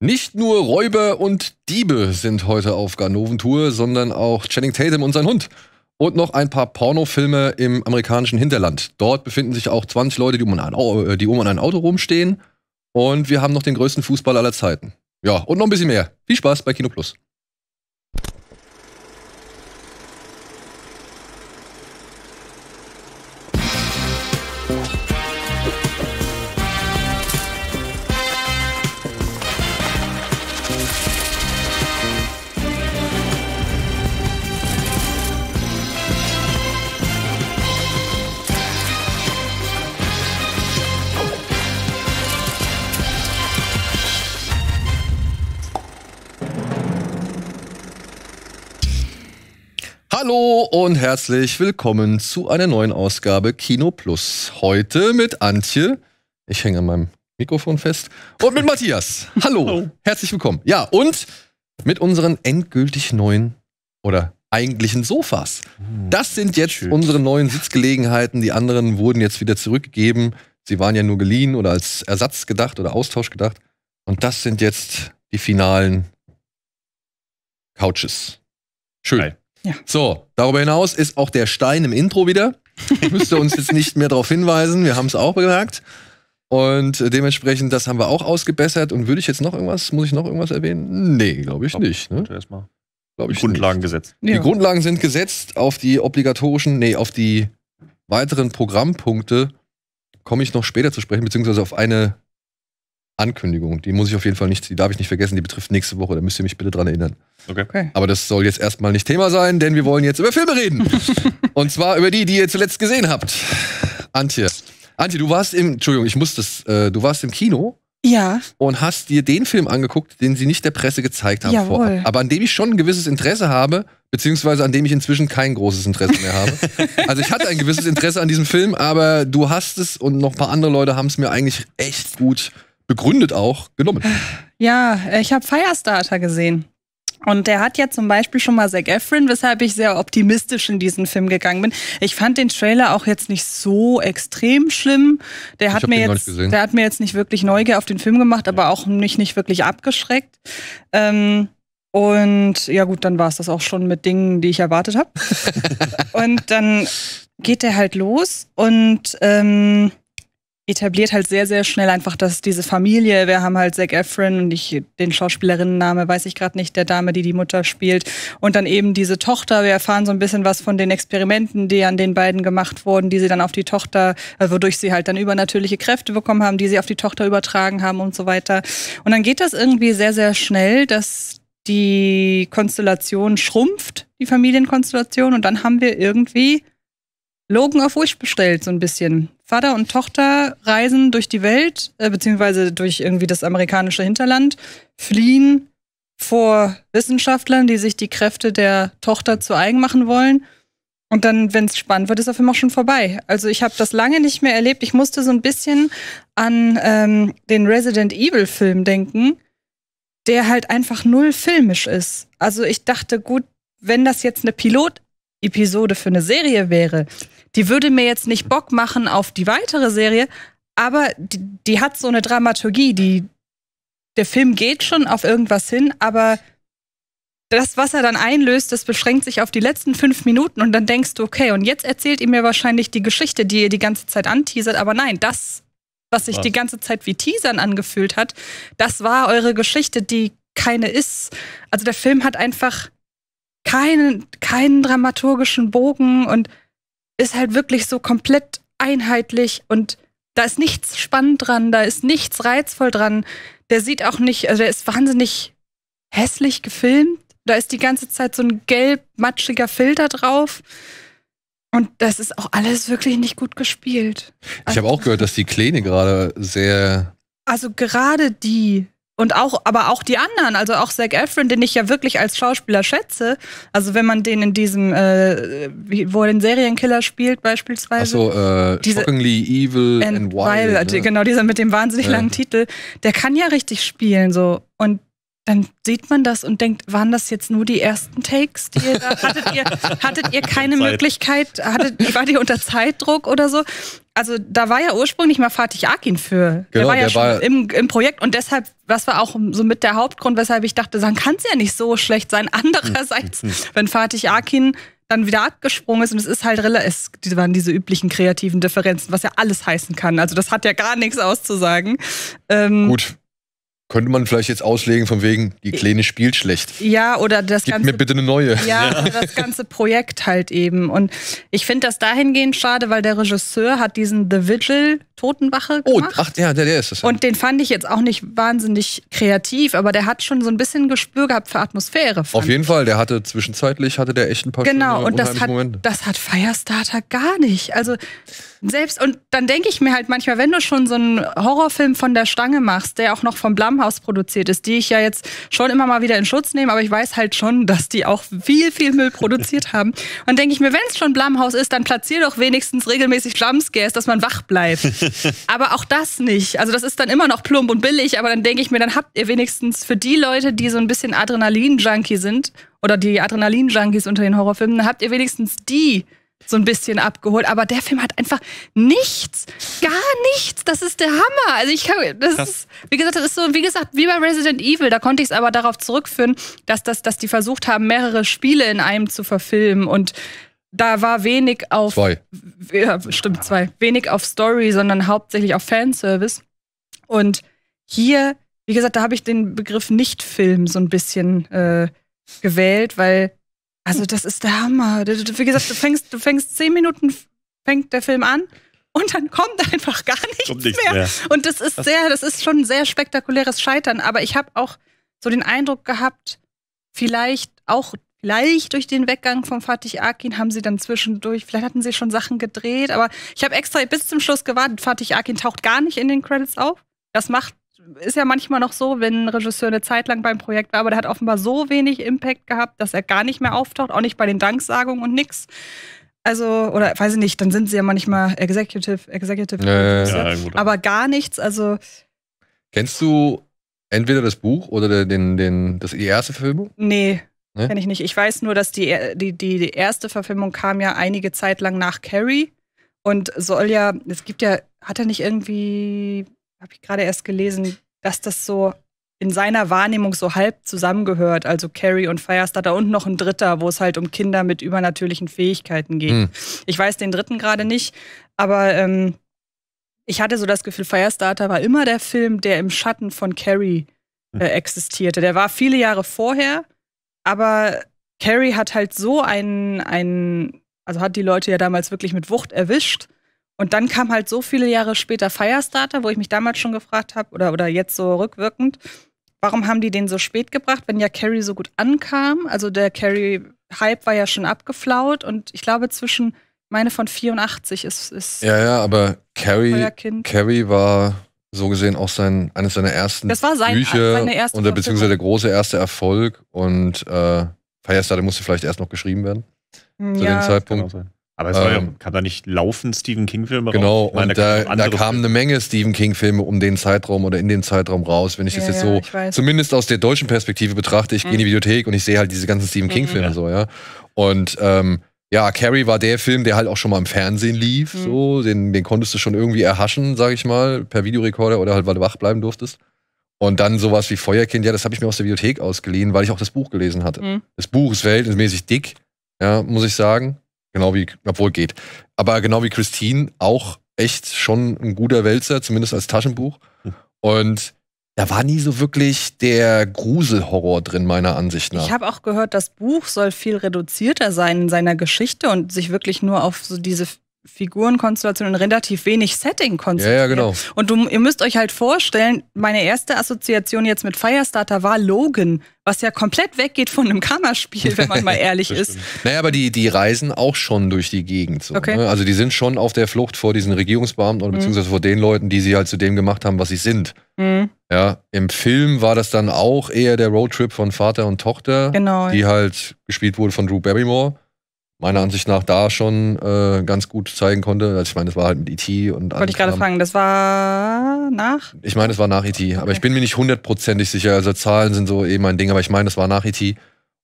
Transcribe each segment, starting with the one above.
Nicht nur Räuber und Diebe sind heute auf Ganoventour, sondern auch Channing Tatum und sein Hund. Und noch ein paar Pornofilme im amerikanischen Hinterland. Dort befinden sich auch 20 Leute, die um ein, äh, die um ein Auto rumstehen. Und wir haben noch den größten Fußball aller Zeiten. Ja, und noch ein bisschen mehr. Viel Spaß bei Kino Plus. Hallo und herzlich willkommen zu einer neuen Ausgabe Kino Plus. Heute mit Antje. Ich hänge an meinem Mikrofon fest. Und mit Matthias. Hallo. Hallo. Herzlich willkommen. Ja, und mit unseren endgültig neuen oder eigentlichen Sofas. Hm, das sind jetzt Schön. unsere neuen Sitzgelegenheiten. Die anderen wurden jetzt wieder zurückgegeben. Sie waren ja nur geliehen oder als Ersatz gedacht oder Austausch gedacht. Und das sind jetzt die finalen Couches. Schön. Geil. Ja. So, darüber hinaus ist auch der Stein im Intro wieder. Ich müsste uns jetzt nicht mehr darauf hinweisen, wir haben es auch bemerkt. Und dementsprechend, das haben wir auch ausgebessert. Und würde ich jetzt noch irgendwas, muss ich noch irgendwas erwähnen? Nee, glaube ich, glaub, nicht. Ne? Erstmal. Glaub ich Grundlagen nicht. gesetzt. Ja. Die Grundlagen sind gesetzt auf die obligatorischen, nee, auf die weiteren Programmpunkte komme ich noch später zu sprechen, beziehungsweise auf eine Ankündigung. Die muss ich auf jeden Fall nicht, die darf ich nicht vergessen, die betrifft nächste Woche. Da müsst ihr mich bitte dran erinnern. Okay. okay. Aber das soll jetzt erstmal nicht Thema sein, denn wir wollen jetzt über Filme reden. Und zwar über die, die ihr zuletzt gesehen habt. Antje. Antje, du warst im, Entschuldigung, ich muss das, äh, du warst im Kino. Ja. Und hast dir den Film angeguckt, den sie nicht der Presse gezeigt haben Jawohl. vorab. Aber an dem ich schon ein gewisses Interesse habe, beziehungsweise an dem ich inzwischen kein großes Interesse mehr habe. also ich hatte ein gewisses Interesse an diesem Film, aber du hast es und noch ein paar andere Leute haben es mir eigentlich echt gut begründet auch genommen. Ja, ich habe Firestarter gesehen. Und der hat ja zum Beispiel schon mal Zac Efron, weshalb ich sehr optimistisch in diesen Film gegangen bin. Ich fand den Trailer auch jetzt nicht so extrem schlimm. Der hat, mir jetzt, der hat mir jetzt nicht wirklich Neugier auf den Film gemacht, aber auch mich nicht wirklich abgeschreckt. Ähm, und ja gut, dann war es das auch schon mit Dingen, die ich erwartet habe. und dann geht der halt los und ähm, etabliert halt sehr, sehr schnell einfach, dass diese Familie, wir haben halt Zach Efron und ich, den Schauspielerinnenname weiß ich gerade nicht, der Dame, die die Mutter spielt und dann eben diese Tochter, wir erfahren so ein bisschen was von den Experimenten, die an den beiden gemacht wurden, die sie dann auf die Tochter, äh, wodurch sie halt dann übernatürliche Kräfte bekommen haben, die sie auf die Tochter übertragen haben und so weiter. Und dann geht das irgendwie sehr, sehr schnell, dass die Konstellation schrumpft, die Familienkonstellation und dann haben wir irgendwie Logan auf Wish bestellt, so ein bisschen. Vater und Tochter reisen durch die Welt, äh, beziehungsweise durch irgendwie das amerikanische Hinterland, fliehen vor Wissenschaftlern, die sich die Kräfte der Tochter zu eigen machen wollen. Und dann, wenn es spannend wird, ist der Film auch schon vorbei. Also ich habe das lange nicht mehr erlebt. Ich musste so ein bisschen an ähm, den Resident Evil-Film denken, der halt einfach null filmisch ist. Also ich dachte, gut, wenn das jetzt eine Pilot-Episode für eine Serie wäre, die würde mir jetzt nicht Bock machen auf die weitere Serie, aber die, die hat so eine Dramaturgie, die der Film geht schon auf irgendwas hin, aber das, was er dann einlöst, das beschränkt sich auf die letzten fünf Minuten und dann denkst du, okay, und jetzt erzählt ihr mir wahrscheinlich die Geschichte, die ihr die ganze Zeit anteasert, aber nein, das, was sich die ganze Zeit wie Teasern angefühlt hat, das war eure Geschichte, die keine ist. Also der Film hat einfach keinen, keinen dramaturgischen Bogen und ist halt wirklich so komplett einheitlich und da ist nichts spannend dran, da ist nichts reizvoll dran. Der sieht auch nicht, also der ist wahnsinnig hässlich gefilmt. Da ist die ganze Zeit so ein gelb-matschiger Filter drauf. Und das ist auch alles wirklich nicht gut gespielt. Ich also, habe auch gehört, dass die Kleine gerade sehr. Also gerade die, und auch, aber auch die anderen, also auch Zac Efron, den ich ja wirklich als Schauspieler schätze. Also wenn man den in diesem, äh, wo er den Serienkiller spielt beispielsweise. Ach so, äh, diese, Shockingly Evil and, and Wild. wild ne? Genau, dieser mit dem wahnsinnig ja. langen Titel. Der kann ja richtig spielen so. Und dann sieht man das und denkt, waren das jetzt nur die ersten Takes, die ihr da hattet? Ihr, hattet ihr keine Zeit. Möglichkeit? Hattet, wart ihr unter Zeitdruck oder so? Also da war ja ursprünglich mal Fatih Akin für. Genau, der war der ja schon im, im, Projekt und deshalb, was war auch so mit der Hauptgrund, weshalb ich dachte, dann kann es ja nicht so schlecht sein. Andererseits, mhm. wenn Fatih Akin dann wieder abgesprungen ist und es ist halt es waren diese üblichen kreativen Differenzen, was ja alles heißen kann. Also das hat ja gar nichts auszusagen. Ähm, Gut, könnte man vielleicht jetzt auslegen von wegen, die Kleine spielt schlecht. Ja, oder das Gib ganze... mir bitte eine neue. Ja, ja. das ganze Projekt halt eben. Und ich finde das dahingehend schade, weil der Regisseur hat diesen The Vigil Totenwache oh, gemacht. Oh, ach, ja, der, der ist es. Und den fand ich jetzt auch nicht wahnsinnig kreativ, aber der hat schon so ein bisschen Gespür gehabt für Atmosphäre. Auf jeden ich. Fall, der hatte zwischenzeitlich, hatte der echt ein paar Genau, schöne, und das hat, Momente. das hat Firestarter gar nicht. Also selbst, und dann denke ich mir halt manchmal, wenn du schon so einen Horrorfilm von der Stange machst, der auch noch vom Blumhaus produziert ist, die ich ja jetzt schon immer mal wieder in Schutz nehme, aber ich weiß halt schon, dass die auch viel, viel Müll produziert haben. Und denke ich mir, wenn es schon Blumhaus ist, dann platzier doch wenigstens regelmäßig Jumpscares, dass man wach bleibt. aber auch das nicht. Also das ist dann immer noch plump und billig, aber dann denke ich mir, dann habt ihr wenigstens für die Leute, die so ein bisschen Adrenalin-Junkie sind oder die Adrenalin-Junkies unter den Horrorfilmen, dann habt ihr wenigstens die so ein bisschen abgeholt. Aber der Film hat einfach nichts, gar nichts. Das ist der Hammer. Also ich kann, das, das ist, wie gesagt, das ist so, wie gesagt, wie bei Resident Evil. Da konnte ich es aber darauf zurückführen, dass, das, dass die versucht haben, mehrere Spiele in einem zu verfilmen und da war wenig auf. Zwei. Ja, stimmt, zwei. Wenig auf Story, sondern hauptsächlich auf Fanservice. Und hier, wie gesagt, da habe ich den Begriff Nicht-Film so ein bisschen äh, gewählt, weil also das ist der Hammer. Wie gesagt, du fängst, du fängst zehn Minuten, fängt der Film an und dann kommt einfach gar nichts, nichts mehr. mehr. Und das ist sehr, das ist schon ein sehr spektakuläres Scheitern. Aber ich habe auch so den Eindruck gehabt, vielleicht auch Vielleicht durch den Weggang von Fatih Akin haben sie dann zwischendurch, vielleicht hatten sie schon Sachen gedreht, aber ich habe extra bis zum Schluss gewartet. Fatih Akin taucht gar nicht in den Credits auf. Das macht ist ja manchmal noch so, wenn ein Regisseur eine Zeit lang beim Projekt war, aber der hat offenbar so wenig Impact gehabt, dass er gar nicht mehr auftaucht, auch nicht bei den Danksagungen und nix. Also, oder weiß ich nicht, dann sind sie ja manchmal Executive, Executive. Ja, ja, ja, aber gar nichts, also. Kennst du entweder das Buch oder den, den, das, die erste Verfilmung? Nee, ne? kenne ich nicht. Ich weiß nur, dass äh, die, die, die erste Verfilmung kam ja einige Zeit lang nach Carrie und soll ja, es gibt ja, hat er nicht irgendwie habe ich gerade erst gelesen, dass das so in seiner Wahrnehmung so halb zusammengehört. Also Carrie und Firestarter und noch ein dritter, wo es halt um Kinder mit übernatürlichen Fähigkeiten geht. Mhm. Ich weiß den dritten gerade nicht, aber ähm, ich hatte so das Gefühl, Firestarter war immer der Film, der im Schatten von Carrie äh, hm. existierte. Der war viele Jahre vorher, aber Carrie hat halt so einen, einen, also hat die Leute ja damals wirklich mit Wucht erwischt und dann kam halt so viele Jahre später Firestarter, wo ich mich damals schon gefragt habe, oder, oder jetzt so rückwirkend, warum haben die den so spät gebracht, wenn ja Carrie so gut ankam? Also der Carrie-Hype war ja schon abgeflaut und ich glaube zwischen, meine von 84 ist. ist ja, ja, aber Carrie, Carrie war so gesehen auch sein, eines seiner ersten das war sein, Bücher seine erste und der, beziehungsweise der große erste Erfolg und äh, Firestarter musste vielleicht erst noch geschrieben werden. Ja, zu dem Zeitpunkt. Aber es ähm, ja, kann da nicht laufen Stephen King-Filme genau, raus? Genau, und da, da, da kamen eine Menge Stephen King-Filme um den Zeitraum oder in den Zeitraum raus. Wenn ich ja, das jetzt ja, so zumindest aus der deutschen Perspektive betrachte, ich mhm. gehe in die mhm. Videothek und ich sehe halt diese ganzen Stephen mhm. King-Filme so, ja. Und ähm, ja, Carrie war der Film, der halt auch schon mal im Fernsehen lief, mhm. so, den, den konntest du schon irgendwie erhaschen, sage ich mal, per Videorekorder oder halt, weil du wach bleiben durftest. Und dann sowas wie Feuerkind, ja, das habe ich mir aus der Bibliothek ausgeliehen, weil ich auch das Buch gelesen hatte. Mhm. Das Buch ist verhältnismäßig dick, ja, muss ich sagen. Genau wie, obwohl geht. Aber genau wie Christine auch echt schon ein guter Wälzer, zumindest als Taschenbuch. Hm. Und da war nie so wirklich der Gruselhorror drin, meiner Ansicht nach. Ich habe auch gehört, das Buch soll viel reduzierter sein in seiner Geschichte und sich wirklich nur auf so diese Figurenkonstellationen relativ wenig Setting konstruiert. Ja, ja, genau. Und du, ihr müsst euch halt vorstellen, meine erste Assoziation jetzt mit Firestarter war Logan, was ja komplett weggeht von einem Kammerspiel, wenn man mal ehrlich ist. Naja, aber die, die reisen auch schon durch die Gegend. So, okay. Ne? Also die sind schon auf der Flucht vor diesen Regierungsbeamten oder mhm. beziehungsweise vor den Leuten, die sie halt zu dem gemacht haben, was sie sind. Mhm. Ja, im Film war das dann auch eher der Roadtrip von Vater und Tochter, genau, die ja. halt gespielt wurde von Drew Barrymore meiner Ansicht nach da schon äh, ganz gut zeigen konnte. Also ich meine, es war halt mit E.T. und Wollte ich gerade fragen, das war nach? Ich meine, es war nach E.T., okay. aber ich bin mir nicht hundertprozentig sicher. Also Zahlen sind so eben eh ein Ding, aber ich meine, es war nach E.T.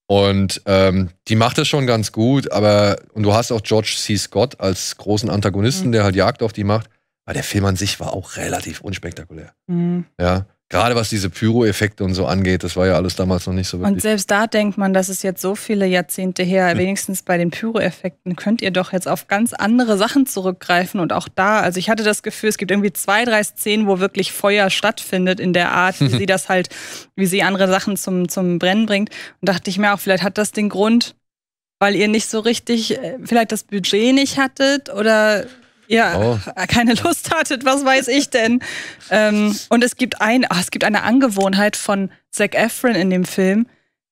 Und ähm, die macht es schon ganz gut, aber und du hast auch George C. Scott als großen Antagonisten, mhm. der halt Jagd auf die macht. Aber der Film an sich war auch relativ unspektakulär. Mhm. Ja. Gerade was diese Pyro-Effekte und so angeht, das war ja alles damals noch nicht so wirklich. Und selbst da denkt man, das ist jetzt so viele Jahrzehnte her, hm. wenigstens bei den Pyro-Effekten könnt ihr doch jetzt auf ganz andere Sachen zurückgreifen und auch da, also ich hatte das Gefühl, es gibt irgendwie zwei, drei Szenen, wo wirklich Feuer stattfindet in der Art, wie sie das halt, wie sie andere Sachen zum, zum Brennen bringt. Und dachte ich mir auch, vielleicht hat das den Grund, weil ihr nicht so richtig äh, vielleicht das Budget nicht hattet oder ja, oh. keine Lust hattet, was weiß ich denn. ähm, und es gibt, ein, oh, es gibt eine Angewohnheit von Zac Efron in dem Film.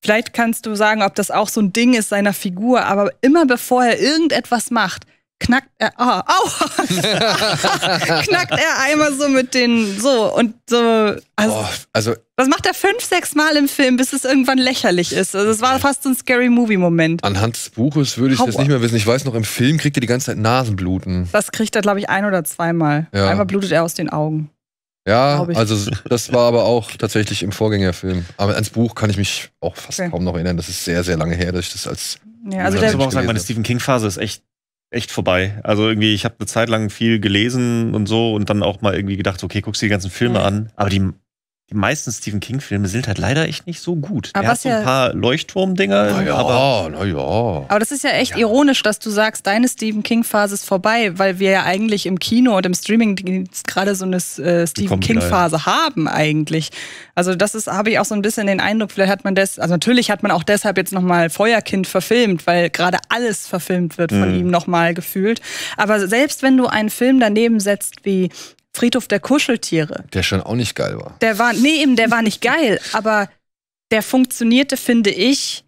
Vielleicht kannst du sagen, ob das auch so ein Ding ist seiner Figur, aber immer bevor er irgendetwas macht, knackt er, oh, oh, knackt er einmal so mit den, so und so. Also, oh, also das macht er fünf, sechs Mal im Film, bis es irgendwann lächerlich ist. Also es war fast so ein Scary Movie Moment. Anhand des Buches würde ich Horror. das nicht mehr wissen. Ich weiß noch, im Film kriegt er die ganze Zeit Nasenbluten. Das kriegt er, glaube ich, ein oder zweimal. Ja. Einmal blutet er aus den Augen. Ja, also das war aber auch tatsächlich im Vorgängerfilm. Aber ans Buch kann ich mich auch fast okay. kaum noch erinnern. Das ist sehr, sehr lange her, dass ich das als ja, also ich also muss auch sagen, meine Stephen King-Phase ist echt echt vorbei. Also irgendwie, ich habe eine Zeit lang viel gelesen und so und dann auch mal irgendwie gedacht, okay, guckst du die ganzen Filme mhm. an, aber die die meisten Stephen King-Filme sind halt leider echt nicht so gut. Aber er hat so ein paar Leuchtturmdinger. Na ja, aber, na aber das ist ja echt ja. ironisch, dass du sagst, deine Stephen King-Phase ist vorbei, weil wir ja eigentlich im Kino und im Streaming gerade so eine äh, Stephen King-Phase haben eigentlich. Also das ist, habe ich auch so ein bisschen den Eindruck, vielleicht hat man das, also natürlich hat man auch deshalb jetzt nochmal Feuerkind verfilmt, weil gerade alles verfilmt wird von mhm. ihm nochmal gefühlt. Aber selbst wenn du einen Film daneben setzt wie Friedhof der Kuscheltiere. Der schon auch nicht geil war. Der war, nee, eben, der war nicht geil, aber der funktionierte, finde ich,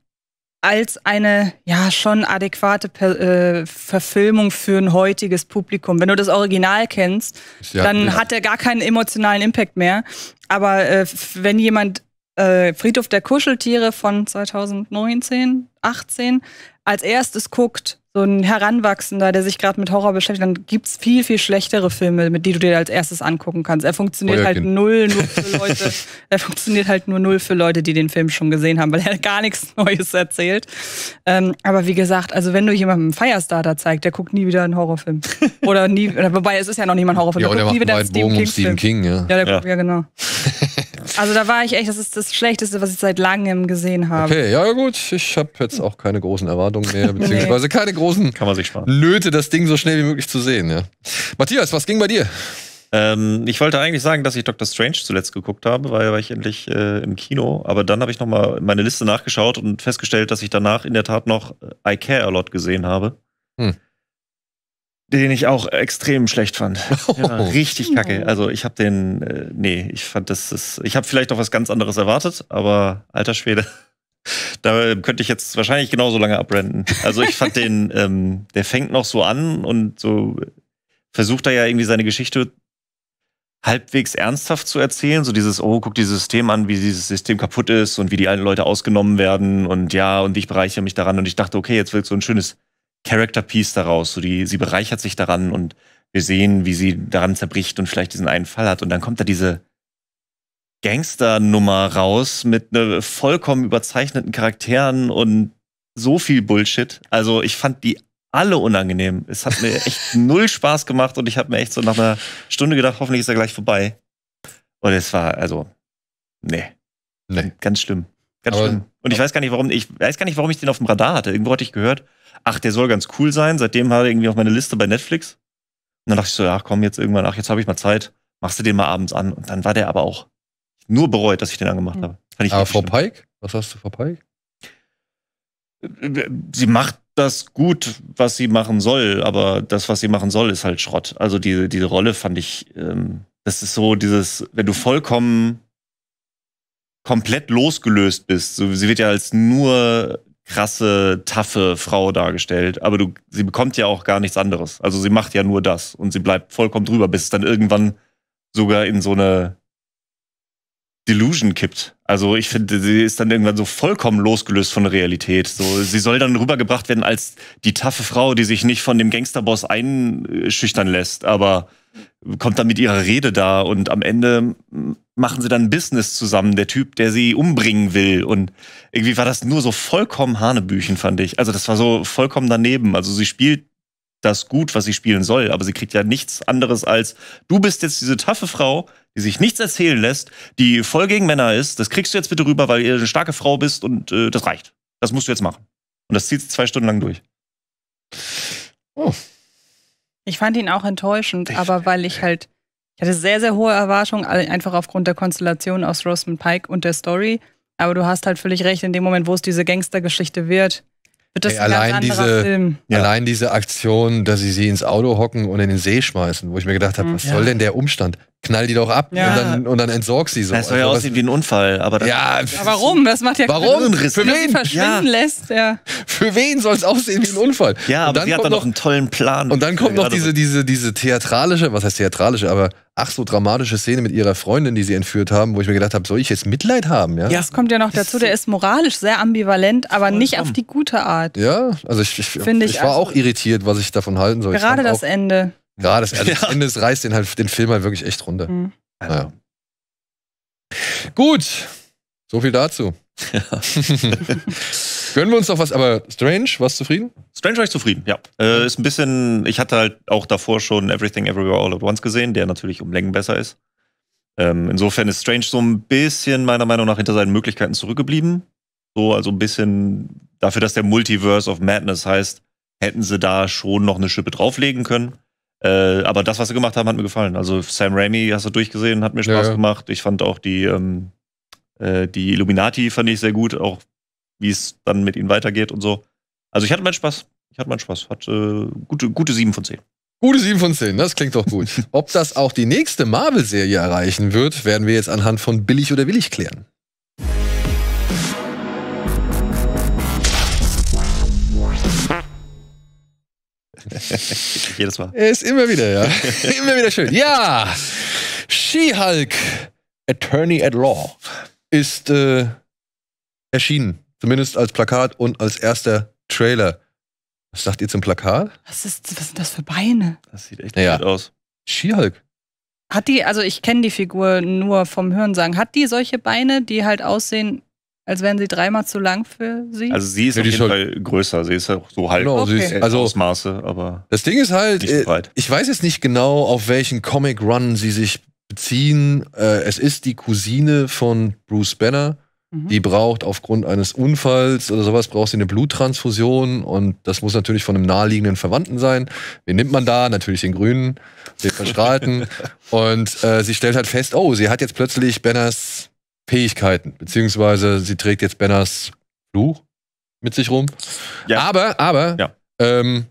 als eine ja schon adäquate per, äh, Verfilmung für ein heutiges Publikum. Wenn du das Original kennst, ja, dann ja. hat er gar keinen emotionalen Impact mehr. Aber äh, wenn jemand äh, Friedhof der Kuscheltiere von 2019, 18 als erstes guckt, so ein Heranwachsender, der sich gerade mit Horror beschäftigt, dann gibt es viel, viel schlechtere Filme, mit die du dir als erstes angucken kannst. Er funktioniert Euer halt kind. null nur für Leute, er funktioniert halt nur null für Leute, die den Film schon gesehen haben, weil er gar nichts Neues erzählt. Ähm, aber wie gesagt, also wenn du jemandem einen Firestarter zeigst, der guckt nie wieder einen Horrorfilm. oder nie, wobei es ist ja noch nie mal ein Horrorfilm. Ja, der, der guckt nie wieder einen Bogen Stephen King. Stephen King ja. ja, der ja. Guckt, ja genau. Also da war ich echt, das ist das Schlechteste, was ich seit langem gesehen habe. Okay, ja gut, ich habe jetzt auch keine großen Erwartungen mehr, beziehungsweise keine großen Kann man sich sparen. Nöte, das Ding so schnell wie möglich zu sehen. Ja. Matthias, was ging bei dir? Ähm, ich wollte eigentlich sagen, dass ich Dr. Strange zuletzt geguckt habe, weil war ich endlich äh, im Kino. Aber dann habe ich nochmal meine Liste nachgeschaut und festgestellt, dass ich danach in der Tat noch äh, I Care a Lot gesehen habe. Hm. Den ich auch extrem schlecht fand. Oh. Ja, richtig kacke. Also ich habe den, äh, nee, ich fand das, das ich habe vielleicht noch was ganz anderes erwartet, aber alter Schwede, da könnte ich jetzt wahrscheinlich genauso lange abrenten. Also ich fand den, ähm, der fängt noch so an und so versucht er ja irgendwie seine Geschichte halbwegs ernsthaft zu erzählen. So dieses, oh, guck dieses System an, wie dieses System kaputt ist und wie die alten Leute ausgenommen werden und ja, und ich bereichere mich daran. Und ich dachte, okay, jetzt wird so ein schönes Character Piece daraus. So die, sie bereichert sich daran und wir sehen, wie sie daran zerbricht und vielleicht diesen einen Fall hat. Und dann kommt da diese Gangster-Nummer raus mit ne vollkommen überzeichneten Charakteren und so viel Bullshit. Also ich fand die alle unangenehm. Es hat mir echt null Spaß gemacht und ich habe mir echt so nach einer Stunde gedacht, hoffentlich ist er gleich vorbei. Und es war also, nee. nee. Ganz schlimm. Ganz aber, schlimm. Und ich weiß gar nicht, warum, ich weiß gar nicht, warum ich den auf dem Radar hatte. Irgendwo hatte ich gehört, ach, der soll ganz cool sein. Seitdem hat er irgendwie auf meine Liste bei Netflix. Und dann dachte ich so, ja, komm, jetzt irgendwann, ach, jetzt habe ich mal Zeit, machst du den mal abends an. Und dann war der aber auch nur bereut, dass ich den angemacht hm. habe. Fand ich aber Frau schlimm. Pike? Was hast du Frau Pike? Sie macht das gut, was sie machen soll, aber das, was sie machen soll, ist halt Schrott. Also diese, diese Rolle fand ich, ähm, das ist so dieses, wenn du vollkommen komplett losgelöst bist. So, sie wird ja als nur krasse, taffe Frau dargestellt, aber du, sie bekommt ja auch gar nichts anderes. Also sie macht ja nur das und sie bleibt vollkommen drüber, bis es dann irgendwann sogar in so eine Delusion kippt. Also ich finde, sie ist dann irgendwann so vollkommen losgelöst von der Realität. So, sie soll dann rübergebracht werden als die taffe Frau, die sich nicht von dem Gangsterboss einschüchtern lässt, aber kommt dann mit ihrer Rede da und am Ende machen sie dann Business zusammen, der Typ, der sie umbringen will. Und irgendwie war das nur so vollkommen Hanebüchen, fand ich. Also das war so vollkommen daneben. Also sie spielt das gut, was sie spielen soll. Aber sie kriegt ja nichts anderes als, du bist jetzt diese taffe Frau, die sich nichts erzählen lässt, die voll gegen Männer ist. Das kriegst du jetzt bitte rüber, weil ihr eine starke Frau bist und äh, das reicht. Das musst du jetzt machen. Und das zieht sie zwei Stunden lang durch. Oh. Ich fand ihn auch enttäuschend, ich aber weil ich halt, ich hatte sehr, sehr hohe Erwartungen, einfach aufgrund der Konstellation aus Rosamund Pike und der Story. Aber du hast halt völlig recht, in dem Moment, wo es diese Gangstergeschichte wird, wird das Ey, allein diese, ja. Allein diese Aktion, dass sie sie ins Auto hocken und in den See schmeißen, wo ich mir gedacht habe, mhm. was ja. soll denn der Umstand? Knall die doch ab ja. und, dann, und dann entsorg sie so. Das soll ja also, aussehen wie ein Unfall. Aber, das ja, warum? Das macht ja warum? Keinen Für wen? verschwinden lässt. Ja. Für wen soll es aussehen wie ein Unfall? Ja, aber sie hat dann noch einen tollen Plan. Und dann kommt noch also diese, diese, diese theatralische, was heißt theatralische, aber ach so dramatische Szene mit ihrer Freundin, die sie entführt haben, wo ich mir gedacht habe, soll ich jetzt Mitleid haben? Ja, ja das kommt ja noch dazu. Der ist moralisch sehr ambivalent, aber nicht auf die gute Art. Ja, also ich, ich, Finde ich, ich war also auch irritiert, was ich davon halten soll. Gerade das auch, Ende. Gerade das, also ja. das Ende das reißt den, halt, den Film halt wirklich echt runter. Mhm. Naja. Gut, so viel dazu. Ja. Können wir uns noch was, aber Strange, warst du zufrieden? Strange war ich zufrieden, ja. Äh, ist ein bisschen, ich hatte halt auch davor schon Everything Everywhere All at Once gesehen, der natürlich um Längen besser ist. Ähm, insofern ist Strange so ein bisschen meiner Meinung nach hinter seinen Möglichkeiten zurückgeblieben. So, also ein bisschen dafür, dass der Multiverse of Madness heißt, hätten sie da schon noch eine Schippe drauflegen können. Äh, aber das, was sie gemacht haben, hat mir gefallen. Also Sam Raimi hast du durchgesehen, hat mir Spaß ja. gemacht. Ich fand auch die, ähm, äh, die Illuminati fand ich sehr gut, auch wie es dann mit ihnen weitergeht und so. Also ich hatte meinen Spaß ich hatte meinen Spaß. Hat äh, gute, gute 7 von 10. Gute 7 von 10, das klingt doch gut. Ob das auch die nächste Marvel-Serie erreichen wird, werden wir jetzt anhand von Billig oder Willig klären. Jedes Mal. Ist immer wieder, ja. immer wieder schön. Ja! She-Hulk, Attorney at Law, ist äh, erschienen. Zumindest als Plakat und als erster Trailer. Was sagt ihr zum Plakat? Was, ist, was sind das für Beine? Das sieht echt naja. gut aus. Skihulk. Hat die, also ich kenne die Figur nur vom Hörensagen, hat die solche Beine, die halt aussehen, als wären sie dreimal zu lang für sie? Also sie ist ja, auf jeden Fall größer, sie ist ja auch so halb genau, okay. also Ausmaße, aber Das Ding ist halt, so äh, ich weiß jetzt nicht genau, auf welchen Comic Run sie sich beziehen. Äh, es ist die Cousine von Bruce Banner Mhm. Die braucht aufgrund eines Unfalls oder sowas, braucht sie eine Bluttransfusion und das muss natürlich von einem naheliegenden Verwandten sein. Wen nimmt man da? Natürlich den Grünen, den Verstrahlten. und äh, sie stellt halt fest, oh, sie hat jetzt plötzlich Benners Fähigkeiten, beziehungsweise sie trägt jetzt Benners Fluch mit sich rum. Ja. Aber, aber, ja. ähm,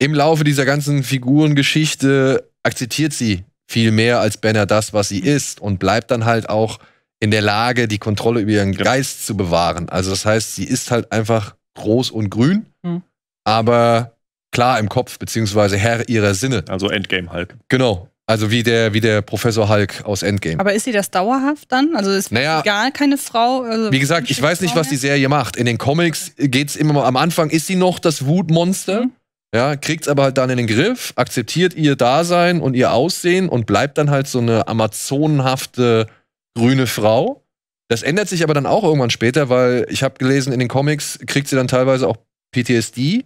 im Laufe dieser ganzen Figurengeschichte akzeptiert sie viel mehr als Banner das, was sie ist und bleibt dann halt auch in der Lage, die Kontrolle über ihren ja. Genau. Geist zu bewahren. Also das heißt, sie ist halt einfach groß und grün, mhm. aber klar im Kopf, beziehungsweise Herr ihrer Sinne. Also Endgame Hulk. Genau. Also wie der, wie der Professor Hulk aus Endgame. Aber ist sie das dauerhaft dann? Also ist naja, gar keine Frau? Also wie gesagt, ich weiß nicht, was die Serie macht. In den Comics geht es immer mal, am Anfang ist sie noch das Wutmonster, mhm. ja, kriegt es aber halt dann in den Griff, akzeptiert ihr Dasein und ihr Aussehen und bleibt dann halt so eine amazonenhafte grüne Frau. Das ändert sich aber dann auch irgendwann später, weil ich habe gelesen, in den Comics kriegt sie dann teilweise auch PTSD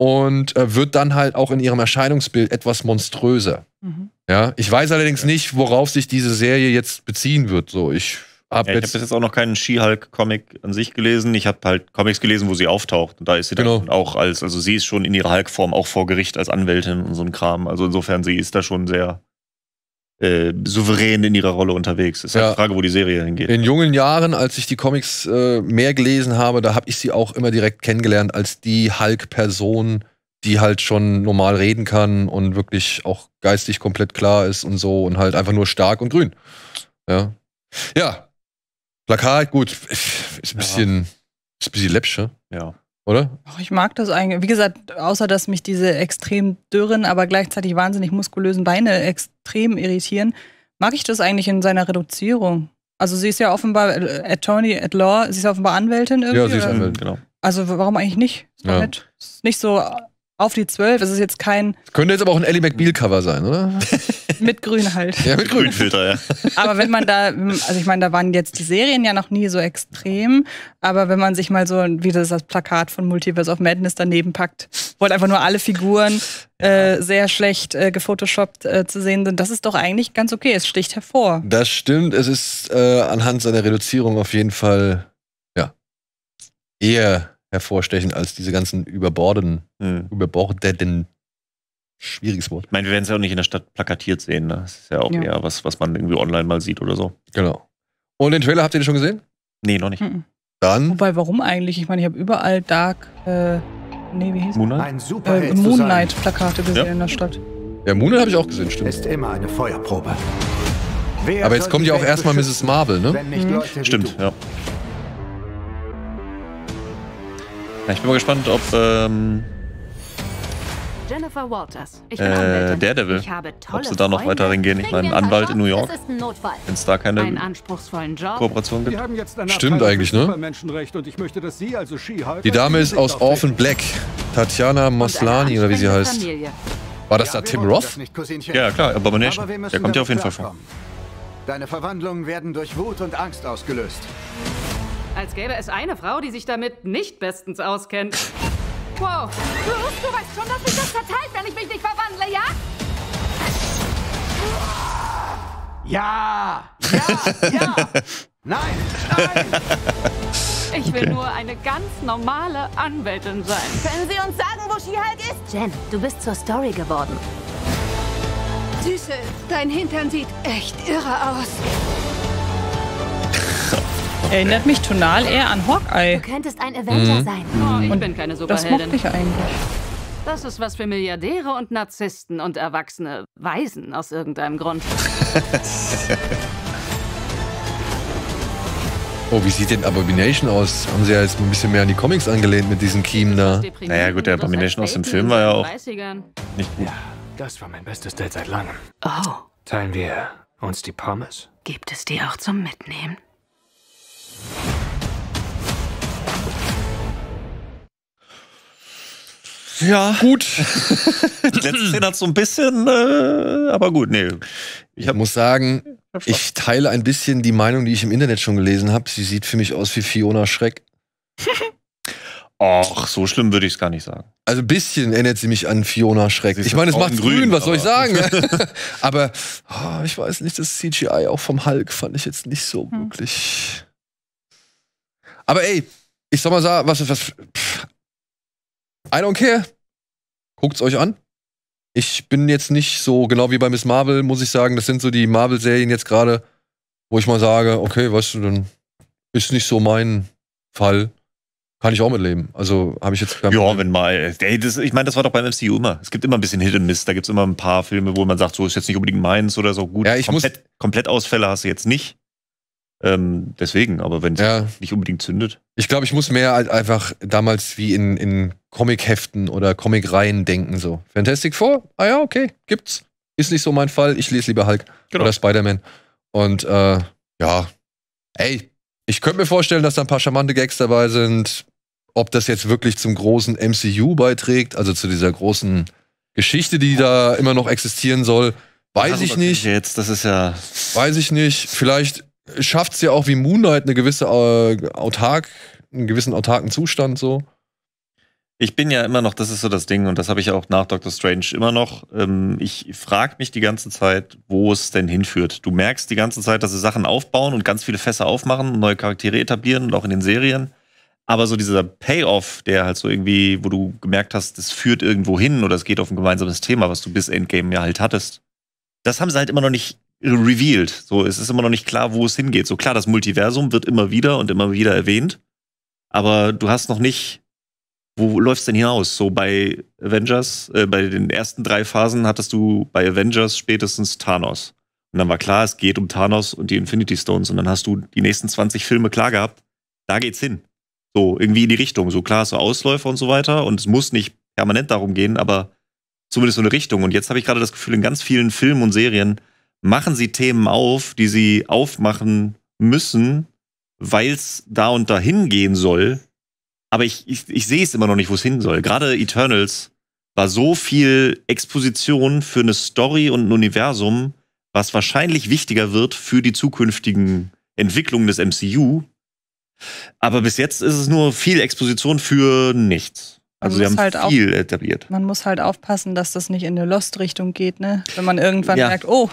und äh, wird dann halt auch in ihrem Erscheinungsbild etwas monströser. Mhm. Ja, ich weiß allerdings ja. nicht, worauf sich diese Serie jetzt beziehen wird. So, ich habe ja, jetzt, hab bis jetzt auch noch keinen She-Hulk-Comic an sich gelesen. Ich habe halt Comics gelesen, wo sie auftaucht und da ist sie genau. dann auch als, also sie ist schon in ihrer Hulk-Form auch vor Gericht als Anwältin und so ein Kram. Also insofern, sie ist da schon sehr äh, souverän in ihrer Rolle unterwegs. ist halt ja. halt die Frage, wo die Serie hingeht. In jungen Jahren, als ich die Comics äh, mehr gelesen habe, da habe ich sie auch immer direkt kennengelernt als die Hulk-Person, die halt schon normal reden kann und wirklich auch geistig komplett klar ist und so und halt einfach nur stark und grün. Ja. Ja. Plakat, gut, ist ein bisschen, ja. ist ein bisschen läppsche. Ne? Ja oder? Ich mag das eigentlich. Wie gesagt, außer dass mich diese extrem dürren, aber gleichzeitig wahnsinnig muskulösen Beine extrem irritieren, mag ich das eigentlich in seiner Reduzierung. Also sie ist ja offenbar äh, Attorney at Law, sie ist offenbar Anwältin irgendwie. Ja, sie ist oder? Anwältin, genau. Also warum eigentlich nicht? Ist ja. nicht, ist nicht so auf die Zwölf, es ist jetzt kein... Das könnte jetzt aber auch ein Ellie McBeal-Cover sein, oder? mit Grün halt. Ja, mit Grünfilter, ja. Aber wenn man da, also ich meine, da waren jetzt die Serien ja noch nie so extrem, aber wenn man sich mal so, wie das, das Plakat von Multiverse of Madness daneben packt, wo halt einfach nur alle Figuren äh, sehr schlecht äh, gefotoshoppt äh, zu sehen sind, das ist doch eigentlich ganz okay, es sticht hervor. Das stimmt, es ist äh, anhand seiner Reduzierung auf jeden Fall, ja, eher hervorstechend als diese ganzen überbordenden, mhm. überbordeten Schwieriges Wort. Ich meine, wir werden es ja auch nicht in der Stadt plakatiert sehen. Ne? Das ist ja auch ja. eher was, was man irgendwie online mal sieht oder so. Genau. Und den Trailer habt ihr den schon gesehen? Nee, noch nicht. Mhm. Dann. Wobei, warum eigentlich? Ich meine, ich habe überall Dark, äh, nee, wie hieß Moonlight? Ein super äh, Moonlight-Plakate gesehen ja. in der Stadt. Ja, Moonlight habe ich auch gesehen, stimmt. Ist immer eine Feuerprobe. Wer Aber jetzt kommt ja auch erstmal Mrs. Marvel, ne? Mhm. Stimmt, ja. ja. Ich bin mal gespannt, ob ähm, Jennifer Walters. Ich bin äh, Anwältin. Daredevil. Ich habe tolle Ob sie da noch Freunde. weiter reingehen? Ich meine, Anwalt in New York. Wenn es da keine Kooperation gibt. Stimmt eigentlich, ne? Also die Dame ist aus Orphan Black. Tatjana Maslani, oder wie sie heißt. War das ja, da Tim Roth? Ja, klar, Abomination. Aber Der kommt ja auf jeden Fall vor. Deine Verwandlungen werden durch Wut und Angst ausgelöst. Als gäbe es eine Frau, die sich damit nicht bestens auskennt. Wow. Bruce, du weißt schon, dass sich das verteilt, wenn ich mich nicht verwandle, ja? Ja! Ja! Ja! nein! Nein! Ich will okay. nur eine ganz normale Anwältin sein. Können Sie uns sagen, wo She-Hulk ist? Jen, du bist zur Story geworden. Süße, dein Hintern sieht echt irre aus. Erinnert mich tonal eher an Hawkeye. Du könntest ein Avenger mhm. sein. Oh, ich und bin keine Superheldin. Das mochte ich eigentlich. Das ist was für Milliardäre und Narzissten und erwachsene Waisen aus irgendeinem Grund. Oh, wie sieht denn Abomination aus? Haben sie ja jetzt ein bisschen mehr an die Comics angelehnt mit diesen Kiemen da. Naja gut, der Abomination aus dem Film war ja auch nicht gut. Ja, das war mein bestes Date seit langem. Oh. Teilen wir uns die Pommes? Gibt es die auch zum Mitnehmen? Ja. Gut. Die letzte Szene hat so ein bisschen, äh, aber gut, nee. Ich, ich muss sagen, ich teile ein bisschen die Meinung, die ich im Internet schon gelesen habe. Sie sieht für mich aus wie Fiona Schreck. Ach, so schlimm würde ich es gar nicht sagen. Also ein bisschen erinnert sie mich an Fiona Schreck. Ich meine, es macht grün, grün was soll ich sagen? aber oh, ich weiß nicht, das CGI auch vom Hulk fand ich jetzt nicht so hm. wirklich. Aber ey, ich sag mal, was ist was? Pff, I don't care. Guckt's euch an. Ich bin jetzt nicht so genau wie bei Miss Marvel, muss ich sagen. Das sind so die Marvel-Serien jetzt gerade, wo ich mal sage, okay, weißt du, dann ist nicht so mein Fall. Kann ich auch mitleben. Also habe ich jetzt Ja, Problem. wenn mal. Ey, das, ich meine, das war doch beim MCU immer. Es gibt immer ein bisschen Hit and Miss. Da gibt es immer ein paar Filme, wo man sagt, so ist jetzt nicht unbedingt meins oder so. Gut, ja, ich komplett, muss, komplett Ausfälle hast du jetzt nicht. Ähm, deswegen, aber wenn es ja. nicht unbedingt zündet. Ich glaube, ich muss mehr als einfach damals wie in, in Comic-Heften oder Comic-Reihen denken. So. Fantastic Four? Ah ja, okay, gibt's. Ist nicht so mein Fall. Ich lese lieber Hulk genau. oder Spider-Man. Und äh, ja, ey, ich könnte mir vorstellen, dass da ein paar charmante Gags dabei sind. Ob das jetzt wirklich zum großen MCU beiträgt, also zu dieser großen Geschichte, die da immer noch existieren soll, weiß ich nicht. Jetzt, das ist ja. Weiß ich nicht. Vielleicht schafft es ja auch wie Moonlight eine gewisse äh, autark, einen gewissen autarken Zustand so. Ich bin ja immer noch, das ist so das Ding, und das habe ich auch nach Doctor Strange immer noch. Ähm, ich frage mich die ganze Zeit, wo es denn hinführt. Du merkst die ganze Zeit, dass sie Sachen aufbauen und ganz viele Fässer aufmachen und neue Charaktere etablieren und auch in den Serien. Aber so dieser Payoff, der halt so irgendwie, wo du gemerkt hast, das führt irgendwo hin oder es geht auf ein gemeinsames Thema, was du bis Endgame ja halt hattest. Das haben sie halt immer noch nicht revealed. So, es ist immer noch nicht klar, wo es hingeht. So klar, das Multiversum wird immer wieder und immer wieder erwähnt, aber du hast noch nicht, wo läuft's denn hinaus? So bei Avengers, äh, bei den ersten drei Phasen hattest du bei Avengers spätestens Thanos. Und dann war klar, es geht um Thanos und die Infinity Stones. Und dann hast du die nächsten 20 Filme klar gehabt, da geht's hin. So, irgendwie in die Richtung. So klar, so Ausläufer und so weiter. Und es muss nicht permanent darum gehen, aber zumindest so eine Richtung. Und jetzt habe ich gerade das Gefühl, in ganz vielen Filmen und Serien machen sie Themen auf, die sie aufmachen müssen, weil es da und dahin gehen soll. Aber ich, ich, ich sehe es immer noch nicht, wo es hin soll. Gerade Eternals war so viel Exposition für eine Story und ein Universum, was wahrscheinlich wichtiger wird für die zukünftigen Entwicklungen des MCU. Aber bis jetzt ist es nur viel Exposition für nichts. Also sie haben halt viel auf, etabliert. Man muss halt aufpassen, dass das nicht in eine Lost-Richtung geht, ne? Wenn man irgendwann ja. merkt, oh,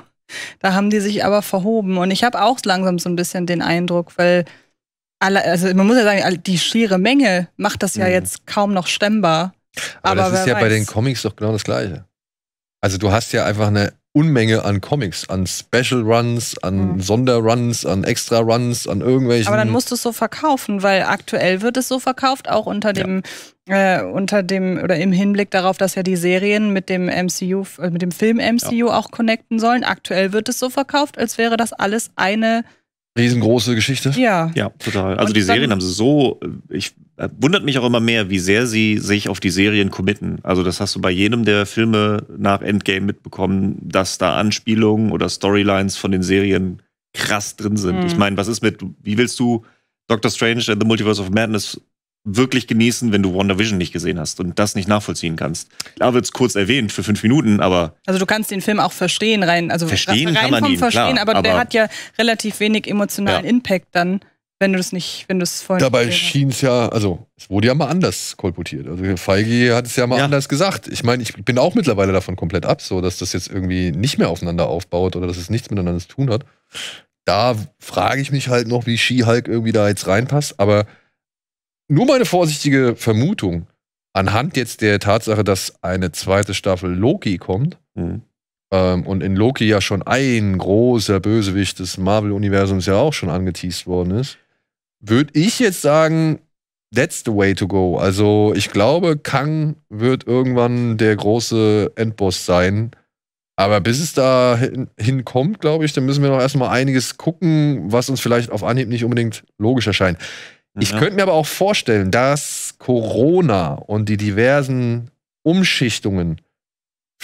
da haben die sich aber verhoben. Und ich habe auch langsam so ein bisschen den Eindruck, weil alle, also man muss ja sagen, die schiere Menge macht das ja mhm. jetzt kaum noch stemmbar. Aber, aber das ist ja weiß. bei den Comics doch genau das Gleiche. Also du hast ja einfach eine Unmenge an Comics, an Special Runs, an mhm. Sonderruns, an Extra Runs, an irgendwelchen. Aber dann musst du es so verkaufen, weil aktuell wird es so verkauft, auch unter dem, ja. äh, unter dem oder im Hinblick darauf, dass ja die Serien mit dem MCU, äh, mit dem Film MCU ja. auch connecten sollen. Aktuell wird es so verkauft, als wäre das alles eine Riesengroße Geschichte. Ja. Ja, total. Also und die Serien haben sie so, ich äh, wundert mich auch immer mehr, wie sehr sie sich auf die Serien committen. Also das hast du bei jedem der Filme nach Endgame mitbekommen, dass da Anspielungen oder Storylines von den Serien krass drin sind. Mhm. Ich meine, was ist mit, wie willst du Doctor Strange and the Multiverse of Madness wirklich genießen, wenn du WandaVision nicht gesehen hast und das nicht nachvollziehen kannst. Da wird es kurz erwähnt für fünf Minuten, aber. Also du kannst den Film auch verstehen, rein, also verstehen rein kann man vom ihn, Verstehen, klar, aber, aber, der hat ja relativ wenig emotionalen ja. Impact dann wenn du das nicht, wenn du es vorhin. Dabei schien es ja, also es wurde ja mal anders kolportiert. Also Feige hat es ja mal ja. anders gesagt. Ich meine, ich bin auch mittlerweile davon komplett ab, so dass das jetzt irgendwie nicht mehr aufeinander aufbaut oder dass es nichts miteinander zu tun hat. Da frage ich mich halt noch, wie She-Hulk irgendwie da jetzt reinpasst. Aber nur meine vorsichtige Vermutung anhand jetzt der Tatsache, dass eine zweite Staffel Loki kommt. Mhm. Ähm, und in Loki ja schon ein großer Bösewicht des Marvel-Universums ja auch schon angeteased worden ist würde ich jetzt sagen, that's the way to go. Also ich glaube, Kang wird irgendwann der große Endboss sein. Aber bis es da hinkommt, glaube ich, dann müssen wir noch erstmal einiges gucken, was uns vielleicht auf Anhieb nicht unbedingt logisch erscheint. Ja. Ich könnte mir aber auch vorstellen, dass Corona und die diversen Umschichtungen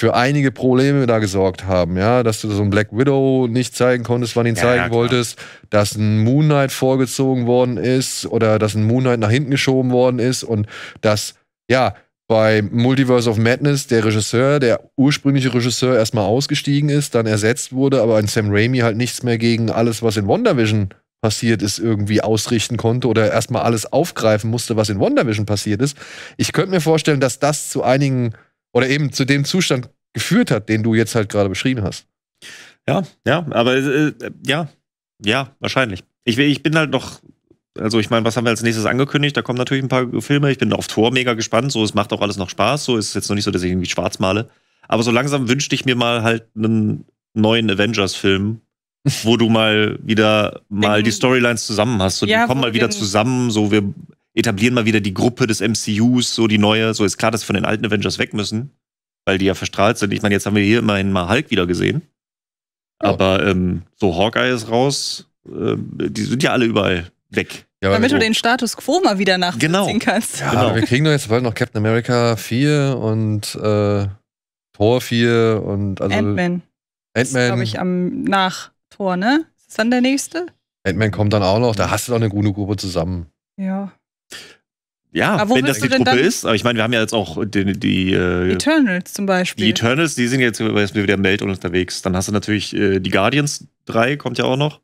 für einige Probleme da gesorgt haben, ja, dass du so ein Black Widow nicht zeigen konntest, wann ihn ja, zeigen ja, wolltest, dass ein Moon Knight vorgezogen worden ist oder dass ein Moon Knight nach hinten geschoben worden ist und dass, ja, bei Multiverse of Madness der Regisseur, der ursprüngliche Regisseur erstmal ausgestiegen ist, dann ersetzt wurde, aber ein Sam Raimi halt nichts mehr gegen alles, was in WandaVision passiert ist, irgendwie ausrichten konnte oder erstmal alles aufgreifen musste, was in WandaVision passiert ist. Ich könnte mir vorstellen, dass das zu einigen oder eben zu dem Zustand geführt hat, den du jetzt halt gerade beschrieben hast. Ja, ja, aber äh, ja, ja, wahrscheinlich. Ich, ich bin halt noch, also ich meine, was haben wir als nächstes angekündigt? Da kommen natürlich ein paar Filme. Ich bin auf Tor mega gespannt. So, es macht auch alles noch Spaß. So ist es jetzt noch nicht so, dass ich irgendwie schwarz male. Aber so langsam wünschte ich mir mal halt einen neuen Avengers-Film, wo du mal wieder mal die Storylines zusammen hast. So, ja, die kommen mal wieder zusammen. So, wir etablieren mal wieder die Gruppe des MCUs, so die neue. So ist klar, dass wir von den alten Avengers weg müssen, weil die ja verstrahlt sind. Ich meine, jetzt haben wir hier immerhin mal Hulk wieder gesehen. Ja. Aber ähm, so Hawkeye ist raus. Äh, die sind ja alle überall weg. Ja, Damit du den Status quo mal wieder genau. nachvollziehen genau. kannst. Ja, genau. wir kriegen doch jetzt bald noch Captain America 4 und äh, Thor 4 und also Ant-Man. Ant-Man. glaube ich, am nach Thor, ne? Ist das dann der nächste? Ant-Man kommt dann auch noch. Da hast du doch eine gute Gruppe zusammen. Ja. Ja, wenn das die Truppe ist. Aber ich meine, wir haben ja jetzt auch die, die äh, Eternals zum Beispiel. Die Eternals, die sind jetzt äh, wieder im Weltall unterwegs. Dann hast du natürlich äh, die Guardians 3, kommt ja auch noch.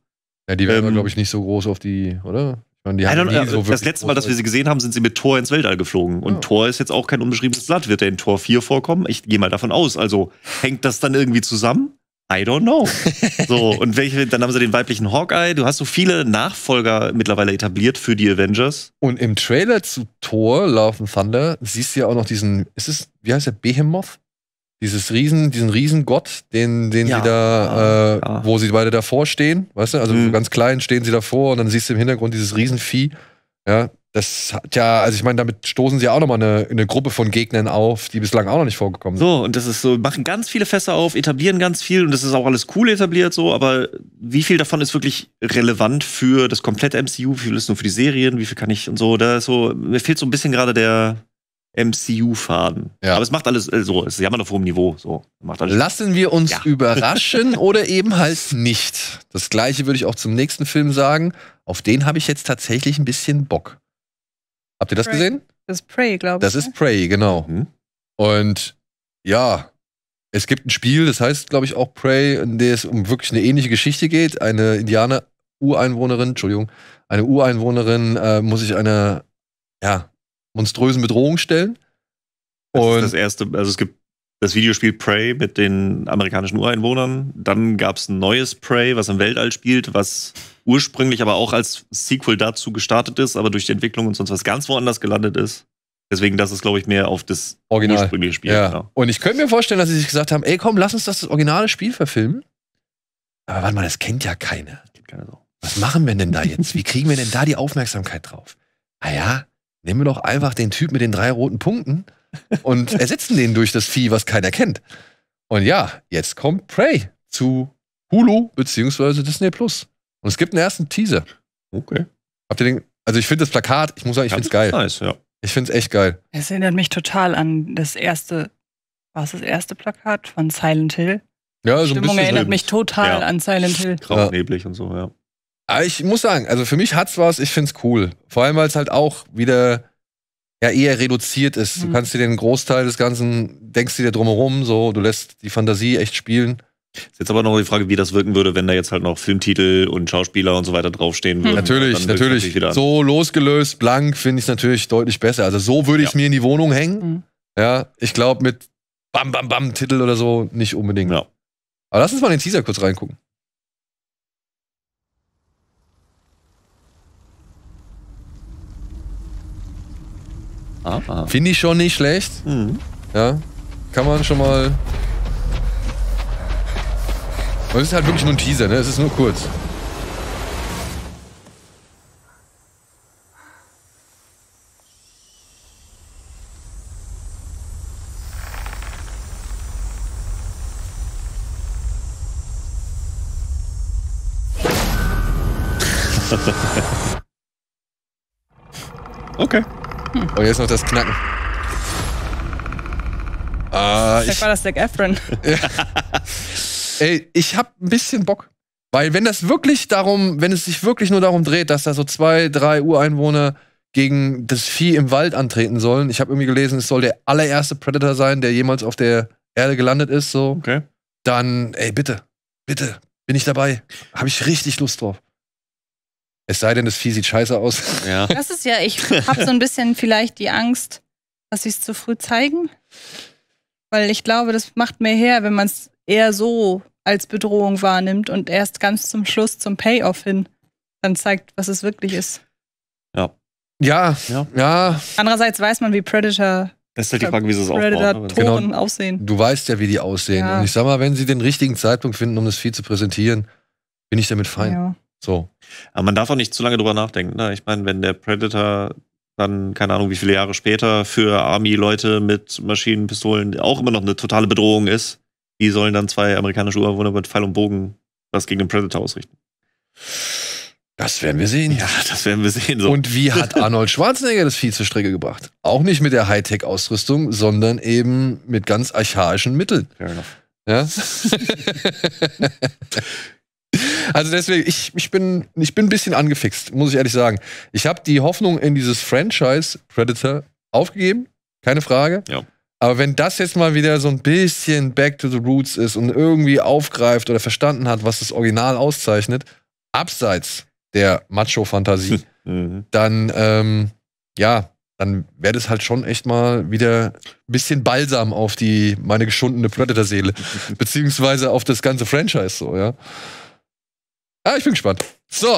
Ja, die werden, ähm, glaube ich, nicht so groß auf die, oder? Ich meine, die haben eh know, so das letzte Mal, dass wir sie gesehen haben, sind sie mit Thor ins Weltall geflogen. Und ja. Thor ist jetzt auch kein unbeschriebenes Blatt. Wird er in Thor 4 vorkommen? Ich gehe mal davon aus. Also hängt das dann irgendwie zusammen? I don't know. So, und welche, dann haben sie den weiblichen Hawkeye. Du hast so viele Nachfolger mittlerweile etabliert für die Avengers. Und im Trailer zu Thor, Love and Thunder, siehst du ja auch noch diesen, ist es, wie heißt der, Behemoth? Dieses Riesen, diesen Riesengott, den, den ja, sie da, äh, ja. wo sie beide davor stehen, weißt du? Also mhm. ganz klein stehen sie davor und dann siehst du im Hintergrund dieses Riesenvieh. Ja, das hat ja, also ich meine, damit stoßen sie auch nochmal eine, eine Gruppe von Gegnern auf, die bislang auch noch nicht vorgekommen sind. So, und das ist so, machen ganz viele Fässer auf, etablieren ganz viel und das ist auch alles cool etabliert so, aber wie viel davon ist wirklich relevant für das komplette MCU, wie viel ist nur für die Serien, wie viel kann ich und so, da ist so, mir fehlt so ein bisschen gerade der, MCU-Faden. Ja. Aber es macht alles äh, so, es ist ja immer noch auf hohem Niveau. So. Macht alles Lassen wir uns ja. überraschen oder eben halt nicht. Das gleiche würde ich auch zum nächsten Film sagen. Auf den habe ich jetzt tatsächlich ein bisschen Bock. Habt ihr das Prey. gesehen? Das ist Prey, glaube ich. Das ist ne? Prey, genau. Mhm. Und ja, es gibt ein Spiel, das heißt, glaube ich, auch Prey, in dem es um wirklich eine ähnliche Geschichte geht. Eine Indianer, Ureinwohnerin, Entschuldigung, eine Ureinwohnerin äh, muss sich einer ja, monströsen Bedrohung stellen. Und ist das erste, also es gibt das Videospiel Prey mit den amerikanischen Ureinwohnern. Dann gab es ein neues Prey, was im Weltall spielt, was ursprünglich aber auch als Sequel dazu gestartet ist, aber durch die Entwicklung und sonst was ganz woanders gelandet ist. Deswegen, das ist, glaube ich, mehr auf das Original. ursprüngliche Spiel. Ja. Genau. Und ich könnte mir vorstellen, dass sie sich gesagt haben, ey, komm, lass uns das, das originale Spiel verfilmen. Aber warte mal, das kennt ja keiner. Was machen wir denn da jetzt? Wie kriegen wir denn da die Aufmerksamkeit drauf? Ah ja, nehmen wir doch einfach den Typ mit den drei roten Punkten und ersetzen den durch das Vieh, was keiner kennt. Und ja, jetzt kommt Prey zu Hulu bzw. Disney Plus. Und es gibt einen ersten Teaser. Okay. Habt ihr den? Also ich finde das Plakat, ich muss sagen, ich finde es geil. Nice, ja. Ich finde es echt geil. Es erinnert mich total an das erste, war es das erste Plakat von Silent Hill? Ja, so also ein bisschen. erinnert mich total ja. an Silent Hill. Grau, neblig und so, ja. Aber ich muss sagen, also für mich hat's was, ich find's cool. Vor allem, weil es halt auch wieder ja eher reduziert ist. Hm. Du mhm. kannst dir den Großteil des Ganzen, denkst dir drumherum, so, du lässt die Fantasie echt spielen. Ist jetzt aber noch die Frage, wie das wirken würde, wenn da jetzt halt noch Filmtitel und Schauspieler und so weiter draufstehen würden. Natürlich, natürlich. natürlich so losgelöst, blank finde ich es natürlich deutlich besser. Also so würde ich es ja. mir in die Wohnung hängen. Mhm. Ja, ich glaube mit Bam Bam Bam Titel oder so nicht unbedingt. Ja. Aber lass uns mal den Teaser kurz reingucken. Ah. Finde ich schon nicht schlecht. Mhm. Ja, kann man schon mal und es ist halt wirklich nur ein Teaser, ne? Es ist nur kurz. okay. Hm. Und oh, jetzt noch das Knacken. Ah, Vielleicht ich war das Efren. Ja. Ey, ich hab ein bisschen Bock. Weil wenn das wirklich darum, wenn es sich wirklich nur darum dreht, dass da so zwei, drei Ureinwohner gegen das Vieh im Wald antreten sollen. Ich habe irgendwie gelesen, es soll der allererste Predator sein, der jemals auf der Erde gelandet ist, so. Okay. Dann, ey, bitte, bitte, bin ich dabei. Habe ich richtig Lust drauf. Es sei denn, das Vieh sieht scheiße aus. Ja. Das ist ja, ich habe so ein bisschen vielleicht die Angst, dass sie es zu früh zeigen. Weil ich glaube, das macht mehr her, wenn man es eher so als Bedrohung wahrnimmt und erst ganz zum Schluss zum Payoff hin dann zeigt, was es wirklich ist. Ja. Ja, ja. ja. Andererseits weiß man, wie Predator das ist halt die Frage, wie sie es aufbauen. Genau, aussehen. Du weißt ja, wie die aussehen. Ja. Und ich sag mal, wenn sie den richtigen Zeitpunkt finden, um das Vieh zu präsentieren, bin ich damit fein. Ja. So. Aber man darf auch nicht zu lange drüber nachdenken. Ne? Ich meine, wenn der Predator dann, keine Ahnung, wie viele Jahre später für Army-Leute mit Maschinenpistolen auch immer noch eine totale Bedrohung ist, die sollen dann zwei amerikanische Ureinwohner mit Pfeil und Bogen was gegen den Predator ausrichten. Das werden wir sehen. Ja, das werden wir sehen. So. Und wie hat Arnold Schwarzenegger das Vieh zur Strecke gebracht? Auch nicht mit der Hightech-Ausrüstung, sondern eben mit ganz archaischen Mitteln. Fair enough. Ja? also deswegen, ich, ich, bin, ich bin ein bisschen angefixt, muss ich ehrlich sagen. Ich habe die Hoffnung in dieses Franchise Predator aufgegeben, keine Frage. Ja. Aber wenn das jetzt mal wieder so ein bisschen back to the roots ist und irgendwie aufgreift oder verstanden hat, was das Original auszeichnet, abseits der Macho-Fantasie, mhm. dann, ähm, ja, dann wäre das halt schon echt mal wieder ein bisschen Balsam auf die, meine geschundene Predator-Seele. beziehungsweise auf das ganze Franchise so, ja. Ah, ich bin gespannt. So.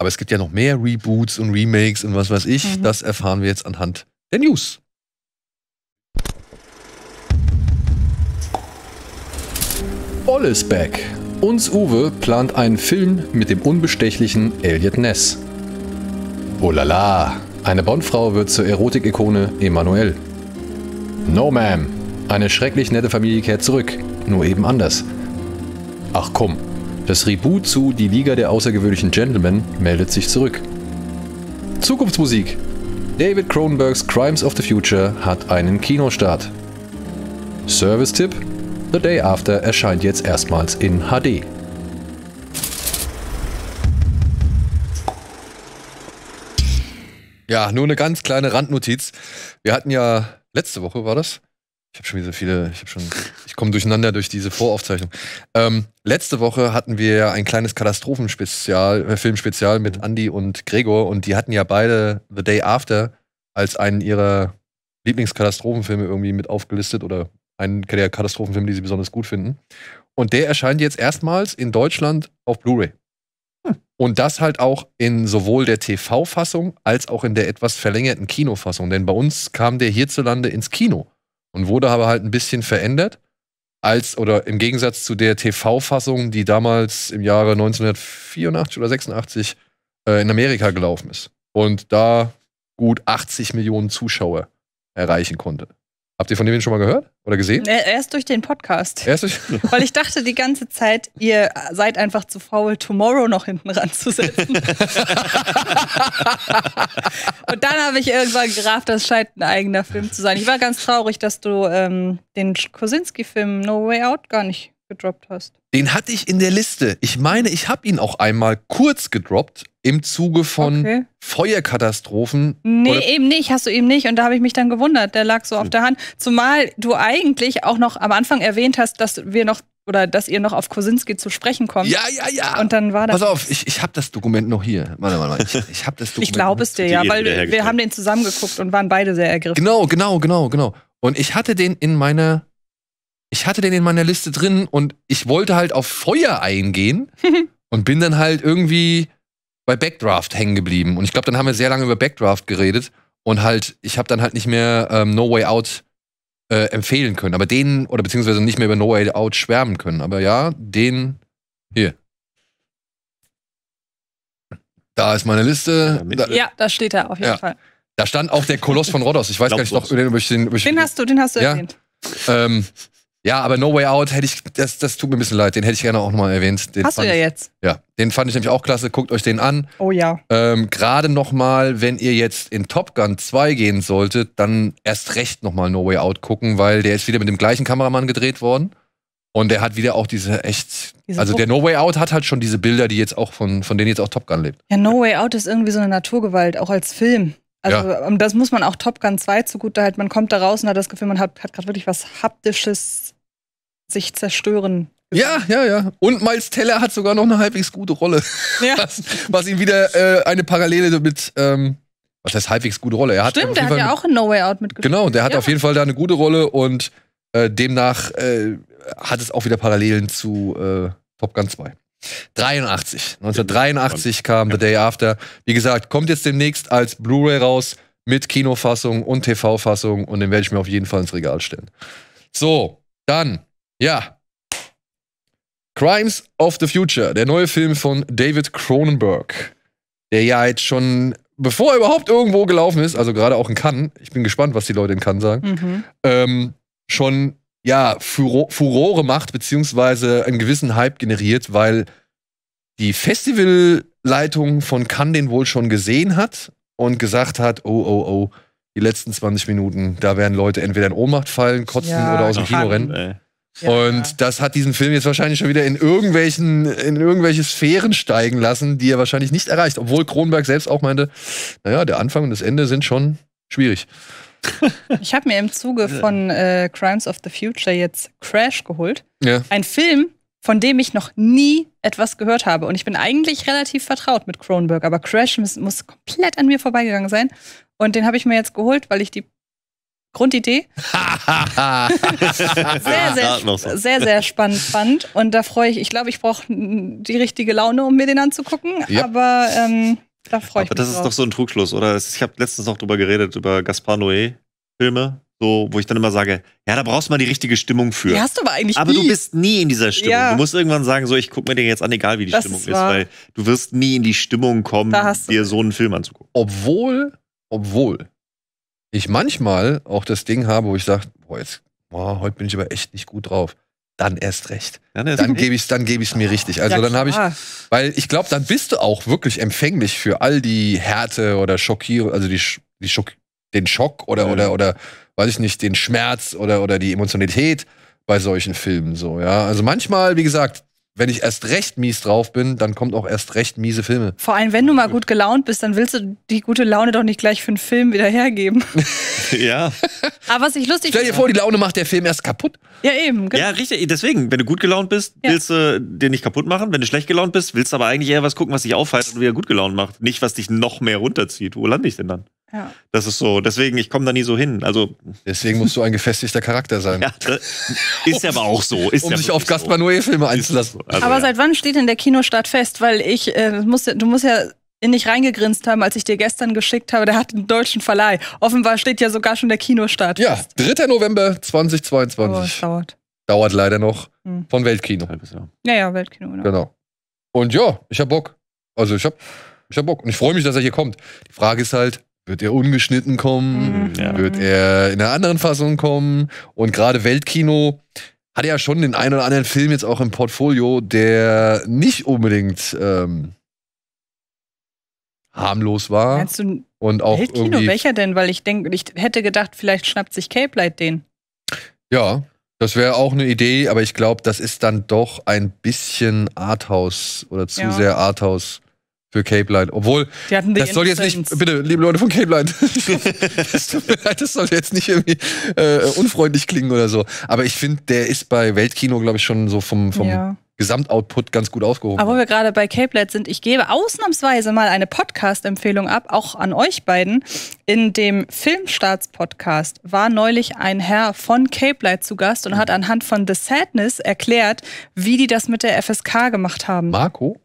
Aber es gibt ja noch mehr Reboots und Remakes und was weiß ich. Mhm. Das erfahren wir jetzt anhand der News. All is back. Uns Uwe plant einen Film mit dem unbestechlichen Elliot Ness. Oh la la, eine Bondfrau wird zur Erotik-Ikone Emanuel. No ma'am, eine schrecklich nette Familie kehrt zurück, nur eben anders. Ach komm, das Reboot zu Die Liga der außergewöhnlichen Gentlemen meldet sich zurück. Zukunftsmusik. David Cronenbergs Crimes of the Future hat einen Kinostart. Service-Tipp, The Day After erscheint jetzt erstmals in HD. Ja, nur eine ganz kleine Randnotiz. Wir hatten ja letzte Woche war das. Ich habe schon wieder viele. Ich habe schon. Ich komme durcheinander durch diese Voraufzeichnung. Ähm, letzte Woche hatten wir ein kleines Katastrophenspezial, äh, Filmspezial mit Andy und Gregor und die hatten ja beide The Day After als einen ihrer Lieblingskatastrophenfilme irgendwie mit aufgelistet oder einen Katastrophenfilm, Katastrophenfilme, die sie besonders gut finden. Und der erscheint jetzt erstmals in Deutschland auf Blu-ray. Hm. Und das halt auch in sowohl der TV-Fassung als auch in der etwas verlängerten Kinofassung. Denn bei uns kam der hierzulande ins Kino und wurde aber halt ein bisschen verändert. Als oder im Gegensatz zu der TV-Fassung, die damals im Jahre 1984 oder 86 äh, in Amerika gelaufen ist. Und da gut 80 Millionen Zuschauer erreichen konnte. Habt ihr von dem schon mal gehört oder gesehen? Äh, erst durch den Podcast. Erst durch Weil ich dachte die ganze Zeit, ihr seid einfach zu faul, Tomorrow noch hinten ranzusetzen. Und dann habe ich irgendwann gerafft, das scheint ein eigener Film zu sein. Ich war ganz traurig, dass du ähm, den Kosinski-Film No Way Out gar nicht gedroppt hast. Den hatte ich in der Liste. Ich meine, ich habe ihn auch einmal kurz gedroppt, im Zuge von okay. Feuerkatastrophen. Nee, eben nicht, hast du eben nicht. Und da habe ich mich dann gewundert, der lag so hm. auf der Hand. Zumal du eigentlich auch noch am Anfang erwähnt hast, dass wir noch oder dass ihr noch auf Kosinski zu sprechen kommt. Ja, ja, ja. Und dann war das. Pass auf, ich, ich habe das Dokument noch hier. Warte, warte, warte. Ich, ich habe das Dokument. ich glaube es dir, ja, weil wir haben den zusammengeguckt und waren beide sehr ergriffen. Genau, genau, genau, genau. Und ich hatte den in meiner ich hatte den in meiner Liste drin und ich wollte halt auf Feuer eingehen und bin dann halt irgendwie bei Backdraft hängen geblieben. Und ich glaube, dann haben wir sehr lange über Backdraft geredet und halt, ich habe dann halt nicht mehr ähm, No Way Out äh, empfehlen können. Aber den, oder beziehungsweise nicht mehr über No Way Out schwärmen können. Aber ja, den hier. Da ist meine Liste. ja, da steht er auf jeden ja. Fall. Da stand auch der Koloss von Rhodos. Ich weiß Glaub gar nicht ob ich den, den, den hast du, den hast du ja. erwähnt. Ähm, ja, aber No Way Out hätte ich, das, das tut mir ein bisschen leid, den hätte ich gerne auch nochmal erwähnt. Den Hast du ja ich, jetzt. Ja, den fand ich nämlich auch klasse, guckt euch den an. Oh ja. Ähm, Gerade nochmal, wenn ihr jetzt in Top Gun 2 gehen solltet, dann erst recht nochmal No Way Out gucken, weil der ist wieder mit dem gleichen Kameramann gedreht worden. Und der hat wieder auch diese echt, diese also der No Way Out hat halt schon diese Bilder, die jetzt auch von, von denen jetzt auch Top Gun lebt. Ja, No Way Out ist irgendwie so eine Naturgewalt, auch als Film. Also ja. Ähm, das muss man auch Top Gun 2 zugute halten. Man kommt da raus und hat das Gefühl, man hat, hat gerade wirklich was Haptisches sich zerstören ja, ja, ja. Und Miles Teller hat sogar noch eine halbwegs gute Rolle. Ja. Was, was ihm wieder äh, eine Parallele mit, ähm, was heißt halbwegs gute Rolle? Er hat Stimmt, der hat ja auch in No Way Out mitgespielt. Genau, der hat ja. auf jeden Fall da eine gute Rolle und äh, demnach äh, hat es auch wieder Parallelen zu äh, Top Gun 2. 83. 1983 kam The Day After. Wie gesagt, kommt jetzt demnächst als Blu-ray raus mit Kinofassung und TV-Fassung und den werde ich mir auf jeden Fall ins Regal stellen. So, dann ja. Crimes of the Future, der neue Film von David Cronenberg, der ja jetzt schon, bevor er überhaupt irgendwo gelaufen ist, also gerade auch in Cannes, ich bin gespannt, was die Leute in Cannes sagen, mhm. ähm, schon ja, Furo Furore macht, beziehungsweise einen gewissen Hype generiert, weil die Festivalleitung von Cannes den wohl schon gesehen hat und gesagt hat, oh, oh, oh, die letzten 20 Minuten, da werden Leute entweder in Ohnmacht fallen, kotzen ja, oder aus dem Kino rennen. Ey und ja. das hat diesen Film jetzt wahrscheinlich schon wieder in irgendwelchen, in irgendwelche Sphären steigen lassen, die er wahrscheinlich nicht erreicht. Obwohl Kronberg selbst auch meinte, naja, der Anfang und das Ende sind schon schwierig. Ich habe mir im Zuge von äh, Crimes of the Future jetzt Crash geholt. Ja. Ein Film, von dem ich noch nie etwas gehört habe. Und ich bin eigentlich relativ vertraut mit Kronberg, aber Crash muss, muss komplett an mir vorbeigegangen sein. Und den habe ich mir jetzt geholt, weil ich die Grundidee. sehr, sehr, sehr, sehr spannend fand. Und da freue ich, ich glaube, ich brauche die richtige Laune, um mir den anzugucken. Ja. Aber ähm, da freue ich mich. Aber das drauf. ist doch so ein Trugschluss, oder? Ich habe letztens noch drüber geredet, über Gaspar Noé-Filme. So, wo ich dann immer sage, ja, da brauchst du mal die richtige Stimmung für. Die hast du aber eigentlich Aber nie. du bist nie in dieser Stimmung. Ja. Du musst irgendwann sagen, so, ich gucke mir den jetzt an, egal wie die das Stimmung ist, weil du wirst nie in die Stimmung kommen, dir so einen Film anzugucken. Obwohl, obwohl ich manchmal auch das Ding habe, wo ich sage, boah, jetzt, boah, heute bin ich aber echt nicht gut drauf. Dann erst recht. Dann, gebe ich es dann gebe ich mir richtig. Also ja, dann habe ich, weil ich glaube, dann bist du auch wirklich empfänglich für all die Härte oder Schockierung, also die, die Schock, den Schock oder ja. Mhm. oder oder weiß ich nicht, den Schmerz oder oder die Emotionalität bei solchen Filmen so, ja. Also manchmal, wie gesagt, wenn ich erst recht mies drauf bin, dann kommt auch erst recht miese Filme. Vor allem, wenn du mal gut gelaunt bist, dann willst du die gute Laune doch nicht gleich für einen Film wieder hergeben. ja. Aber was ich lustig Stell dir vor, die Laune macht der Film erst kaputt. Ja, eben. Genau. Ja, richtig. Deswegen, wenn du gut gelaunt bist, ja. willst du den nicht kaputt machen. Wenn du schlecht gelaunt bist, willst du aber eigentlich eher was gucken, was dich aufheizt und wieder gut gelaunt macht. Nicht, was dich noch mehr runterzieht. Wo lande ich denn dann? Ja. Das ist so. Deswegen, ich komme da nie so hin. Also Deswegen musst du ein gefestigter Charakter sein. ja, ist aber auch so. Ist um ja sich auf Gaspar so. Noé-Filme einzulassen. Also, aber ja. seit wann steht denn der Kinostart fest? Weil ich, äh, muss, du musst ja in dich reingegrinst haben, als ich dir gestern geschickt habe, der hat einen deutschen Verleih. Offenbar steht ja sogar schon der Kinostart ja, fest. Ja, 3. November 2022. Oh, dauert. Dauert leider noch. Hm. Von Weltkino. Ja, ja, Weltkino. Genau. genau. Und ja, ich hab Bock. Also ich hab, ich hab Bock. Und ich freue mich, dass er hier kommt. Die Frage ist halt, wird er ungeschnitten kommen? Mhm. Ja. Wird er in einer anderen Fassung kommen? Und gerade Weltkino hat ja schon den einen oder anderen Film jetzt auch im Portfolio, der nicht unbedingt ähm, harmlos war. du und auch Weltkino, welcher denn? Weil ich denke, ich hätte gedacht, vielleicht schnappt sich Cape Light den. Ja, das wäre auch eine Idee, aber ich glaube, das ist dann doch ein bisschen Arthouse oder zu ja. sehr Arthouse für Cape Light. Obwohl, das soll jetzt nicht, bitte, liebe Leute von Cape Light, das tut mir leid, das soll jetzt nicht irgendwie äh, unfreundlich klingen oder so. Aber ich finde, der ist bei Weltkino, glaube ich, schon so vom, vom ja. Gesamtoutput ganz gut aufgehoben. Aber wo wir gerade bei Cape Light sind, ich gebe ausnahmsweise mal eine Podcast-Empfehlung ab, auch an euch beiden. In dem Filmstarts-Podcast war neulich ein Herr von Cape Light zu Gast und mhm. hat anhand von The Sadness erklärt, wie die das mit der FSK gemacht haben. Marco?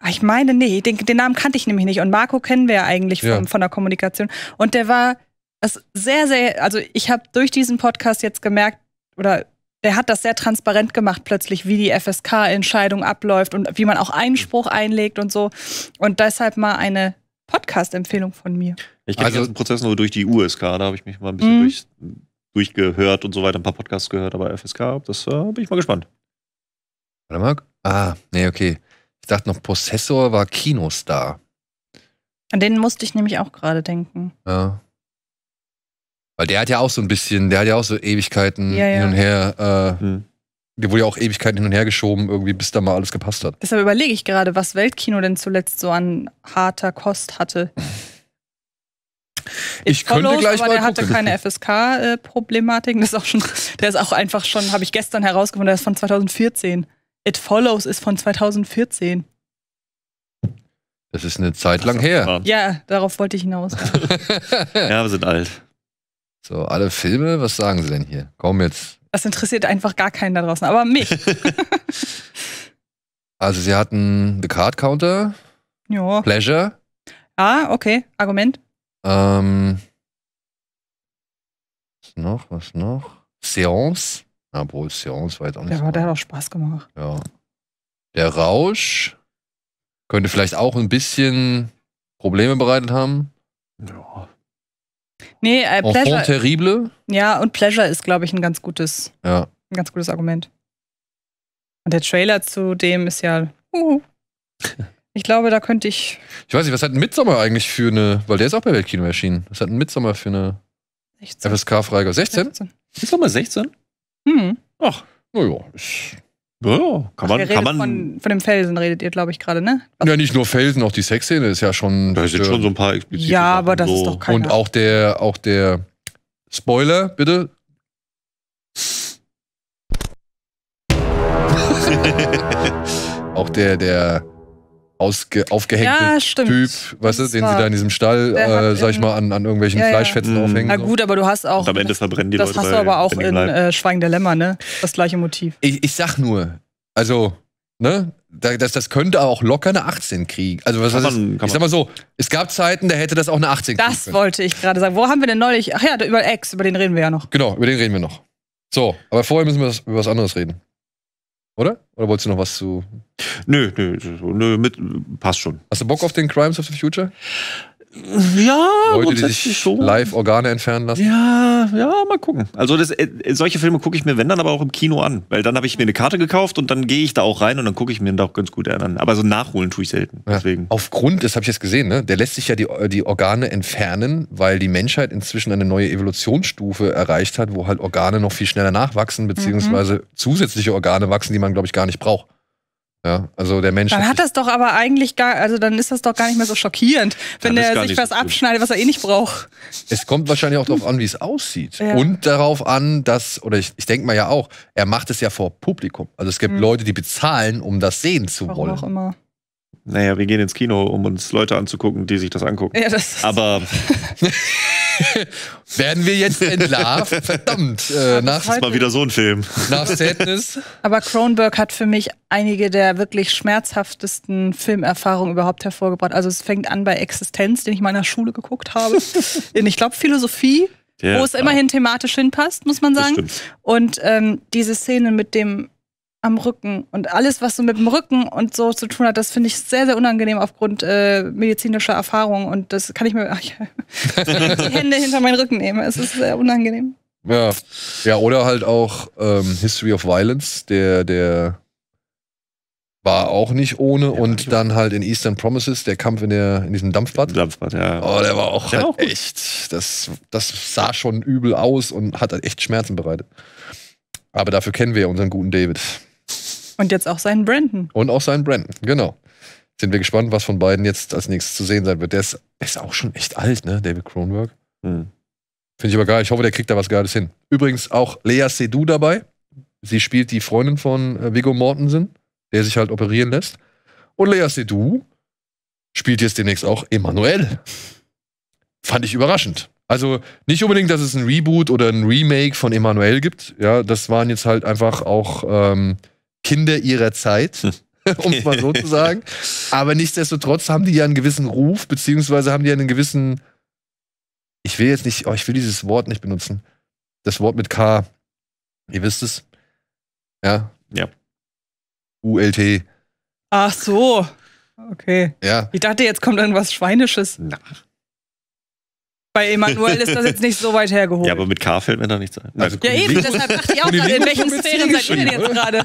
Ah, ich meine, nee, den, den, Namen kannte ich nämlich nicht. Und Marco kennen wir ja eigentlich von, ja. von der Kommunikation. Und der war das sehr, sehr, also ich habe durch diesen Podcast jetzt gemerkt, oder der hat das sehr transparent gemacht, plötzlich, wie die FSK-Entscheidung abläuft und wie man auch Einspruch einlegt und so. Und deshalb mal eine Podcast-Empfehlung von mir. Ich kenne also, den Prozess nur durch die USK, da habe ich mich mal ein bisschen mhm. durch, durchgehört und so weiter, ein paar Podcasts gehört, aber FSK, das äh, bin ich mal gespannt. Warte mal. Ah, nee, okay dachte noch, Possessor war Kinostar. An den musste ich nämlich auch gerade denken. Ja. Weil der hat ja auch so ein bisschen, der hat ja auch so Ewigkeiten ja, ja. hin und her. Äh, mhm. Der wurde ja auch Ewigkeiten hin und her geschoben, irgendwie, bis da mal alles gepasst hat. Deshalb überlege ich gerade, was Weltkino denn zuletzt so an harter Kost hatte. ich Follows, könnte gleich aber mal der hatte keine FSK-Problematik. Äh, der ist auch einfach schon, habe ich gestern herausgefunden, der ist von 2014. It Follows ist von 2014. Das ist eine Zeit lang her. Ja, darauf wollte ich hinaus. ja, wir sind alt. So, alle Filme, was sagen sie denn hier? Komm jetzt. Das interessiert einfach gar keinen da draußen, aber mich. also, sie hatten The Card Counter. Ja. Pleasure. Ah, okay. Argument. Ähm. Was noch? Was noch? Seance. Obwohl, Seance war jetzt auch nicht der, so. der hat auch Spaß gemacht. Ja. Der Rausch könnte vielleicht auch ein bisschen Probleme bereitet haben. Ja. Nee, äh, Pleasure. Enfant terrible. Ja, und Pleasure ist, glaube ich, ein ganz gutes, ja. ein ganz gutes Argument. Und der Trailer zu dem ist ja. Uh, ich glaube, da könnte ich. Ich weiß nicht, was hat ein Midsommer eigentlich für eine. Weil der ist auch bei Weltkino erschienen. Was hat ein Midsommer für eine FSK-Freigabe? 16? 16? Midsommer 16? Hm. Ach, naja, ist. Ja, kann man, kann man von, von dem Felsen redet ihr, glaube ich, gerade, ne? Was? Ja, nicht nur Felsen, auch die Sexszene ist ja schon. Da sind äh, schon so ein paar explizite. Ja, aber das so. ist doch kein. Und auch der, auch der Spoiler, bitte. auch der, der ausge, aufgehängte ja, stimmt. Typ, weißt du, den sie da in diesem Stall, äh, sag ich mal, an, an irgendwelchen ja, ja. Fleischfetzen mhm. aufhängen. Na gut, aber du hast auch. Und am Ende verbrennen die das Leute. Das hast du aber auch in äh, Schweigen der Lämmer, ne? Das gleiche Motiv. Ich, ich sag nur, also, ne? Das, das könnte auch locker eine 18 kriegen. Also, was, man, ist, ich sag mal so, es gab Zeiten, da hätte das auch eine 18 kriegen. Das wollte ich gerade sagen. Wo haben wir denn neulich? Ach ja, über Ex, über den reden wir ja noch. Genau, über den reden wir noch. So, aber vorher müssen wir über was anderes reden. Oder? Oder wolltest du noch was zu. Nö, nö, nö mit, passt schon. Hast du Bock auf den Crimes of the Future? Ja, Leute, die sich schon. live Organe entfernen lassen. Ja, ja, mal gucken. Also das, äh, solche Filme gucke ich mir, wenn dann, aber auch im Kino an. Weil dann habe ich mir eine Karte gekauft und dann gehe ich da auch rein und dann gucke ich mir da auch ganz gut an. Aber so nachholen tue ich selten. Ja. Aufgrund, das habe ich jetzt gesehen, ne? der lässt sich ja die, die Organe entfernen, weil die Menschheit inzwischen eine neue Evolutionsstufe erreicht hat, wo halt Organe noch viel schneller nachwachsen, beziehungsweise mhm. zusätzliche Organe wachsen, die man, glaube ich, gar nicht braucht. Ja, also der Mensch. Dann hat, das doch aber eigentlich gar, also dann ist das doch gar nicht mehr so schockierend, wenn der sich was so abschneidet, was er eh nicht braucht. Es kommt wahrscheinlich auch darauf an, wie es aussieht. Ja. Und darauf an, dass, oder ich, ich denke mal ja auch, er macht es ja vor Publikum. Also es gibt mhm. Leute, die bezahlen, um das sehen zu Warum wollen. auch immer. Naja, wir gehen ins Kino, um uns Leute anzugucken, die sich das angucken. Ja, das aber. werden wir jetzt entlarvt? Verdammt. Äh, das ist mal wieder so ein Film. Nach Sadness. Aber Cronenberg hat für mich einige der wirklich schmerzhaftesten Filmerfahrungen überhaupt hervorgebracht. Also es fängt an bei Existenz, den ich mal in der Schule geguckt habe. in, ich glaube, Philosophie. Yeah, wo es immerhin thematisch hinpasst, muss man sagen. Und ähm, diese Szene mit dem am Rücken. Und alles, was so mit dem Rücken und so zu tun hat, das finde ich sehr, sehr unangenehm aufgrund äh, medizinischer Erfahrung. Und das kann ich mir ach, die Hände hinter meinen Rücken nehmen. Es ist sehr unangenehm. Ja, ja oder halt auch ähm, History of Violence, der, der war auch nicht ohne. Ja, und dann halt in Eastern Promises, der Kampf in, der, in diesem Dampfbad. Dampfbad, ja. Oh, der war auch, der halt auch echt, das, das sah schon übel aus und hat halt echt Schmerzen bereitet. Aber dafür kennen wir ja unseren guten David. Und jetzt auch seinen Brandon. Und auch seinen Brandon, genau. Sind wir gespannt, was von beiden jetzt als nächstes zu sehen sein wird. Der ist, ist auch schon echt alt, ne? David Cronenberg. Hm. Finde ich aber geil. Ich hoffe, der kriegt da was Geiles hin. Übrigens auch Lea Sedou dabei. Sie spielt die Freundin von äh, Viggo Mortensen, der sich halt operieren lässt. Und Lea Sedou spielt jetzt demnächst auch Emanuel. Fand ich überraschend. Also nicht unbedingt, dass es ein Reboot oder ein Remake von Emanuel gibt. Ja, das waren jetzt halt einfach auch ähm, Kinder ihrer Zeit. Hm. um es mal so zu sagen. Aber nichtsdestotrotz haben die ja einen gewissen Ruf, beziehungsweise haben die einen gewissen, ich will jetzt nicht, oh, ich will dieses Wort nicht benutzen. Das Wort mit K, ihr wisst es. Ja. Ja. ULT. Ach so. Okay. Ja. Ich dachte, jetzt kommt irgendwas Schweinisches. Na bei Emanuel ist das jetzt nicht so weit hergeholt. Ja, aber mit K fällt mir da nichts ein. Also, ja, eben, deshalb dachte ich auch in welchen Sphären seid ihr denn jetzt gerade?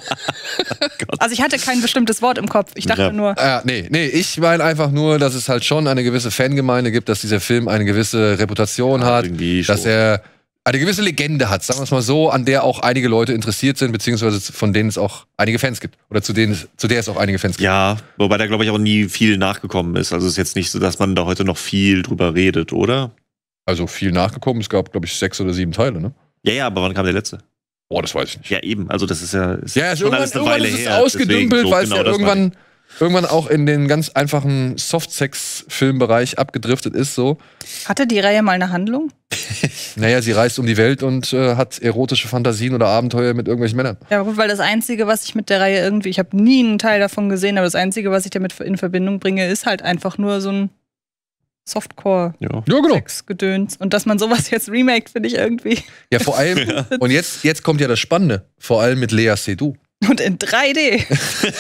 also ich hatte kein bestimmtes Wort im Kopf. Ich dachte ja. nur. Äh, nee, nee, ich meine einfach nur, dass es halt schon eine gewisse Fangemeinde gibt, dass dieser Film eine gewisse Reputation ja, ah, hat, dass er eine gewisse Legende hat, sagen wir es mal so, an der auch einige Leute interessiert sind, beziehungsweise von denen es auch einige Fans gibt. Oder zu denen zu der es auch einige Fans gibt. Ja, wobei da glaube ich auch nie viel nachgekommen ist. Also es ist jetzt nicht so, dass man da heute noch viel drüber redet, oder? Also viel nachgekommen. Es gab, glaube ich, sechs oder sieben Teile, ne? Ja, ja, aber wann kam der letzte? Boah, das weiß ich nicht. Ja, eben. Also, das ist ja. Ist ja, also schon alles eine Weile ist es her. ausgedümpelt, weil es ja irgendwann, irgendwann auch in den ganz einfachen Softsex-Filmbereich abgedriftet ist. So. Hatte die Reihe mal eine Handlung? naja, sie reist um die Welt und äh, hat erotische Fantasien oder Abenteuer mit irgendwelchen Männern. Ja, gut, weil das Einzige, was ich mit der Reihe irgendwie, ich habe nie einen Teil davon gesehen, aber das Einzige, was ich damit in Verbindung bringe, ist halt einfach nur so ein Softcore, ja. genau. Gedöns. Und dass man sowas jetzt remaked, finde ich irgendwie. Ja, vor allem, ja. und jetzt, jetzt kommt ja das Spannende, vor allem mit Lea Seydoux. Und in 3D.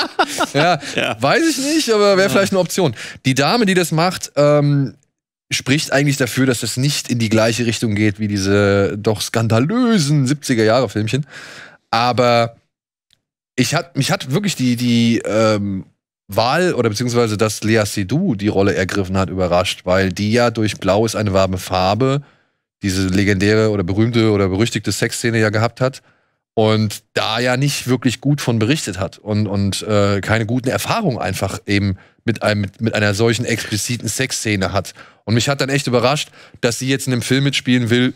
ja, ja, weiß ich nicht, aber wäre vielleicht eine Option. Die Dame, die das macht, ähm, spricht eigentlich dafür, dass es nicht in die gleiche Richtung geht wie diese doch skandalösen 70er-Jahre-Filmchen. Aber ich hat, mich hat wirklich die, die ähm, Wahl oder beziehungsweise dass Lea Seydoux die Rolle ergriffen hat, überrascht, weil die ja durch Blau ist eine warme Farbe, diese legendäre oder berühmte oder berüchtigte Sexszene ja gehabt hat und da ja nicht wirklich gut von berichtet hat und, und äh, keine guten Erfahrungen einfach eben mit, einem, mit, mit einer solchen expliziten Sexszene hat. Und mich hat dann echt überrascht, dass sie jetzt in einem Film mitspielen will,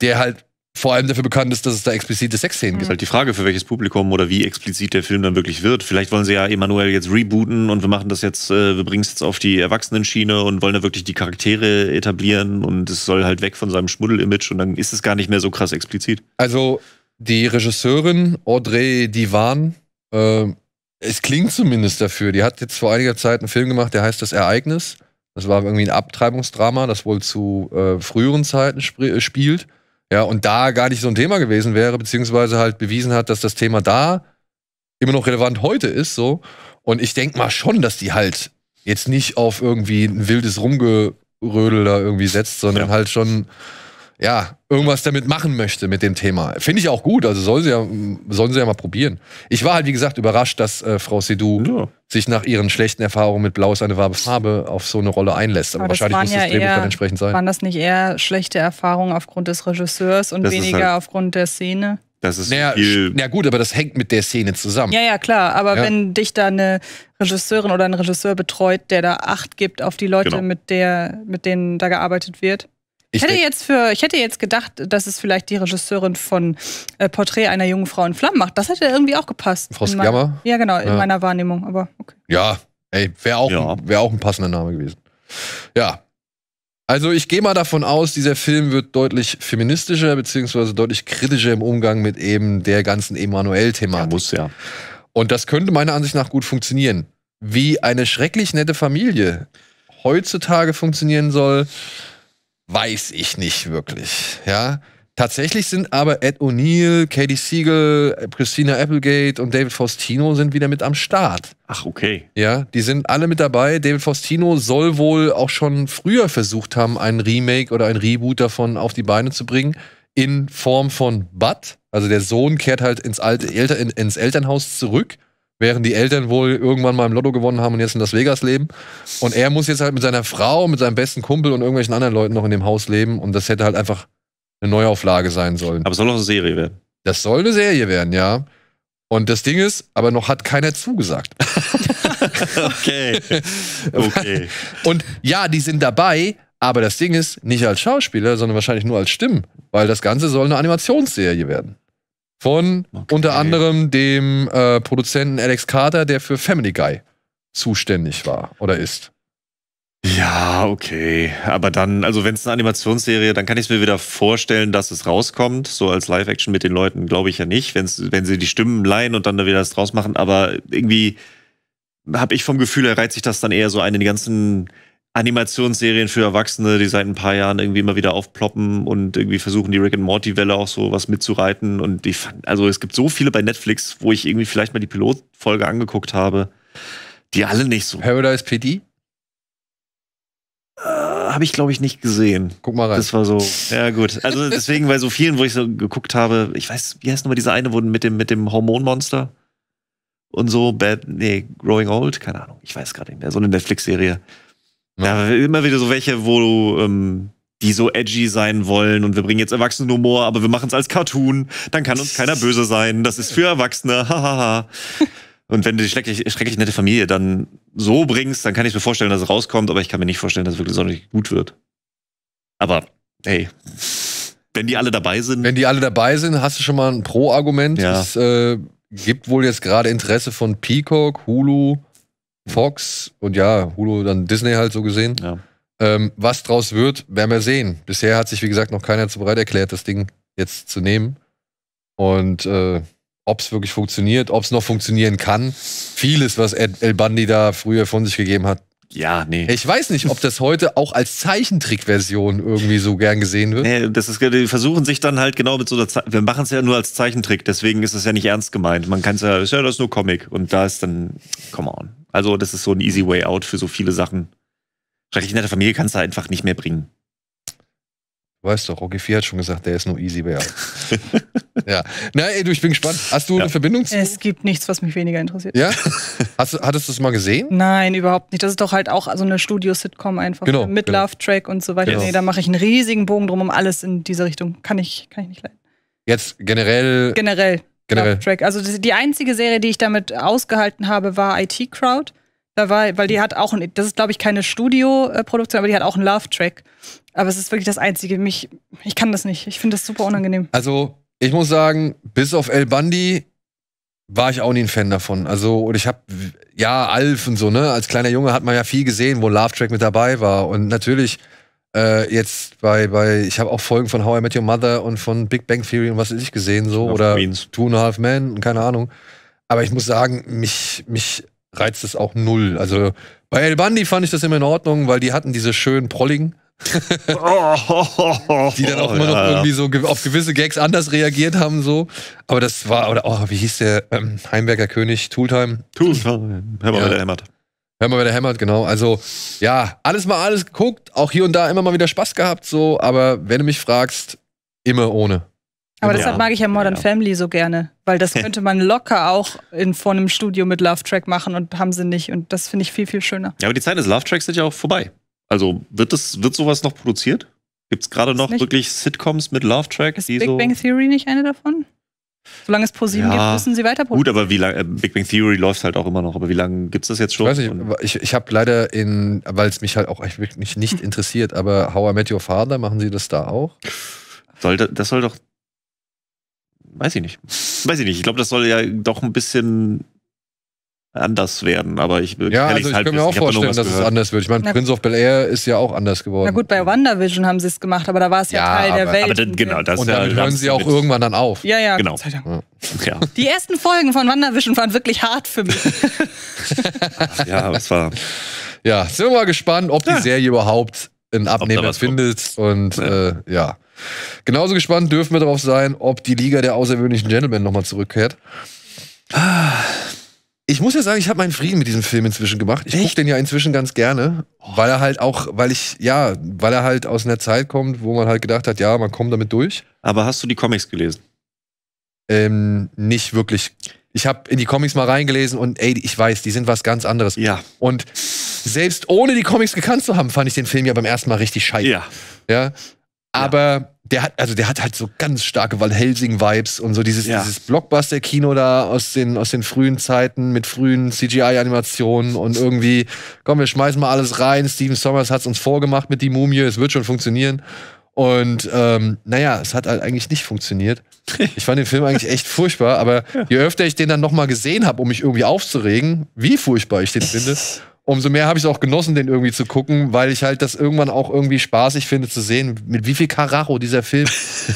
der halt vor allem dafür bekannt ist, dass es da explizite Sexszenen mhm. gibt. ist halt die Frage, für welches Publikum oder wie explizit der Film dann wirklich wird. Vielleicht wollen sie ja Emanuel jetzt rebooten und wir machen das jetzt, äh, wir bringen es jetzt auf die Erwachsenenschiene und wollen da wirklich die Charaktere etablieren und es soll halt weg von seinem Schmuddel-Image und dann ist es gar nicht mehr so krass explizit. Also die Regisseurin Audrey Divan, äh, es klingt zumindest dafür, die hat jetzt vor einiger Zeit einen Film gemacht, der heißt Das Ereignis. Das war irgendwie ein Abtreibungsdrama, das wohl zu äh, früheren Zeiten sp spielt ja, und da gar nicht so ein Thema gewesen wäre, beziehungsweise halt bewiesen hat, dass das Thema da immer noch relevant heute ist, so. Und ich denke mal schon, dass die halt jetzt nicht auf irgendwie ein wildes Rumgerödel da irgendwie setzt, sondern ja. halt schon ja, irgendwas damit machen möchte mit dem Thema. Finde ich auch gut, also sollen sie, ja, sollen sie ja mal probieren. Ich war halt, wie gesagt, überrascht, dass äh, Frau Sidhu ja. sich nach ihren schlechten Erfahrungen mit Blau ist eine wahre Farbe auf so eine Rolle einlässt. Aber, Aber wahrscheinlich muss ja das Drehbuch eher, dann entsprechend sein. Waren das nicht eher schlechte Erfahrungen aufgrund des Regisseurs und das weniger halt aufgrund der Szene? Das ist naja, viel. Ja, gut, aber das hängt mit der Szene zusammen. Ja, ja, klar. Aber ja. wenn dich da eine Regisseurin oder ein Regisseur betreut, der da Acht gibt auf die Leute, genau. mit, der, mit denen da gearbeitet wird. Ich hätte, jetzt für, ich hätte jetzt gedacht, dass es vielleicht die Regisseurin von äh, Porträt einer jungen Frau in Flammen macht. Das hätte irgendwie auch gepasst. Frau Skjammer? Ja, genau, in ja. meiner Wahrnehmung. Aber okay. Ja, ey, wäre auch, ja. wär auch ein passender Name gewesen. Ja. Also ich gehe mal davon aus, dieser Film wird deutlich feministischer beziehungsweise deutlich kritischer im Umgang mit eben der ganzen Emanuel-Thematik. Ja, muss ja. Und das könnte meiner Ansicht nach gut funktionieren. Wie eine schrecklich nette Familie heutzutage funktionieren soll, weiß ich nicht wirklich. Ja. Tatsächlich sind aber Ed O'Neill, Katie Siegel, Christina Applegate und David Faustino sind wieder mit am Start. Ach, okay. Ja, die sind alle mit dabei. David Faustino soll wohl auch schon früher versucht haben, einen Remake oder ein Reboot davon auf die Beine zu bringen. In Form von Bud. Also der Sohn kehrt halt ins, alte, ins Elternhaus zurück während die Eltern wohl irgendwann mal im Lotto gewonnen haben und jetzt in Las Vegas leben. Und er muss jetzt halt mit seiner Frau, mit seinem besten Kumpel und irgendwelchen anderen Leuten noch in dem Haus leben. Und das hätte halt einfach eine Neuauflage sein sollen. Aber es soll noch eine Serie werden. Das soll eine Serie werden, ja. Und das Ding ist, aber noch hat keiner zugesagt. okay. okay. Und ja, die sind dabei, aber das Ding ist, nicht als Schauspieler, sondern wahrscheinlich nur als Stimmen, weil das Ganze soll eine Animationsserie werden. Von okay. unter anderem dem äh, Produzenten Alex Carter, der für Family Guy zuständig war oder ist. Ja, okay. Aber dann, also wenn es eine Animationsserie, dann kann ich es mir wieder vorstellen, dass es rauskommt. So als Live-Action mit den Leuten glaube ich ja nicht, wenn's, wenn sie die Stimmen leihen und dann da wieder das draus machen. Aber irgendwie habe ich vom Gefühl, er reiht sich das dann eher so ein in die ganzen Animationsserien für Erwachsene, die seit ein paar Jahren irgendwie immer wieder aufploppen und irgendwie versuchen, die Rick and Morty-Welle auch so was mitzureiten. Und ich fand, also es gibt so viele bei Netflix, wo ich irgendwie vielleicht mal die Pilotfolge angeguckt habe, die alle nicht so. Paradise PD? Äh, habe ich, glaube ich, nicht gesehen. Guck mal rein. Das war so, ja gut. Also deswegen bei so vielen, wo ich so geguckt habe, ich weiß, wie heißt nochmal diese eine, wo mit dem, mit dem Hormonmonster? und so, Bad, nee, Growing Old, keine Ahnung, ich weiß gerade nicht mehr, so eine Netflix-Serie. Ja, immer wieder so welche, wo ähm, die so edgy sein wollen und wir bringen jetzt Erwachsenenhumor, aber wir machen es als Cartoon, dann kann uns keiner böse sein. Das ist für Erwachsene, hahaha. und wenn du die schrecklich, schrecklich nette Familie dann so bringst, dann kann ich mir vorstellen, dass es rauskommt, aber ich kann mir nicht vorstellen, dass es wirklich sonderlich gut wird. Aber, hey. Wenn die alle dabei sind. Wenn die alle dabei sind, hast du schon mal ein Pro-Argument. Ja. Es äh, gibt wohl jetzt gerade Interesse von Peacock, Hulu, Fox und ja, Hulu, dann Disney halt so gesehen. Ja. Ähm, was draus wird, werden wir sehen. Bisher hat sich, wie gesagt, noch keiner zu bereit erklärt, das Ding jetzt zu nehmen. Und äh, ob es wirklich funktioniert, ob es noch funktionieren kann. Vieles, was Ed El Bandi da früher von sich gegeben hat, ja, nee. Ich weiß nicht, ob das heute auch als Zeichentrickversion irgendwie so gern gesehen wird. Nee, das ist, die versuchen sich dann halt genau mit so einer Ze Wir machen es ja nur als Zeichentrick, deswegen ist es ja nicht ernst gemeint. Man kann es ja, ist ja, das nur Comic. Und da ist dann, come on. Also, das ist so ein easy way out für so viele Sachen. Schrecklich nette Familie kannst du einfach nicht mehr bringen. Weißt du, Rocky 4 hat schon gesagt, der ist nur easy bear. ja. Na, ey, du, ich bin gespannt. Hast du ja. eine Verbindung zu? Es gibt nichts, was mich weniger interessiert. Ja? Hast, hattest du es mal gesehen? Nein, überhaupt nicht. Das ist doch halt auch so also eine Studio-Sitcom einfach. Genau, mit genau. Love-Track und so weiter. Genau. Nee, da mache ich einen riesigen Bogen drum um alles in diese Richtung. Kann ich, kann ich nicht leiden. Jetzt generell. Generell. Generell. Love-Track. Also die einzige Serie, die ich damit ausgehalten habe, war IT Crowd. Da war, weil die hat auch ein, das ist glaube ich keine Studio-Produktion, aber die hat auch einen Love-Track. Aber es ist wirklich das Einzige. Mich, ich kann das nicht. Ich finde das super unangenehm. Also ich muss sagen, bis auf El Bundy war ich auch nie ein Fan davon. Also, und ich habe ja, Alf und so, ne? Als kleiner Junge hat man ja viel gesehen, wo Love Track mit dabei war. Und natürlich, äh, jetzt bei, bei ich habe auch Folgen von How I Met Your Mother und von Big Bang Theory und was weiß ich gesehen, so. Oder Queens. Two and a Half Men, keine Ahnung. Aber ich muss sagen, mich, mich reizt es auch null. Also bei El Bandi fand ich das immer in Ordnung, weil die hatten diese schönen Prolligen. die dann auch immer noch irgendwie so auf gewisse Gags anders reagiert haben, so. Aber das war, oder, oh, wie hieß der ähm, Heimberger König? Tooltime? Tooltime. Hör mal, ja. wer der hämmert. Hör mal, wer der hämmert, genau. Also, ja, alles mal alles geguckt, auch hier und da immer mal wieder Spaß gehabt, so. Aber wenn du mich fragst, immer ohne. Aber ja. deshalb mag ich ja Modern ja. Family so gerne, weil das könnte man locker auch in, vor einem Studio mit Love Track machen und haben sie nicht. Und das finde ich viel, viel schöner. Ja, aber die Zeit des Love Tracks sind ja auch vorbei. Also wird, das, wird sowas noch produziert? Gibt es gerade noch wirklich Sitcoms mit Love Track? Ist Big so Bang Theory nicht eine davon? Solange es ProSieben ja. gibt, müssen sie weiter produzieren. Gut, aber wie lange, äh, Big Bang Theory läuft halt auch immer noch, aber wie lange gibt es das jetzt schon? Ich weiß nicht, ich, ich habe leider in, weil es mich halt auch wirklich nicht interessiert, aber How I Met Your Father, machen sie das da auch? Sollte, das soll doch weiß ich nicht. Weiß ich nicht. Ich glaube, das soll ja doch ein bisschen anders werden, aber ich will Ja, also ich halt kann mir auch vorstellen, dass gehört. es anders wird. Ich meine, Prince of Bel Air ist ja auch anders geworden. Na gut, bei WandaVision haben sie es gemacht, aber da war es ja, ja, Teil aber, der Welt. Aber dann, genau, das und ja, hören sie auch irgendwann dann auf. Ja, ja. Genau. Ja. Die ersten Folgen von WandaVision waren wirklich hart für mich. ja, aber es war Ja, sind wir mal gespannt, ob die Serie überhaupt einen Abnehmer findet kommt. und äh, ja. Genauso gespannt dürfen wir darauf sein, ob die Liga der außergewöhnlichen Gentlemen nochmal zurückkehrt. Ich muss ja sagen, ich habe meinen Frieden mit diesem Film inzwischen gemacht. Ich gucke den ja inzwischen ganz gerne, weil er halt auch, weil ich, ja, weil er halt aus einer Zeit kommt, wo man halt gedacht hat, ja, man kommt damit durch. Aber hast du die Comics gelesen? Ähm, nicht wirklich. Ich habe in die Comics mal reingelesen und ey, ich weiß, die sind was ganz anderes. Ja. Und selbst ohne die Comics gekannt zu haben, fand ich den Film ja beim ersten Mal richtig scheiße. Ja. Ja. Aber der hat, also der hat halt so ganz starke Van Helsing-Vibes und so dieses, ja. dieses Blockbuster-Kino da aus den, aus den frühen Zeiten mit frühen CGI-Animationen und irgendwie, komm, wir schmeißen mal alles rein. Steven Sommers hat es uns vorgemacht mit die Mumie, es wird schon funktionieren. Und ähm, naja, es hat halt eigentlich nicht funktioniert. Ich fand den Film eigentlich echt furchtbar, aber ja. je öfter ich den dann nochmal gesehen habe, um mich irgendwie aufzuregen, wie furchtbar ich den finde, umso mehr habe ich es auch genossen, den irgendwie zu gucken, weil ich halt das irgendwann auch irgendwie spaßig finde zu sehen, mit wie viel Karacho dieser Film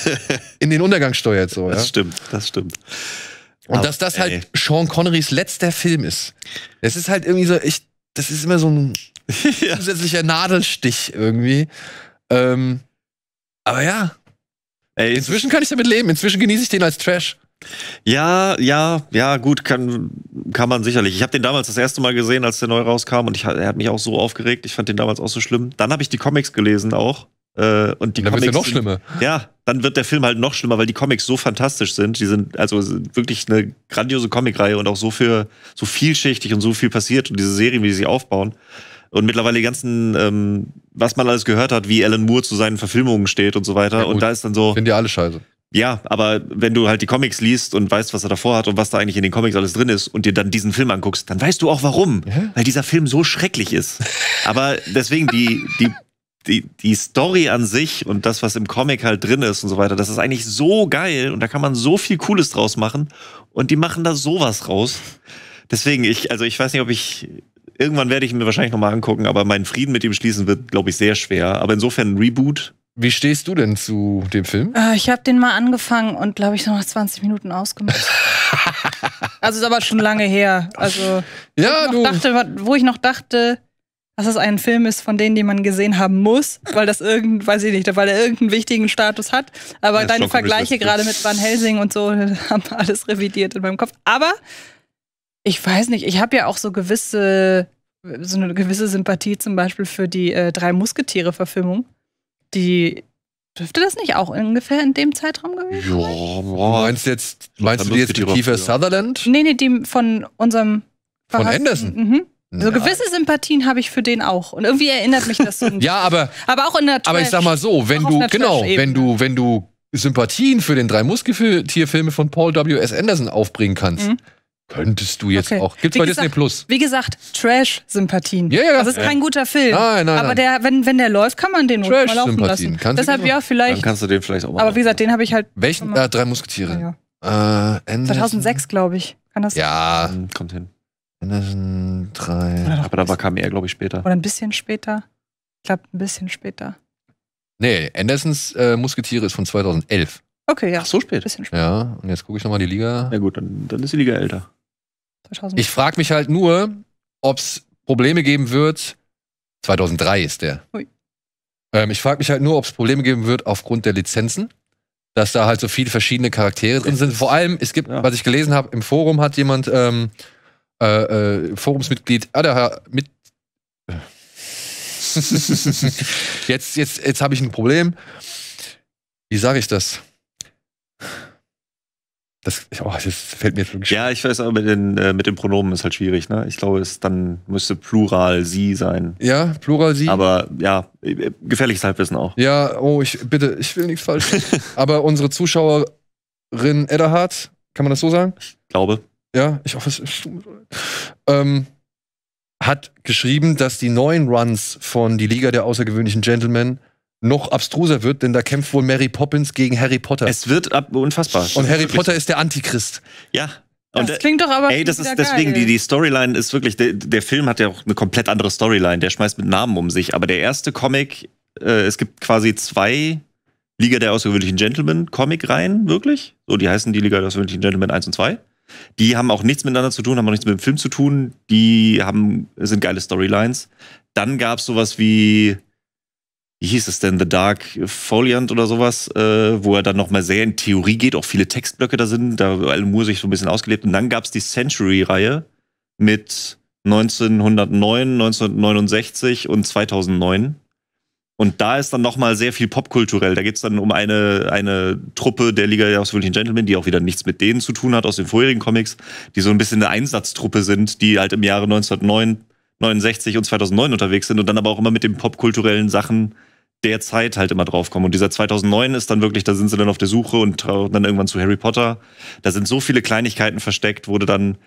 in den Untergang steuert. So, ja? Das stimmt, das stimmt. Und Aber, dass das halt Sean Connerys letzter Film ist. Das ist halt irgendwie so, ich, das ist immer so ein zusätzlicher Nadelstich irgendwie. Ähm, aber ja. Ey, inzwischen kann ich damit leben. Inzwischen genieße ich den als Trash. Ja, ja, ja, gut, kann, kann man sicherlich. Ich habe den damals das erste Mal gesehen, als der neu rauskam und ich, er hat mich auch so aufgeregt. Ich fand den damals auch so schlimm. Dann habe ich die Comics gelesen auch. Äh, und die dann Comics. Ja noch schlimmer. Ja, dann wird der Film halt noch schlimmer, weil die Comics so fantastisch sind. Die sind also wirklich eine grandiose Comicreihe und auch so für so vielschichtig und so viel passiert und diese Serien, wie sie sich aufbauen. Und mittlerweile die ganzen, ähm, was man alles gehört hat, wie Alan Moore zu seinen Verfilmungen steht und so weiter. Ja, und da ist dann so. Sind ja alle scheiße. Ja, aber wenn du halt die Comics liest und weißt, was er davor hat und was da eigentlich in den Comics alles drin ist und dir dann diesen Film anguckst, dann weißt du auch warum. Ja? Weil dieser Film so schrecklich ist. Aber deswegen, die, die, die, die Story an sich und das, was im Comic halt drin ist und so weiter, das ist eigentlich so geil und da kann man so viel Cooles draus machen und die machen da sowas raus. Deswegen, ich, also ich weiß nicht, ob ich. Irgendwann werde ich ihn mir wahrscheinlich nochmal angucken, aber meinen Frieden mit ihm schließen wird, glaube ich, sehr schwer. Aber insofern ein Reboot wie stehst du denn zu dem Film? Äh, ich habe den mal angefangen und glaube ich noch 20 Minuten ausgemacht. also ist aber schon lange her. Also ja, du. Dachte, wo ich noch dachte, dass es ein Film ist von denen, die man gesehen haben muss, weil das irgend, weiß ich nicht, weil er irgendeinen wichtigen Status hat. Aber ja, deine Vergleiche gerade mit Van Helsing und so haben alles revidiert in meinem Kopf. Aber ich weiß nicht, ich habe ja auch so gewisse, so eine gewisse Sympathie zum Beispiel für die äh, drei Musketiere-Verfilmung die Dürfte das nicht auch ungefähr in dem Zeitraum gewesen sein? Ja, boah, meinst du jetzt, meinst du die jetzt die Kiefer Sutherland? Nee, nee, die von unserem Von Anderson? Mhm. So also ja. gewisse Sympathien habe ich für den auch und irgendwie erinnert mich das so. Ein ja, aber aber auch in der Trash, Aber ich sag mal so, wenn du genau, wenn du wenn du Sympathien für den drei Musketierfilme von Paul W S Anderson aufbringen kannst, mhm. Könntest du jetzt okay. auch. Gibt's wie bei gesagt, Disney Plus. Wie gesagt, Trash-Sympathien. Ja, ja, das ist ja. kein guter Film. Nein, nein, nein. Aber der, wenn, wenn der läuft, kann man den Trash mal laufen lassen. Kannst Deshalb ja, vielleicht. Dann kannst du den vielleicht auch mal Aber wie gesagt, den habe ich halt. Welchen? Äh, drei Musketiere. Ja, äh, 2006, glaube ich. Kann das Ja, sein? Hm, kommt hin. Anderson 3. Aber da war kam er, glaube ich, später. Oder ein bisschen später. Ich glaube, ein bisschen später. Nee, Andersons äh, Musketiere ist von 2011. Okay, ja. Ach, so spät. Bisschen spät. Ja, und jetzt gucke ich nochmal die Liga. Ja gut, dann, dann ist die Liga älter. Ich frage mich halt nur, ob es Probleme geben wird. 2003 ist der. Ähm, ich frage mich halt nur, ob es Probleme geben wird aufgrund der Lizenzen, dass da halt so viele verschiedene Charaktere drin sind. Vor allem, es gibt, ja. was ich gelesen habe, im Forum hat jemand, ähm, äh, äh, Forumsmitglied, ah, der, mit, jetzt jetzt, jetzt habe ich ein Problem. Wie sage ich das? Das, oh, das fällt mir schon wirklich Ja, ich weiß, aber mit den, äh, mit den Pronomen ist halt schwierig. Ne? Ich glaube, es dann müsste Plural sie sein. Ja, Plural sie. Aber ja, äh, äh, gefährliches Halbwissen auch. Ja, oh, ich bitte, ich will nichts falsch. aber unsere Zuschauerin Edderhardt, kann man das so sagen? Ich glaube. Ja, ich hoffe, es ist. Ähm, hat geschrieben, dass die neuen Runs von Die Liga der außergewöhnlichen Gentlemen noch abstruser wird, denn da kämpft wohl Mary Poppins gegen Harry Potter. Es wird unfassbar. Und Harry Potter ist der Antichrist. Ja, und das äh, klingt doch aber. Ey, das ist deswegen, geil. die, die Storyline ist wirklich, der, der, Film hat ja auch eine komplett andere Storyline. Der schmeißt mit Namen um sich. Aber der erste Comic, äh, es gibt quasi zwei Liga der außergewöhnlichen Gentlemen-Comic-Reihen, wirklich. So, die heißen die Liga der außergewöhnlichen Gentlemen 1 und 2. Die haben auch nichts miteinander zu tun, haben auch nichts mit dem Film zu tun. Die haben, sind geile Storylines. Dann gab es sowas wie wie hieß es denn, The Dark Foliant oder sowas, äh, wo er dann nochmal sehr in Theorie geht, auch viele Textblöcke da sind, da Alan Moore sich so ein bisschen ausgelebt. Und dann gab es die Century-Reihe mit 1909, 1969 und 2009. Und da ist dann nochmal sehr viel popkulturell. Da geht es dann um eine, eine Truppe der Liga der ausführlichen Gentlemen, die auch wieder nichts mit denen zu tun hat aus den vorherigen Comics, die so ein bisschen eine Einsatztruppe sind, die halt im Jahre 1909 69 und 2009 unterwegs sind und dann aber auch immer mit den popkulturellen Sachen der Zeit halt immer draufkommen. Und dieser 2009 ist dann wirklich, da sind sie dann auf der Suche und trauen dann irgendwann zu Harry Potter. Da sind so viele Kleinigkeiten versteckt, wurde dann.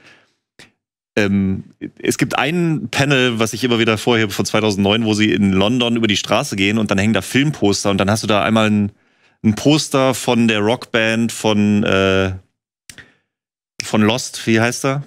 Ähm, es gibt ein Panel, was ich immer wieder vorhebe von 2009, wo sie in London über die Straße gehen und dann hängen da Filmposter und dann hast du da einmal ein, ein Poster von der Rockband von, äh, von Lost, wie heißt er?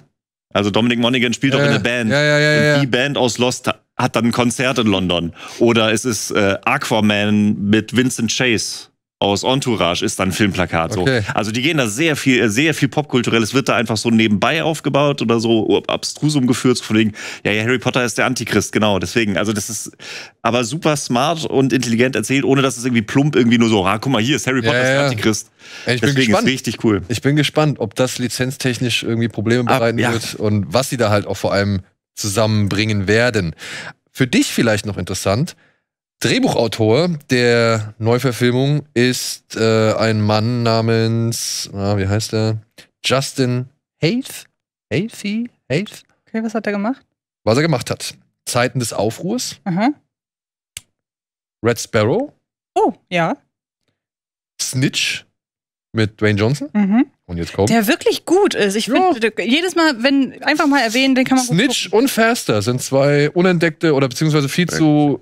Also Dominic Monaghan spielt ja, doch in der Band. Ja, ja, ja, ja. Die Band aus Lost hat dann ein Konzert in London. Oder es ist äh, Aquaman mit Vincent Chase aus Entourage ist dann Filmplakat. Okay. So. Also die gehen da sehr viel, äh, sehr viel popkulturelles wird da einfach so nebenbei aufgebaut oder so abstrusum geführt, von wegen, ja, ja, Harry Potter ist der Antichrist, genau, deswegen. Also das ist aber super smart und intelligent erzählt, ohne dass es irgendwie plump irgendwie nur so, ah, guck mal, hier ist Harry Potter ja, der Antichrist. Ich deswegen bin gespannt. ist richtig cool. Ich bin gespannt, ob das lizenztechnisch irgendwie Probleme bereiten Ab, ja. wird und was sie da halt auch vor allem zusammenbringen werden. Für dich vielleicht noch interessant, Drehbuchautor der Neuverfilmung ist äh, ein Mann namens, ah, wie heißt er? Justin Haith? Haithy? Haith? Okay, was hat er gemacht? Was er gemacht hat. Zeiten des Aufruhrs. Aha. Red Sparrow. Oh, ja. Snitch mit Dwayne Johnson mhm. und jetzt Kobe. Der wirklich gut ist. Ich ja. finde, jedes Mal, wenn, einfach mal erwähnen, den kann man Snitch und Faster sind zwei unentdeckte oder beziehungsweise viel zu.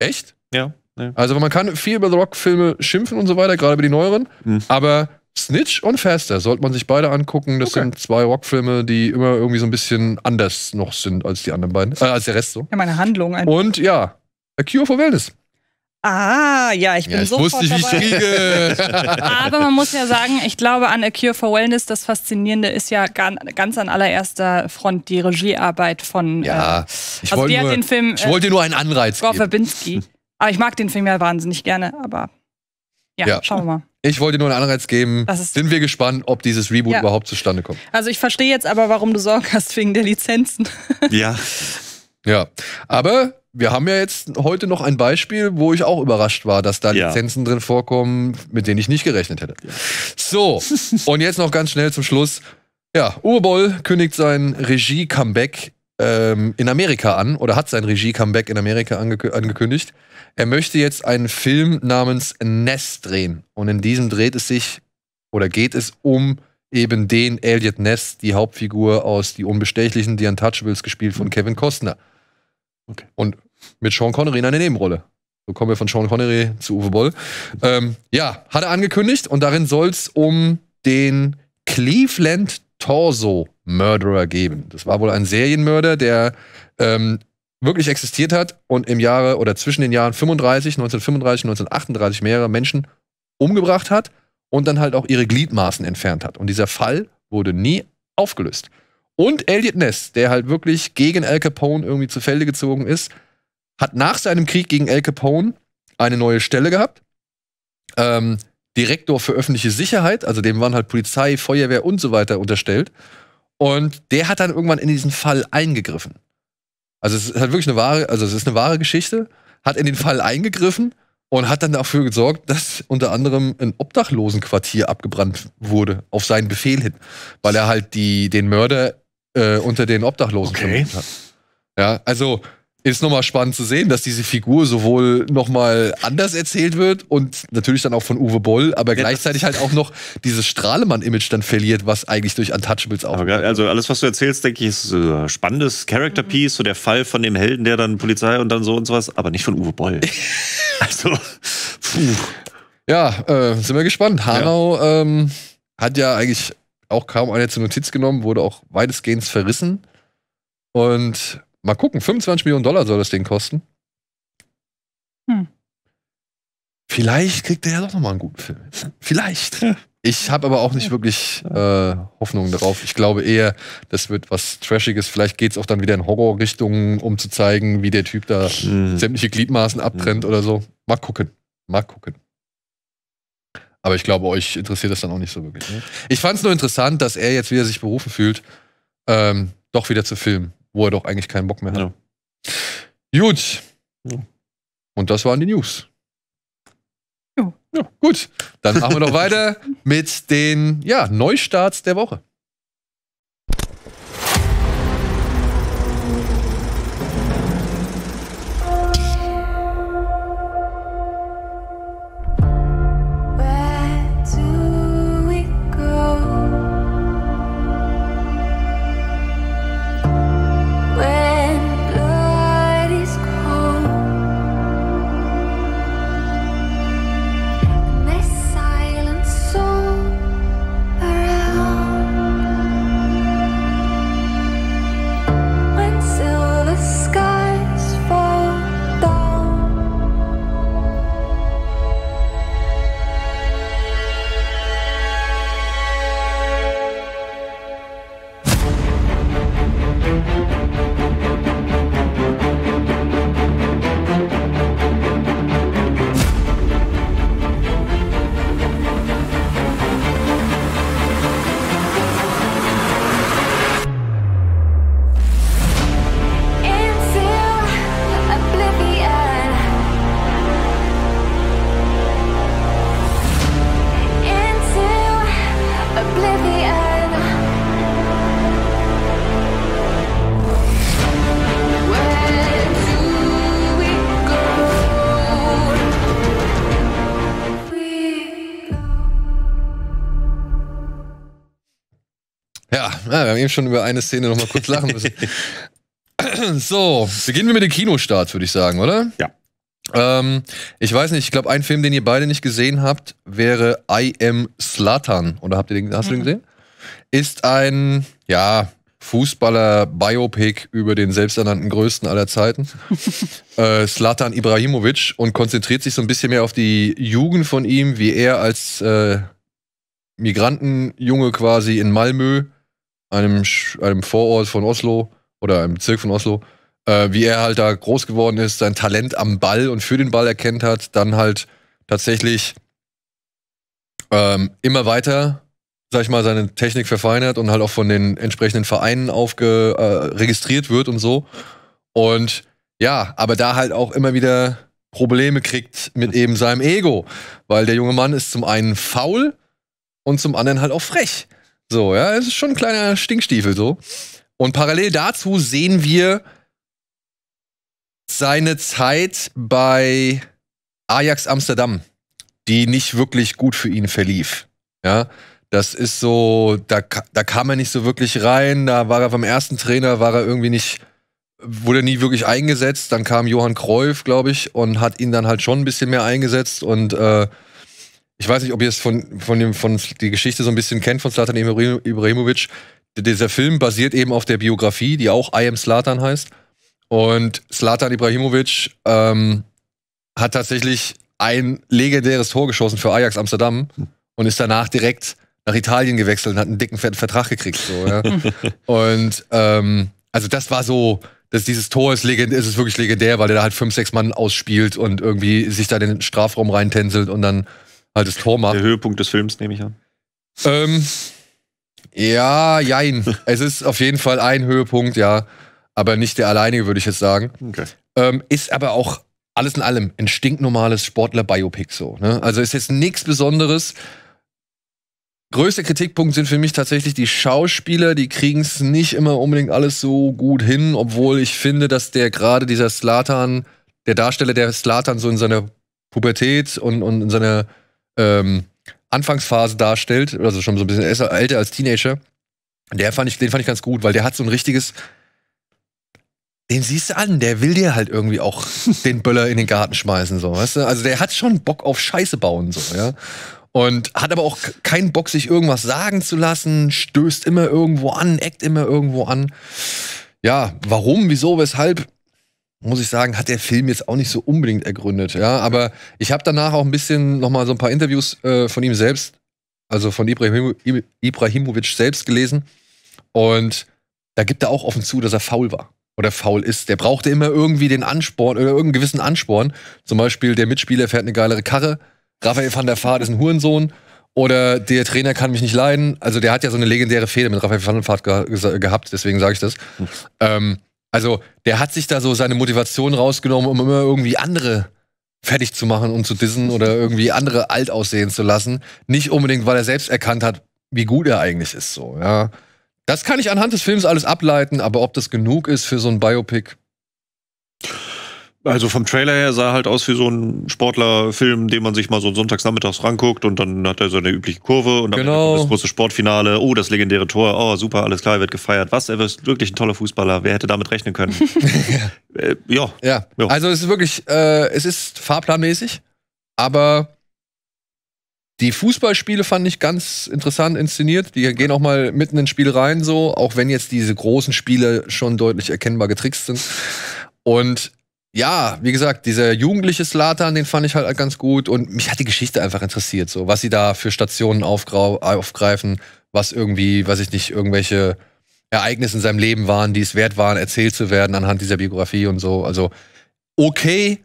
Echt? Ja. ja. Also man kann viel über The Rock-Filme schimpfen und so weiter, gerade über die neueren, mhm. aber Snitch und Faster sollte man sich beide angucken. Das okay. sind zwei Rock-Filme, die immer irgendwie so ein bisschen anders noch sind als die anderen beiden, äh, als der Rest so. Ja, meine Handlung. Einfach. Und ja, A Cure for Wellness. Ah, ja, ich bin ja, ich sofort wusste, dabei. Ich kriege. Aber man muss ja sagen, ich glaube an A Cure for Wellness, das Faszinierende ist ja ganz an allererster Front die Regiearbeit von. Ja, äh, ich, also wollte nur, den Film, ich äh, wollte nur einen Anreiz Gore geben. Verbinski. Aber ich mag den Film ja wahnsinnig gerne, aber ja, ja, schauen wir mal. Ich wollte nur einen Anreiz geben. Sind wir gespannt, ob dieses Reboot ja. überhaupt zustande kommt. Also ich verstehe jetzt aber, warum du Sorgen hast wegen der Lizenzen. Ja. Ja, aber wir haben ja jetzt heute noch ein Beispiel, wo ich auch überrascht war, dass da ja. Lizenzen drin vorkommen, mit denen ich nicht gerechnet hätte. So, und jetzt noch ganz schnell zum Schluss. Ja, Uwe Boll kündigt sein Regie-Comeback ähm, in Amerika an oder hat sein Regie-Comeback in Amerika ange angekündigt. Er möchte jetzt einen Film namens Ness drehen. Und in diesem dreht es sich oder geht es um eben den Elliot Ness, die Hauptfigur aus Die Unbestechlichen, die Untouchables, gespielt von mhm. Kevin Costner. Okay. Und mit Sean Connery in einer Nebenrolle. So kommen wir von Sean Connery zu Uwe Boll. Ähm, ja, hat er angekündigt und darin soll es um den Cleveland Torso Murderer geben. Das war wohl ein Serienmörder, der ähm, wirklich existiert hat und im Jahre oder zwischen den Jahren 35, 1935, 1938 mehrere Menschen umgebracht hat und dann halt auch ihre Gliedmaßen entfernt hat. Und dieser Fall wurde nie aufgelöst. Und Elliot Ness, der halt wirklich gegen Al Capone irgendwie zu Felde gezogen ist, hat nach seinem Krieg gegen Al Capone eine neue Stelle gehabt. Ähm, Direktor für öffentliche Sicherheit, also dem waren halt Polizei, Feuerwehr und so weiter unterstellt. Und der hat dann irgendwann in diesen Fall eingegriffen. Also es ist halt wirklich eine wahre, also es ist eine wahre Geschichte, hat in den Fall eingegriffen und hat dann dafür gesorgt, dass unter anderem ein Obdachlosenquartier abgebrannt wurde, auf seinen Befehl hin, weil er halt die, den Mörder äh, unter den Obdachlosen okay. vermittelt hat. Ja, also ist nochmal spannend zu sehen, dass diese Figur sowohl nochmal anders erzählt wird und natürlich dann auch von Uwe Boll, aber ja, gleichzeitig halt auch noch dieses Strahlemann-Image dann verliert, was eigentlich durch Untouchables auch. Also alles, was du erzählst, denke ich, ist ein äh, spannendes Character-Piece, mhm. so der Fall von dem Helden, der dann Polizei und dann so und sowas, aber nicht von Uwe Boll. also, puh. Ja, äh, sind wir gespannt. Hanau ja. Ähm, hat ja eigentlich auch kaum einer zur Notiz genommen, wurde auch weitestgehend verrissen. Und mal gucken, 25 Millionen Dollar soll das Ding kosten. Hm. Vielleicht kriegt er ja doch nochmal einen guten Film. Vielleicht. Ich habe aber auch nicht wirklich äh, Hoffnung darauf. Ich glaube eher, das wird was Trashiges. Vielleicht geht es auch dann wieder in Horrorrichtungen, um zu zeigen, wie der Typ da hm. sämtliche Gliedmaßen abtrennt hm. oder so. Mal gucken. Mal gucken. Aber ich glaube, euch interessiert das dann auch nicht so wirklich. Ne? Ich fand es nur interessant, dass er jetzt wieder sich berufen fühlt, ähm, doch wieder zu filmen, wo er doch eigentlich keinen Bock mehr hat. Ja. Gut. Ja. Und das waren die News. Ja. ja gut. Dann machen wir noch weiter mit den ja, Neustarts der Woche. haben eben schon über eine Szene noch mal kurz lachen müssen. so, beginnen wir mit dem Kinostart, würde ich sagen, oder? Ja. Ähm, ich weiß nicht, ich glaube, ein Film, den ihr beide nicht gesehen habt, wäre I Am Slatan. Oder habt ihr den, hast du den mhm. gesehen? Ist ein, ja, Fußballer-Biopic über den selbsternannten Größten aller Zeiten, äh, Slatan äh, Ibrahimovic, und konzentriert sich so ein bisschen mehr auf die Jugend von ihm, wie er als äh, Migrantenjunge quasi in Malmö einem, einem Vorort von Oslo oder einem Bezirk von Oslo, äh, wie er halt da groß geworden ist, sein Talent am Ball und für den Ball erkennt hat, dann halt tatsächlich ähm, immer weiter, sag ich mal, seine Technik verfeinert und halt auch von den entsprechenden Vereinen aufge, äh, registriert wird und so. Und ja, aber da halt auch immer wieder Probleme kriegt mit eben seinem Ego, weil der junge Mann ist zum einen faul und zum anderen halt auch frech. So, ja, es ist schon ein kleiner Stinkstiefel so. Und parallel dazu sehen wir seine Zeit bei Ajax Amsterdam, die nicht wirklich gut für ihn verlief. Ja, das ist so, da, da kam er nicht so wirklich rein, da war er beim ersten Trainer, war er irgendwie nicht, wurde nie wirklich eingesetzt. Dann kam Johann Kreuf, glaube ich, und hat ihn dann halt schon ein bisschen mehr eingesetzt und äh, ich weiß nicht, ob ihr es von, von, dem, von die Geschichte so ein bisschen kennt von Slatan Ibrahimovic. Dieser Film basiert eben auf der Biografie, die auch I Am Slatan heißt. Und Slatan Ibrahimovic ähm, hat tatsächlich ein legendäres Tor geschossen für Ajax Amsterdam und ist danach direkt nach Italien gewechselt und hat einen dicken, fetten Vertrag gekriegt. So, ja. und ähm, also das war so, dass dieses Tor ist, legend, ist es wirklich legendär, weil der da halt fünf, sechs Mann ausspielt und irgendwie sich da den Strafraum reintänzelt und dann halt das Tor macht. Der Höhepunkt des Films, nehme ich an. Ähm, ja, jein. es ist auf jeden Fall ein Höhepunkt, ja. Aber nicht der alleinige, würde ich jetzt sagen. Okay. Ähm, ist aber auch alles in allem ein stinknormales Sportler-Biopic so. Ne? Also ist jetzt nichts Besonderes. Größter Kritikpunkt sind für mich tatsächlich die Schauspieler, die kriegen es nicht immer unbedingt alles so gut hin, obwohl ich finde, dass der gerade dieser Slatan, der Darsteller, der Slatan so in seiner Pubertät und, und in seiner ähm, Anfangsphase darstellt, also schon so ein bisschen älter als Teenager, der fand ich, den fand ich ganz gut, weil der hat so ein richtiges, den siehst du an, der will dir halt irgendwie auch den Böller in den Garten schmeißen, so, weißt du? Also der hat schon Bock auf Scheiße bauen, so, ja. Und hat aber auch keinen Bock, sich irgendwas sagen zu lassen, stößt immer irgendwo an, eckt immer irgendwo an. Ja, warum, wieso, weshalb? muss ich sagen, hat der Film jetzt auch nicht so unbedingt ergründet. Ja, aber ich habe danach auch ein bisschen noch mal so ein paar Interviews äh, von ihm selbst, also von Ibrahim, Ibrahimovic selbst gelesen. Und da gibt er auch offen zu, dass er faul war oder faul ist. Der brauchte immer irgendwie den Ansporn oder irgendeinen gewissen Ansporn. Zum Beispiel der Mitspieler fährt eine geilere Karre, Raphael van der Vaart ist ein Hurensohn oder der Trainer kann mich nicht leiden. Also der hat ja so eine legendäre Fehde mit Raphael van der Vaart ge gehabt, deswegen sage ich das. Mhm. Ähm, also, der hat sich da so seine Motivation rausgenommen, um immer irgendwie andere fertig zu machen, um zu dissen oder irgendwie andere alt aussehen zu lassen. Nicht unbedingt, weil er selbst erkannt hat, wie gut er eigentlich ist, so, ja. Das kann ich anhand des Films alles ableiten, aber ob das genug ist für so ein Biopic. Also vom Trailer her sah halt aus wie so ein Sportlerfilm, den man sich mal so sonntags nachmittags ranguckt und dann hat er so eine übliche Kurve und dann genau. das große Sportfinale. Oh, das legendäre Tor. Oh, super, alles klar, er wird gefeiert. Was, er ist wirklich ein toller Fußballer. Wer hätte damit rechnen können? ja. Äh, ja. ja. ja. Also es ist wirklich, äh, es ist fahrplanmäßig, aber die Fußballspiele fand ich ganz interessant inszeniert. Die gehen auch mal mitten ins Spiel rein, so, auch wenn jetzt diese großen Spiele schon deutlich erkennbar getrickst sind. Und ja, wie gesagt, dieser jugendliche Slatan, den fand ich halt ganz gut und mich hat die Geschichte einfach interessiert, so was sie da für Stationen aufgreifen, was irgendwie, weiß ich nicht, irgendwelche Ereignisse in seinem Leben waren, die es wert waren, erzählt zu werden anhand dieser Biografie und so. Also okay,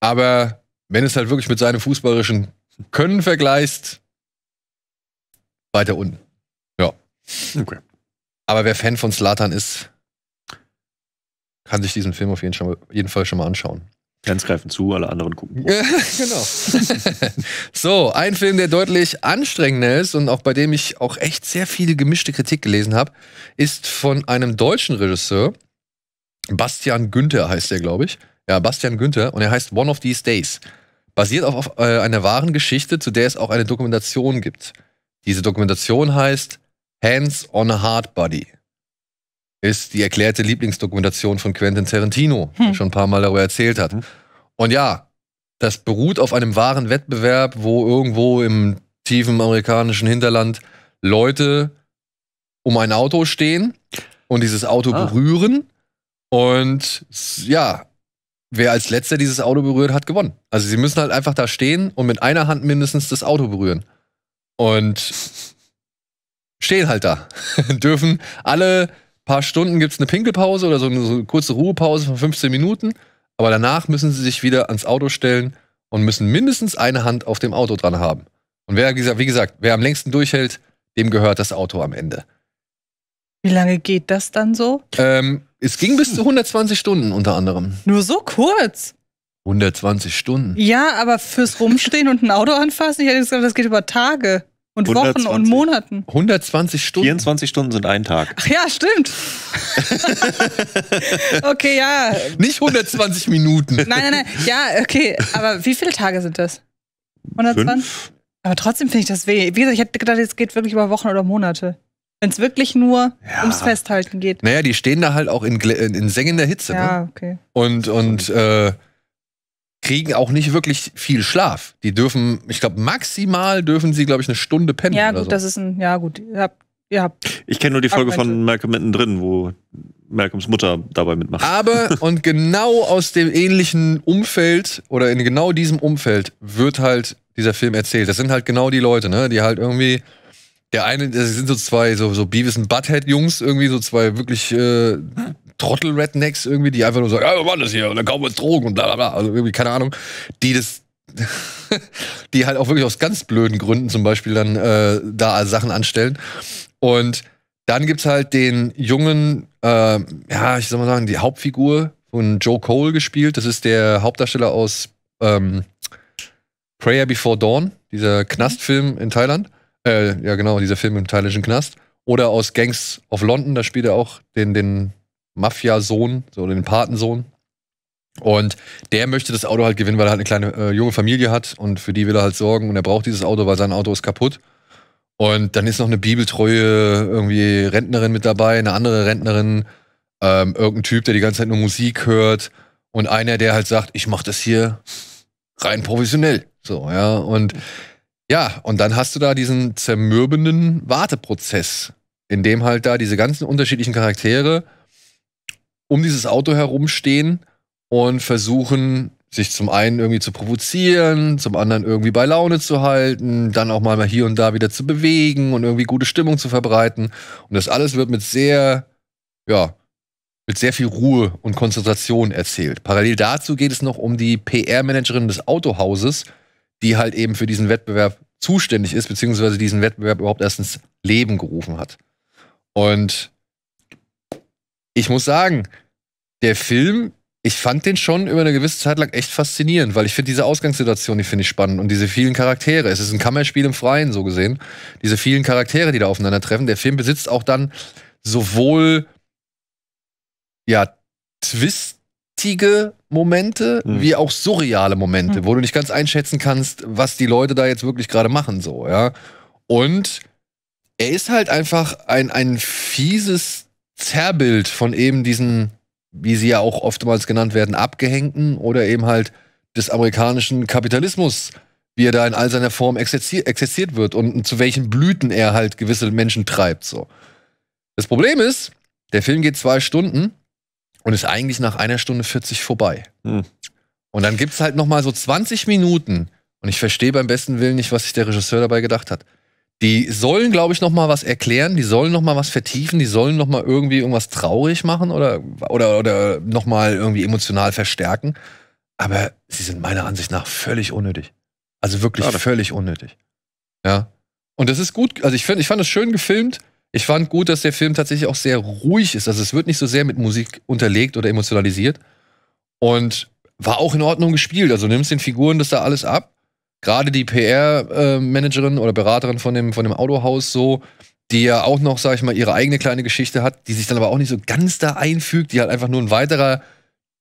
aber wenn es halt wirklich mit seinem fußballerischen Können vergleichst, weiter unten. Ja. Okay. Aber wer Fan von Slatan ist, kann sich diesen Film auf jeden, schon, jeden Fall schon mal anschauen. Fans greifen zu, alle anderen gucken. genau. so, ein Film, der deutlich anstrengender ist und auch bei dem ich auch echt sehr viele gemischte Kritik gelesen habe, ist von einem deutschen Regisseur. Bastian Günther heißt er, glaube ich. Ja, Bastian Günther und er heißt One of These Days. Basiert auf, auf äh, einer wahren Geschichte, zu der es auch eine Dokumentation gibt. Diese Dokumentation heißt Hands on a Hard Body ist die erklärte Lieblingsdokumentation von Quentin Tarantino, hm. schon ein paar Mal darüber erzählt hat. Hm. Und ja, das beruht auf einem wahren Wettbewerb, wo irgendwo im tiefen amerikanischen Hinterland Leute um ein Auto stehen und dieses Auto ah. berühren. Und ja, wer als letzter dieses Auto berührt, hat gewonnen. Also sie müssen halt einfach da stehen und mit einer Hand mindestens das Auto berühren. Und stehen halt da. Dürfen alle paar Stunden gibt es eine Pinkelpause oder so eine, so eine kurze Ruhepause von 15 Minuten. Aber danach müssen sie sich wieder ans Auto stellen und müssen mindestens eine Hand auf dem Auto dran haben. Und wer, wie gesagt, wer am längsten durchhält, dem gehört das Auto am Ende. Wie lange geht das dann so? Ähm, es ging bis zu 120 Stunden unter anderem. Nur so kurz? 120 Stunden. Ja, aber fürs Rumstehen und ein Auto anfassen, ich hätte gesagt, das geht über Tage. Und 120, Wochen und Monaten. 120 Stunden. 24 Stunden sind ein Tag. Ach ja, stimmt. okay, ja. Nicht 120 Minuten. Nein, nein, nein. Ja, okay. Aber wie viele Tage sind das? 120? Fünf? Aber trotzdem finde ich das weh. Wie gesagt, ich hätte gedacht, es geht wirklich über Wochen oder Monate. Wenn es wirklich nur ja. ums Festhalten geht. Naja, die stehen da halt auch in, in, in sengender Hitze. Ne? Ja, ne? okay. Und, und äh, kriegen auch nicht wirklich viel Schlaf. Die dürfen, ich glaube, maximal dürfen sie, glaube ich, eine Stunde pennen. Ja, gut, so. das ist ein, ja gut, ihr habt. Ihr habt ich kenne nur die Folge Argumente. von Malcolm mittendrin, wo Malcolms Mutter dabei mitmacht. Aber und genau aus dem ähnlichen Umfeld oder in genau diesem Umfeld wird halt dieser Film erzählt. Das sind halt genau die Leute, ne, die halt irgendwie der eine, das sind so zwei so so Beavis und Butthead Jungs irgendwie so zwei wirklich äh, Trottel-Rednecks irgendwie, die einfach nur sagen, ja, wir machen das hier und dann kaufen wir uns Drogen und bla bla bla. Also irgendwie, keine Ahnung, die das, die halt auch wirklich aus ganz blöden Gründen zum Beispiel dann äh, da Sachen anstellen. Und dann gibt's halt den jungen, äh, ja, ich soll mal sagen, die Hauptfigur von Joe Cole gespielt. Das ist der Hauptdarsteller aus ähm, Prayer Before Dawn, dieser Knastfilm in Thailand. Äh, ja, genau, dieser Film im thailändischen Knast. Oder aus Gangs of London, da spielt er auch den, den Mafia-Sohn, so den Patensohn. Und der möchte das Auto halt gewinnen, weil er halt eine kleine äh, junge Familie hat und für die will er halt sorgen und er braucht dieses Auto, weil sein Auto ist kaputt. Und dann ist noch eine bibeltreue irgendwie Rentnerin mit dabei, eine andere Rentnerin, ähm, irgendein Typ, der die ganze Zeit nur Musik hört und einer, der halt sagt, ich mach das hier rein professionell. So, ja. Und ja, und dann hast du da diesen zermürbenden Warteprozess, in dem halt da diese ganzen unterschiedlichen Charaktere um dieses Auto herumstehen und versuchen, sich zum einen irgendwie zu provozieren, zum anderen irgendwie bei Laune zu halten, dann auch mal hier und da wieder zu bewegen und irgendwie gute Stimmung zu verbreiten. Und das alles wird mit sehr, ja, mit sehr viel Ruhe und Konzentration erzählt. Parallel dazu geht es noch um die PR-Managerin des Autohauses, die halt eben für diesen Wettbewerb zuständig ist, beziehungsweise diesen Wettbewerb überhaupt erst ins Leben gerufen hat. Und ich muss sagen, der Film, ich fand den schon über eine gewisse Zeit lang echt faszinierend, weil ich finde diese Ausgangssituation, die finde ich spannend und diese vielen Charaktere. Es ist ein Kammerspiel im Freien, so gesehen. Diese vielen Charaktere, die da aufeinandertreffen. Der Film besitzt auch dann sowohl, ja, twistige Momente, mhm. wie auch surreale Momente, mhm. wo du nicht ganz einschätzen kannst, was die Leute da jetzt wirklich gerade machen, so, ja. Und er ist halt einfach ein, ein fieses Zerrbild von eben diesen, wie sie ja auch oftmals genannt werden, Abgehängten oder eben halt des amerikanischen Kapitalismus, wie er da in all seiner Form exerziert, exerziert wird und zu welchen Blüten er halt gewisse Menschen treibt. So. Das Problem ist, der Film geht zwei Stunden und ist eigentlich nach einer Stunde 40 vorbei. Hm. Und dann gibt es halt nochmal so 20 Minuten. Und ich verstehe beim besten Willen nicht, was sich der Regisseur dabei gedacht hat. Die sollen, glaube ich, noch mal was erklären, die sollen noch mal was vertiefen, die sollen noch mal irgendwie irgendwas traurig machen oder, oder, oder noch mal irgendwie emotional verstärken. Aber sie sind meiner Ansicht nach völlig unnötig. Also wirklich Schade. völlig unnötig. Ja. Und das ist gut, also ich, find, ich fand es schön gefilmt. Ich fand gut, dass der Film tatsächlich auch sehr ruhig ist. Also es wird nicht so sehr mit Musik unterlegt oder emotionalisiert. Und war auch in Ordnung gespielt. Also nimmst den Figuren das da alles ab gerade die PR-Managerin oder Beraterin von dem, von dem Autohaus so, die ja auch noch, sag ich mal, ihre eigene kleine Geschichte hat, die sich dann aber auch nicht so ganz da einfügt, die halt einfach nur ein weiterer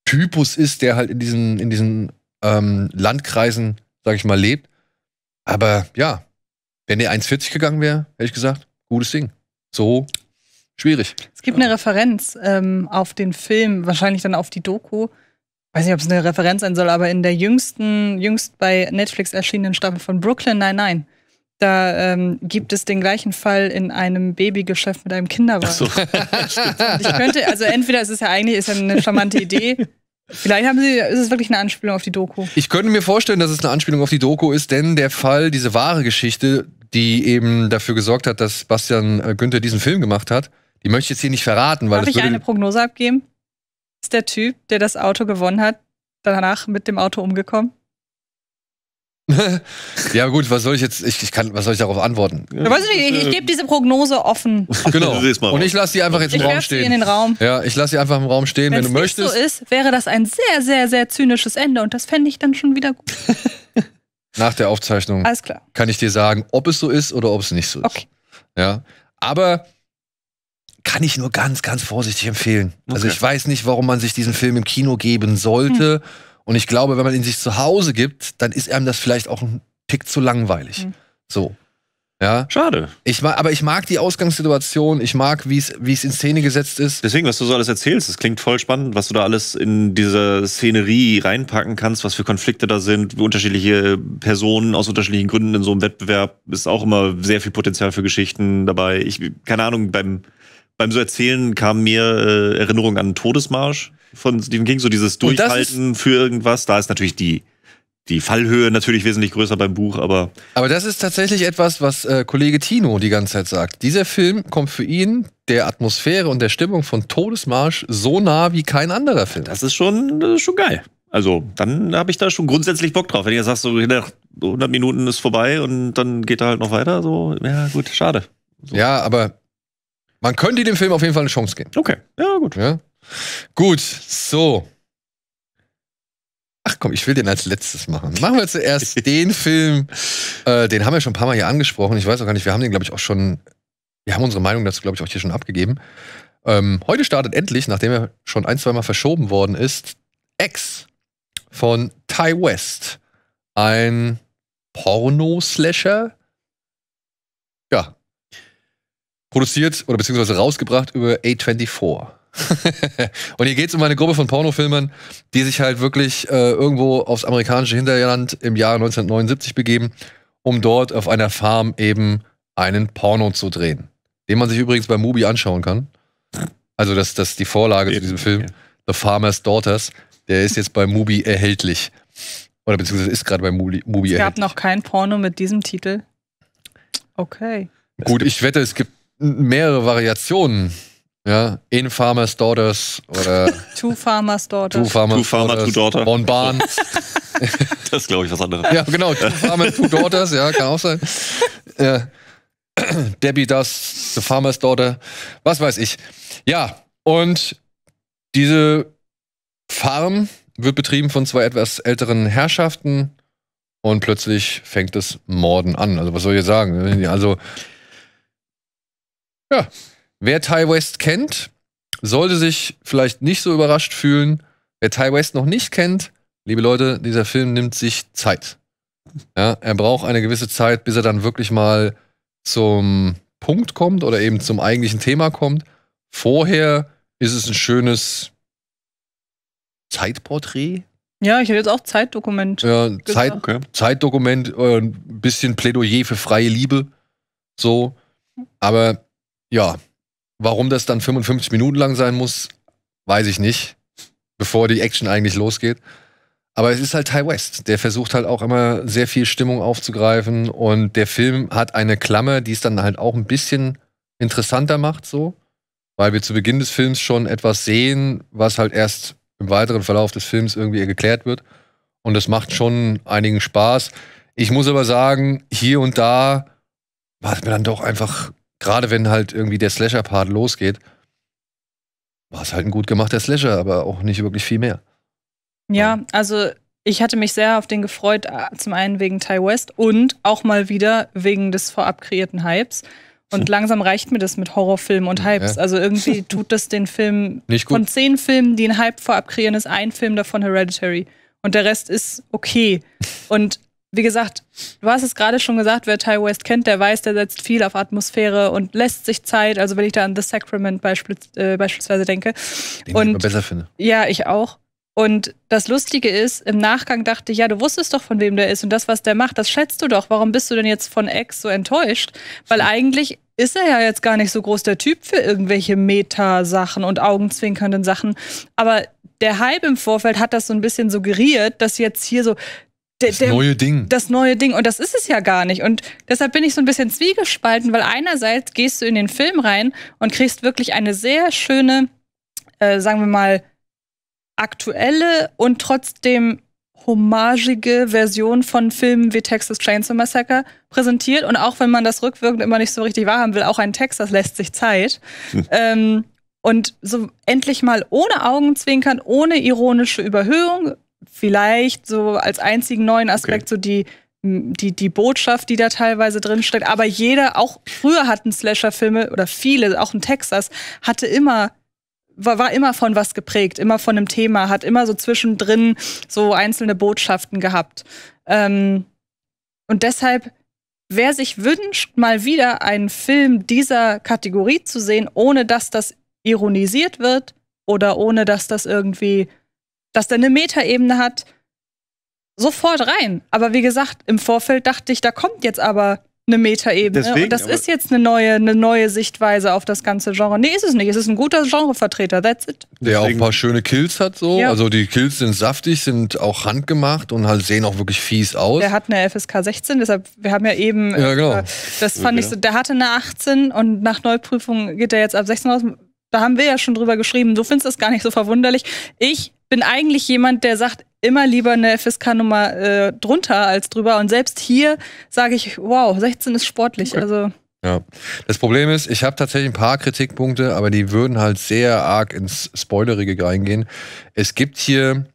Typus ist, der halt in diesen, in diesen ähm, Landkreisen, sag ich mal, lebt. Aber ja, wenn der 1,40 gegangen wäre, hätte ich gesagt, gutes Ding. So schwierig. Es gibt eine Referenz ähm, auf den Film, wahrscheinlich dann auf die Doku, weiß nicht, ob es eine Referenz sein soll, aber in der jüngsten, jüngst bei Netflix erschienenen Staffel von Brooklyn nein, nein. da ähm, gibt es den gleichen Fall in einem Babygeschäft mit einem Kinderwagen. Ach so. ich könnte, also entweder ist es ja eigentlich ist ja eine charmante Idee. Vielleicht haben Sie, ist es wirklich eine Anspielung auf die Doku. Ich könnte mir vorstellen, dass es eine Anspielung auf die Doku ist, denn der Fall, diese wahre Geschichte, die eben dafür gesorgt hat, dass Bastian äh, Günther diesen Film gemacht hat, die möchte ich jetzt hier nicht verraten, weil Darf ich würde, eine Prognose abgeben? Ist der Typ, der das Auto gewonnen hat, danach mit dem Auto umgekommen? ja gut, was soll ich jetzt, ich, ich, kann, was soll ich darauf antworten? Ja, weiß nicht, ich, ich gebe diese Prognose offen. Genau. Und ich lasse sie einfach jetzt im ich Raum stehen. In den Raum. Ja, ich lasse sie einfach im Raum stehen, Wenn's wenn du nicht möchtest. Wenn es so ist, wäre das ein sehr, sehr, sehr zynisches Ende und das fände ich dann schon wieder gut. Nach der Aufzeichnung Alles klar. kann ich dir sagen, ob es so ist oder ob es nicht so ist. Okay. Ja, aber kann ich nur ganz, ganz vorsichtig empfehlen. Also okay. Also ich weiß nicht, warum man sich diesen Film im Kino geben sollte. Hm. Und ich glaube, wenn man ihn sich zu Hause gibt, dann ist einem das vielleicht auch ein Tick zu langweilig. Hm. So. Ja. Schade. Ich aber ich mag die Ausgangssituation, ich mag, wie es in Szene gesetzt ist. Deswegen, was du so alles erzählst, das klingt voll spannend, was du da alles in diese Szenerie reinpacken kannst, was für Konflikte da sind, wie unterschiedliche Personen aus unterschiedlichen Gründen in so einem Wettbewerb, ist auch immer sehr viel Potenzial für Geschichten dabei. Ich, keine Ahnung, beim beim so Erzählen kam mir äh, Erinnerung an Todesmarsch von Stephen King, so dieses Durchhalten für irgendwas. Da ist natürlich die, die Fallhöhe natürlich wesentlich größer beim Buch, aber. Aber das ist tatsächlich etwas, was äh, Kollege Tino die ganze Zeit sagt. Dieser Film kommt für ihn der Atmosphäre und der Stimmung von Todesmarsch so nah wie kein anderer Film. Das ist schon, das äh, ist schon geil. Also, dann habe ich da schon grundsätzlich Bock drauf. Wenn ihr sagst, so 100 Minuten ist vorbei und dann geht er halt noch weiter, so, ja, gut, schade. So. Ja, aber man könnte dem Film auf jeden Fall eine Chance geben. Okay, ja, gut. Ja? Gut, so. Ach komm, ich will den als letztes machen. Machen wir zuerst den Film, äh, den haben wir schon ein paar Mal hier angesprochen. Ich weiß auch gar nicht, wir haben den, glaube ich, auch schon, wir haben unsere Meinung dazu, glaube ich, auch hier schon abgegeben. Ähm, heute startet endlich, nachdem er schon ein, zwei Mal verschoben worden ist, X von Ty West. Ein Porno-Slasher Produziert oder beziehungsweise rausgebracht über A24. und hier geht es um eine Gruppe von Pornofilmern, die sich halt wirklich äh, irgendwo aufs amerikanische Hinterland im Jahr 1979 begeben, um dort auf einer Farm eben einen Porno zu drehen. Den man sich übrigens bei Mubi anschauen kann. Also das, das ist die Vorlage zu diesem Film, The Farmer's Daughters. Der ist jetzt bei Mubi erhältlich. Oder beziehungsweise ist gerade bei Mubi, Mubi es erhältlich. Es gab noch kein Porno mit diesem Titel. Okay. Gut, ich wette, es gibt mehrere Variationen. Ja, In Farmer's Daughters oder Two Farmer's Daughters. Two Farmer's Two Farmer, Daughters, Two Daughter. Von Barnes. das ist, glaube ich, was anderes. Ja, genau. Two Farmer's Two Daughters, ja, kann auch sein. Ja. Debbie das, The Farmer's Daughter, was weiß ich. Ja, und diese Farm wird betrieben von zwei etwas älteren Herrschaften und plötzlich fängt das Morden an. Also was soll ich jetzt sagen? Also ja. Wer Ty West kennt, sollte sich vielleicht nicht so überrascht fühlen. Wer Ty West noch nicht kennt, liebe Leute, dieser Film nimmt sich Zeit. Ja, er braucht eine gewisse Zeit, bis er dann wirklich mal zum Punkt kommt oder eben zum eigentlichen Thema kommt. Vorher ist es ein schönes Zeitporträt. Ja, ich hätte jetzt auch Zeitdokument. Ja, Zeit, okay. Zeitdokument, äh, ein bisschen Plädoyer für freie Liebe. So. Aber ja, warum das dann 55 Minuten lang sein muss, weiß ich nicht, bevor die Action eigentlich losgeht. Aber es ist halt Ty West. Der versucht halt auch immer sehr viel Stimmung aufzugreifen. Und der Film hat eine Klammer, die es dann halt auch ein bisschen interessanter macht, so. Weil wir zu Beginn des Films schon etwas sehen, was halt erst im weiteren Verlauf des Films irgendwie geklärt wird. Und das macht schon einigen Spaß. Ich muss aber sagen, hier und da war es mir dann doch einfach Gerade wenn halt irgendwie der Slasher-Part losgeht, war es halt ein gut gemachter Slasher, aber auch nicht wirklich viel mehr. Ja, also ich hatte mich sehr auf den gefreut, äh, zum einen wegen Ty West und auch mal wieder wegen des vorab kreierten Hypes. Und langsam reicht mir das mit Horrorfilmen und Hypes. Ja. Also irgendwie tut das den Film von zehn Filmen, die einen Hype vorab kreieren, ist ein Film davon Hereditary. Und der Rest ist okay. Und wie gesagt, du hast es gerade schon gesagt, wer Ty West kennt, der weiß, der setzt viel auf Atmosphäre und lässt sich Zeit. Also wenn ich da an The Sacrament beispiel, äh, beispielsweise denke. Den und, ich besser finde. Ja, ich auch. Und das Lustige ist, im Nachgang dachte ich, ja, du wusstest doch, von wem der ist und das, was der macht, das schätzt du doch. Warum bist du denn jetzt von X so enttäuscht? Weil eigentlich ist er ja jetzt gar nicht so groß der Typ für irgendwelche Meta-Sachen und augenzwinkernden Sachen. Aber der Hype im Vorfeld hat das so ein bisschen suggeriert, dass jetzt hier so der, das neue Ding. Das neue Ding. Und das ist es ja gar nicht. Und deshalb bin ich so ein bisschen zwiegespalten, weil einerseits gehst du in den Film rein und kriegst wirklich eine sehr schöne, äh, sagen wir mal, aktuelle und trotzdem homagige Version von Filmen wie Texas Chainsaw Massacre präsentiert. Und auch wenn man das rückwirkend immer nicht so richtig wahrhaben will, auch ein Texas lässt sich Zeit. Hm. Ähm, und so endlich mal ohne Augenzwinkern, ohne ironische Überhöhung, vielleicht so als einzigen neuen Aspekt okay. so die die, die Botschaft, die da teilweise drin steckt. Aber jeder, auch früher hatten Slasher-Filme oder viele, auch in Texas, hatte immer war, immer von was geprägt, immer von einem Thema, hat immer so zwischendrin so einzelne Botschaften gehabt. Ähm, und deshalb, wer sich wünscht, mal wieder einen Film dieser Kategorie zu sehen, ohne dass das ironisiert wird oder ohne dass das irgendwie dass der eine Metaebene hat, sofort rein. Aber wie gesagt, im Vorfeld dachte ich, da kommt jetzt aber eine Metaebene und das ist jetzt eine neue, eine neue Sichtweise auf das ganze Genre. Nee, ist es nicht. Es ist ein guter Genrevertreter. That's it. Der Deswegen. auch ein paar schöne Kills hat so. Ja. Also die Kills sind saftig, sind auch handgemacht und halt sehen auch wirklich fies aus. Der hat eine FSK 16, deshalb, wir haben ja eben. Ja, genau. Äh, das fand okay. ich so, der hatte eine 18 und nach Neuprüfung geht er jetzt ab 16 raus. Da haben wir ja schon drüber geschrieben. Du findest das gar nicht so verwunderlich. Ich bin eigentlich jemand, der sagt, immer lieber eine FSK-Nummer äh, drunter als drüber. Und selbst hier sage ich, wow, 16 ist sportlich. Okay. Also. Ja, das Problem ist, ich habe tatsächlich ein paar Kritikpunkte, aber die würden halt sehr arg ins Spoilerige reingehen. Es gibt hier,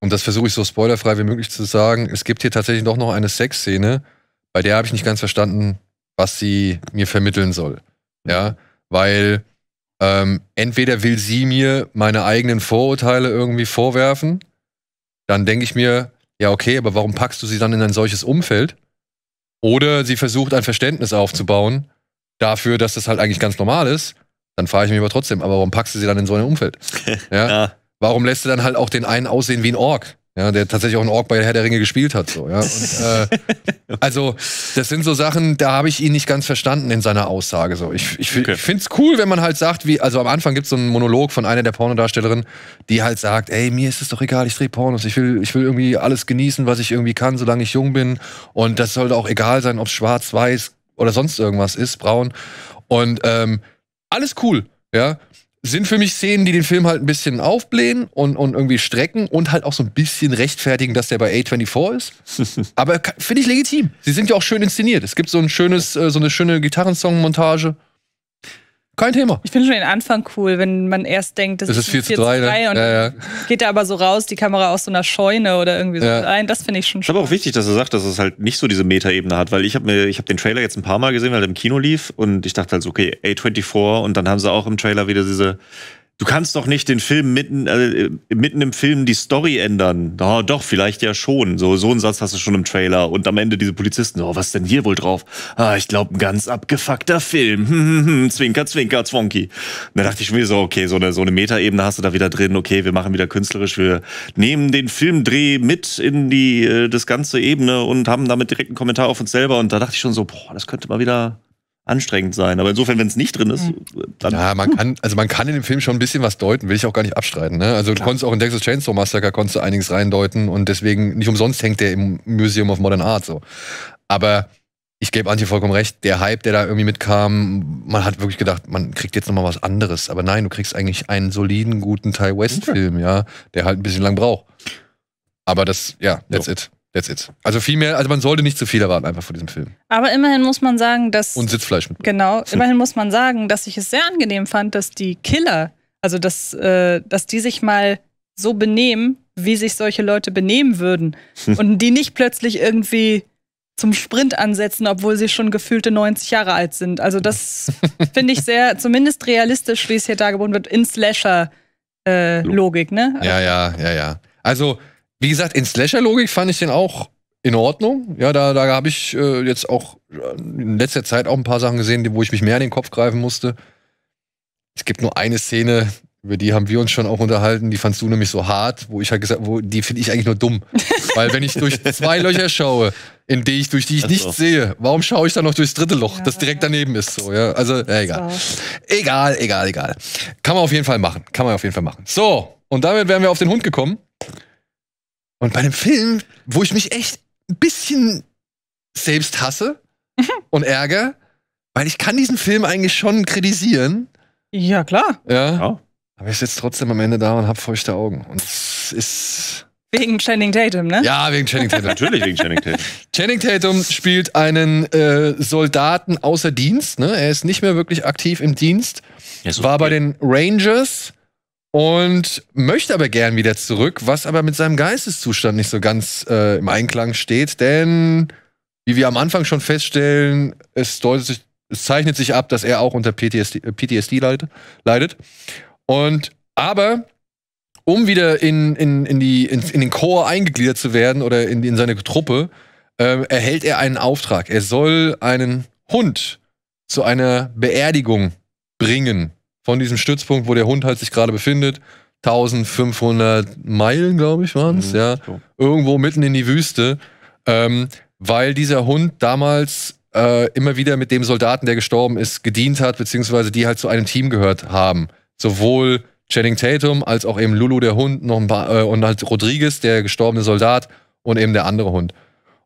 und das versuche ich so spoilerfrei wie möglich zu sagen, es gibt hier tatsächlich doch noch eine Sexszene, bei der habe ich nicht ganz verstanden, was sie mir vermitteln soll. Ja, weil ähm, entweder will sie mir meine eigenen Vorurteile irgendwie vorwerfen, dann denke ich mir, ja, okay, aber warum packst du sie dann in ein solches Umfeld? Oder sie versucht ein Verständnis aufzubauen dafür, dass das halt eigentlich ganz normal ist. Dann frage ich mich aber trotzdem, aber warum packst du sie dann in so ein Umfeld? Ja? ja. Warum lässt du dann halt auch den einen aussehen wie ein Ork? Ja, der tatsächlich auch einen Ork bei Herr der Ringe gespielt hat. So, ja. Und, äh, also, das sind so Sachen, da habe ich ihn nicht ganz verstanden in seiner Aussage. So. Ich, ich, okay. ich finde es cool, wenn man halt sagt, wie, also am Anfang gibt es so einen Monolog von einer der Pornodarstellerinnen, die halt sagt, ey, mir ist es doch egal, ich drehe Pornos, ich will, ich will irgendwie alles genießen, was ich irgendwie kann, solange ich jung bin. Und das sollte auch egal sein, ob es schwarz, weiß oder sonst irgendwas ist, braun. Und ähm, alles cool, ja sind für mich Szenen, die den Film halt ein bisschen aufblähen und, und irgendwie strecken und halt auch so ein bisschen rechtfertigen, dass der bei A24 ist. Aber finde ich legitim. Sie sind ja auch schön inszeniert. Es gibt so ein schönes, äh, so eine schöne Gitarrensong-Montage. Kein Thema. Ich finde schon den Anfang cool, wenn man erst denkt, das, das ist 4 zu 3, 3 ne? und ja, ja. geht da aber so raus, die Kamera aus so einer Scheune oder irgendwie so ja. rein. Das finde ich schon schön. Aber auch wichtig, dass er sagt, dass es halt nicht so diese Metaebene hat, weil ich habe mir, ich habe den Trailer jetzt ein paar Mal gesehen, weil er im Kino lief und ich dachte halt so, okay, A24 und dann haben sie auch im Trailer wieder diese du kannst doch nicht den Film mitten, äh, mitten im Film die Story ändern. Oh, doch, vielleicht ja schon. So, so einen Satz hast du schon im Trailer. Und am Ende diese Polizisten, oh, was ist denn hier wohl drauf? Ah, ich glaube, ein ganz abgefuckter Film. Hm, hm, hm, zwinker, zwinker, zwonki. Da dachte ich mir so, okay, so eine, so eine Metaebene hast du da wieder drin. Okay, wir machen wieder künstlerisch. Wir nehmen den Filmdreh mit in die, äh, das ganze Ebene und haben damit direkt einen Kommentar auf uns selber. Und da dachte ich schon so, boah, das könnte mal wieder anstrengend sein. Aber insofern, wenn es nicht drin ist, hm. dann. Ja, man kann, also man kann in dem Film schon ein bisschen was deuten, will ich auch gar nicht abstreiten. Ne? Also Klar. du konntest auch in Texas Chainsaw Massacre konntest du einiges reindeuten und deswegen nicht umsonst hängt der im Museum of Modern Art so. Aber ich gebe Antje vollkommen recht, der Hype, der da irgendwie mitkam, man hat wirklich gedacht, man kriegt jetzt nochmal was anderes. Aber nein, du kriegst eigentlich einen soliden, guten Ty West-Film, okay. ja, der halt ein bisschen lang braucht. Aber das, ja, that's so. it. That's it. Also viel mehr, also man sollte nicht zu viel erwarten einfach von diesem Film. Aber immerhin muss man sagen, dass. Und Sitzfleisch mit. Genau, immerhin muss man sagen, dass ich es sehr angenehm fand, dass die Killer, also dass, äh, dass die sich mal so benehmen, wie sich solche Leute benehmen würden. Und die nicht plötzlich irgendwie zum Sprint ansetzen, obwohl sie schon gefühlte 90 Jahre alt sind. Also das finde ich sehr, zumindest realistisch, wie es hier dargeboten wird, in Slasher-Logik, äh, ne? Ja, ja, ja, ja. Also wie gesagt, in Slasher-Logik fand ich den auch in Ordnung. Ja, da, da habe ich äh, jetzt auch äh, in letzter Zeit auch ein paar Sachen gesehen, wo ich mich mehr an den Kopf greifen musste. Es gibt nur eine Szene, über die haben wir uns schon auch unterhalten, die fandst du nämlich so hart, wo ich halt gesagt, wo die finde ich eigentlich nur dumm. Weil wenn ich durch zwei Löcher schaue, in die ich, durch die ich also. nichts sehe, warum schaue ich dann noch durchs dritte Loch, ja, das direkt daneben ist so, ja? Also, ja, egal. Egal, egal, egal. Kann man auf jeden Fall machen. Kann man auf jeden Fall machen. So, und damit wären wir auf den Hund gekommen. Und bei einem Film, wo ich mich echt ein bisschen selbst hasse und ärgere, weil ich kann diesen Film eigentlich schon kritisieren. Ja, klar. Ja. ja. Aber ich sitze trotzdem am Ende da und habe feuchte Augen. Und es ist. Wegen Channing Tatum, ne? Ja, wegen Channing Tatum. Natürlich wegen Channing Tatum. Channing Tatum spielt einen äh, Soldaten außer Dienst. Ne? Er ist nicht mehr wirklich aktiv im Dienst. Ja, so war okay. bei den Rangers und möchte aber gern wieder zurück, was aber mit seinem Geisteszustand nicht so ganz äh, im Einklang steht, denn wie wir am Anfang schon feststellen, es, sich, es zeichnet sich ab, dass er auch unter PTSD, äh, PTSD leidet, leidet. Und aber um wieder in, in, in, die, in, in den Chor eingegliedert zu werden oder in, in seine Truppe, äh, erhält er einen Auftrag. Er soll einen Hund zu einer Beerdigung bringen von diesem Stützpunkt, wo der Hund halt sich gerade befindet, 1500 Meilen, glaube ich, waren es, mhm, ja. So. Irgendwo mitten in die Wüste, ähm, weil dieser Hund damals äh, immer wieder mit dem Soldaten, der gestorben ist, gedient hat, beziehungsweise die halt zu einem Team gehört haben. Sowohl Channing Tatum als auch eben Lulu, der Hund, noch ein paar, äh, und halt Rodriguez, der gestorbene Soldat und eben der andere Hund.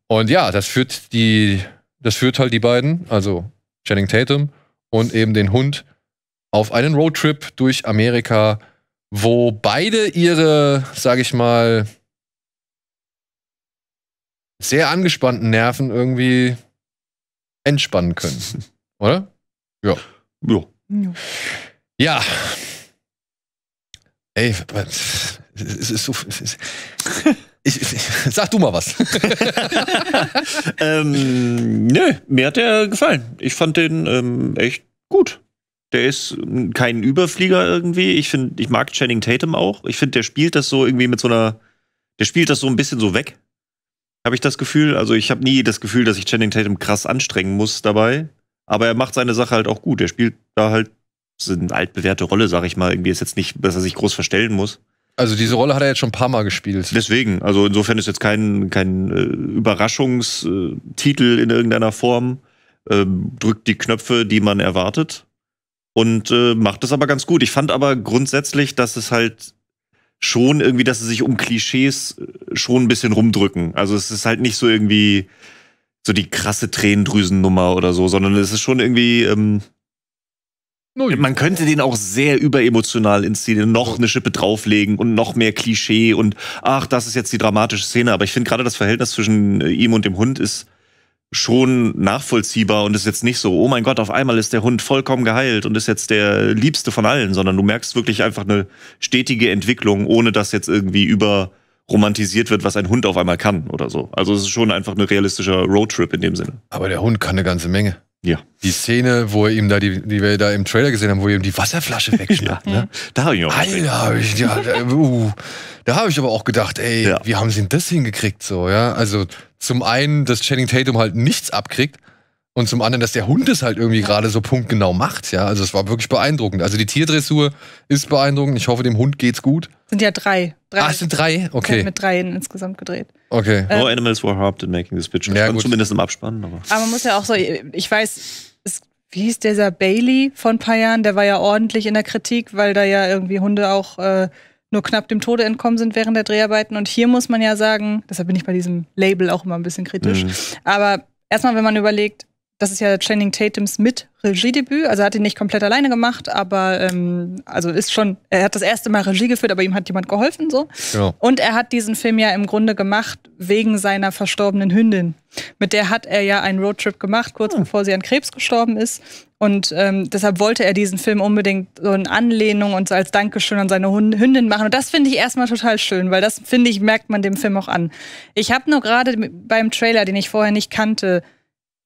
Und ja, das führt die, das führt halt die beiden, also Channing Tatum und eben den Hund auf einen Roadtrip durch Amerika, wo beide ihre, sage ich mal, sehr angespannten Nerven irgendwie entspannen können. Oder? Ja. Ja. Ja. Ey, es ist so. Es ist, ich, ich, sag du mal was. ähm, nö, mir hat der gefallen. Ich fand den ähm, echt gut. Der ist hm, kein Überflieger irgendwie. Ich finde, ich mag Channing Tatum auch. Ich finde, der spielt das so irgendwie mit so einer, der spielt das so ein bisschen so weg. Habe ich das Gefühl. Also ich habe nie das Gefühl, dass ich Channing Tatum krass anstrengen muss dabei. Aber er macht seine Sache halt auch gut. Er spielt da halt so eine altbewährte Rolle, sag ich mal. Irgendwie ist jetzt nicht, dass er sich groß verstellen muss. Also diese Rolle hat er jetzt schon ein paar Mal gespielt. Deswegen, also insofern ist jetzt kein, kein äh, Überraschungstitel äh, in irgendeiner Form. Ähm, drückt die Knöpfe, die man erwartet und äh, macht das aber ganz gut. Ich fand aber grundsätzlich, dass es halt schon irgendwie, dass sie sich um Klischees äh, schon ein bisschen rumdrücken. Also es ist halt nicht so irgendwie so die krasse Tränendrüsennummer oder so, sondern es ist schon irgendwie. Ähm, man könnte den auch sehr überemotional inszenieren, noch eine Schippe drauflegen und noch mehr Klischee und ach, das ist jetzt die dramatische Szene. Aber ich finde gerade das Verhältnis zwischen äh, ihm und dem Hund ist schon nachvollziehbar und ist jetzt nicht so, oh mein Gott, auf einmal ist der Hund vollkommen geheilt und ist jetzt der liebste von allen, sondern du merkst wirklich einfach eine stetige Entwicklung, ohne dass jetzt irgendwie überromantisiert wird, was ein Hund auf einmal kann oder so. Also es ist schon einfach ein realistischer Roadtrip in dem Sinne. Aber der Hund kann eine ganze Menge. Ja. Die Szene, wo er ihm da, die, die wir da im Trailer gesehen haben, wo er ihm die Wasserflasche wegschnappt. ja. ne? Da habe ich auch. Alter, hab ich, ja, da, uh, da habe ich aber auch gedacht, ey, ja. wie haben sie denn das hingekriegt so, ja? Also zum einen, dass Channing Tatum halt nichts abkriegt und zum anderen, dass der Hund es halt irgendwie gerade so punktgenau macht. Ja, also es war wirklich beeindruckend. Also die Tierdressur ist beeindruckend. Ich hoffe, dem Hund geht's gut. Sind ja drei. drei. Ach, es sind drei? Okay. Ich Mit dreien insgesamt gedreht. Okay. Äh, no äh, animals were harmed in making this picture. Ja, also gut. Zumindest im Abspann. Aber. aber man muss ja auch so, ich weiß, es, wie hieß dieser Bailey von ein paar Jahren? Der war ja ordentlich in der Kritik, weil da ja irgendwie Hunde auch äh, nur knapp dem Tode entkommen sind während der Dreharbeiten. Und hier muss man ja sagen, deshalb bin ich bei diesem Label auch immer ein bisschen kritisch. Mhm. Aber erstmal, wenn man überlegt, das ist ja Channing Tatums mit Regiedebüt, also er hat ihn nicht komplett alleine gemacht, aber ähm, also ist schon, er hat das erste Mal Regie geführt, aber ihm hat jemand geholfen so. Genau. Und er hat diesen Film ja im Grunde gemacht wegen seiner verstorbenen Hündin. Mit der hat er ja einen Roadtrip gemacht, kurz hm. bevor sie an Krebs gestorben ist. Und ähm, deshalb wollte er diesen Film unbedingt so in Anlehnung und so als Dankeschön an seine Hündin machen. Und das finde ich erstmal total schön, weil das, finde ich, merkt man dem Film auch an. Ich habe nur gerade beim Trailer, den ich vorher nicht kannte,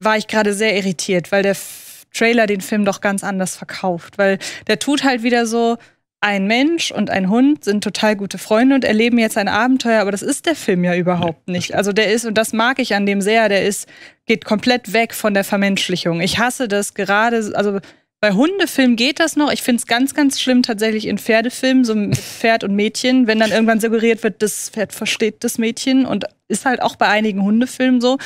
war ich gerade sehr irritiert, weil der F Trailer den Film doch ganz anders verkauft. Weil der tut halt wieder so, ein Mensch und ein Hund sind total gute Freunde und erleben jetzt ein Abenteuer, aber das ist der Film ja überhaupt nicht. Also der ist, und das mag ich an dem sehr, der ist, geht komplett weg von der Vermenschlichung. Ich hasse das gerade, also bei Hundefilmen geht das noch. Ich finde es ganz, ganz schlimm tatsächlich in Pferdefilmen, so mit Pferd und Mädchen, wenn dann irgendwann suggeriert wird, das Pferd versteht das Mädchen und ist halt auch bei einigen Hundefilmen so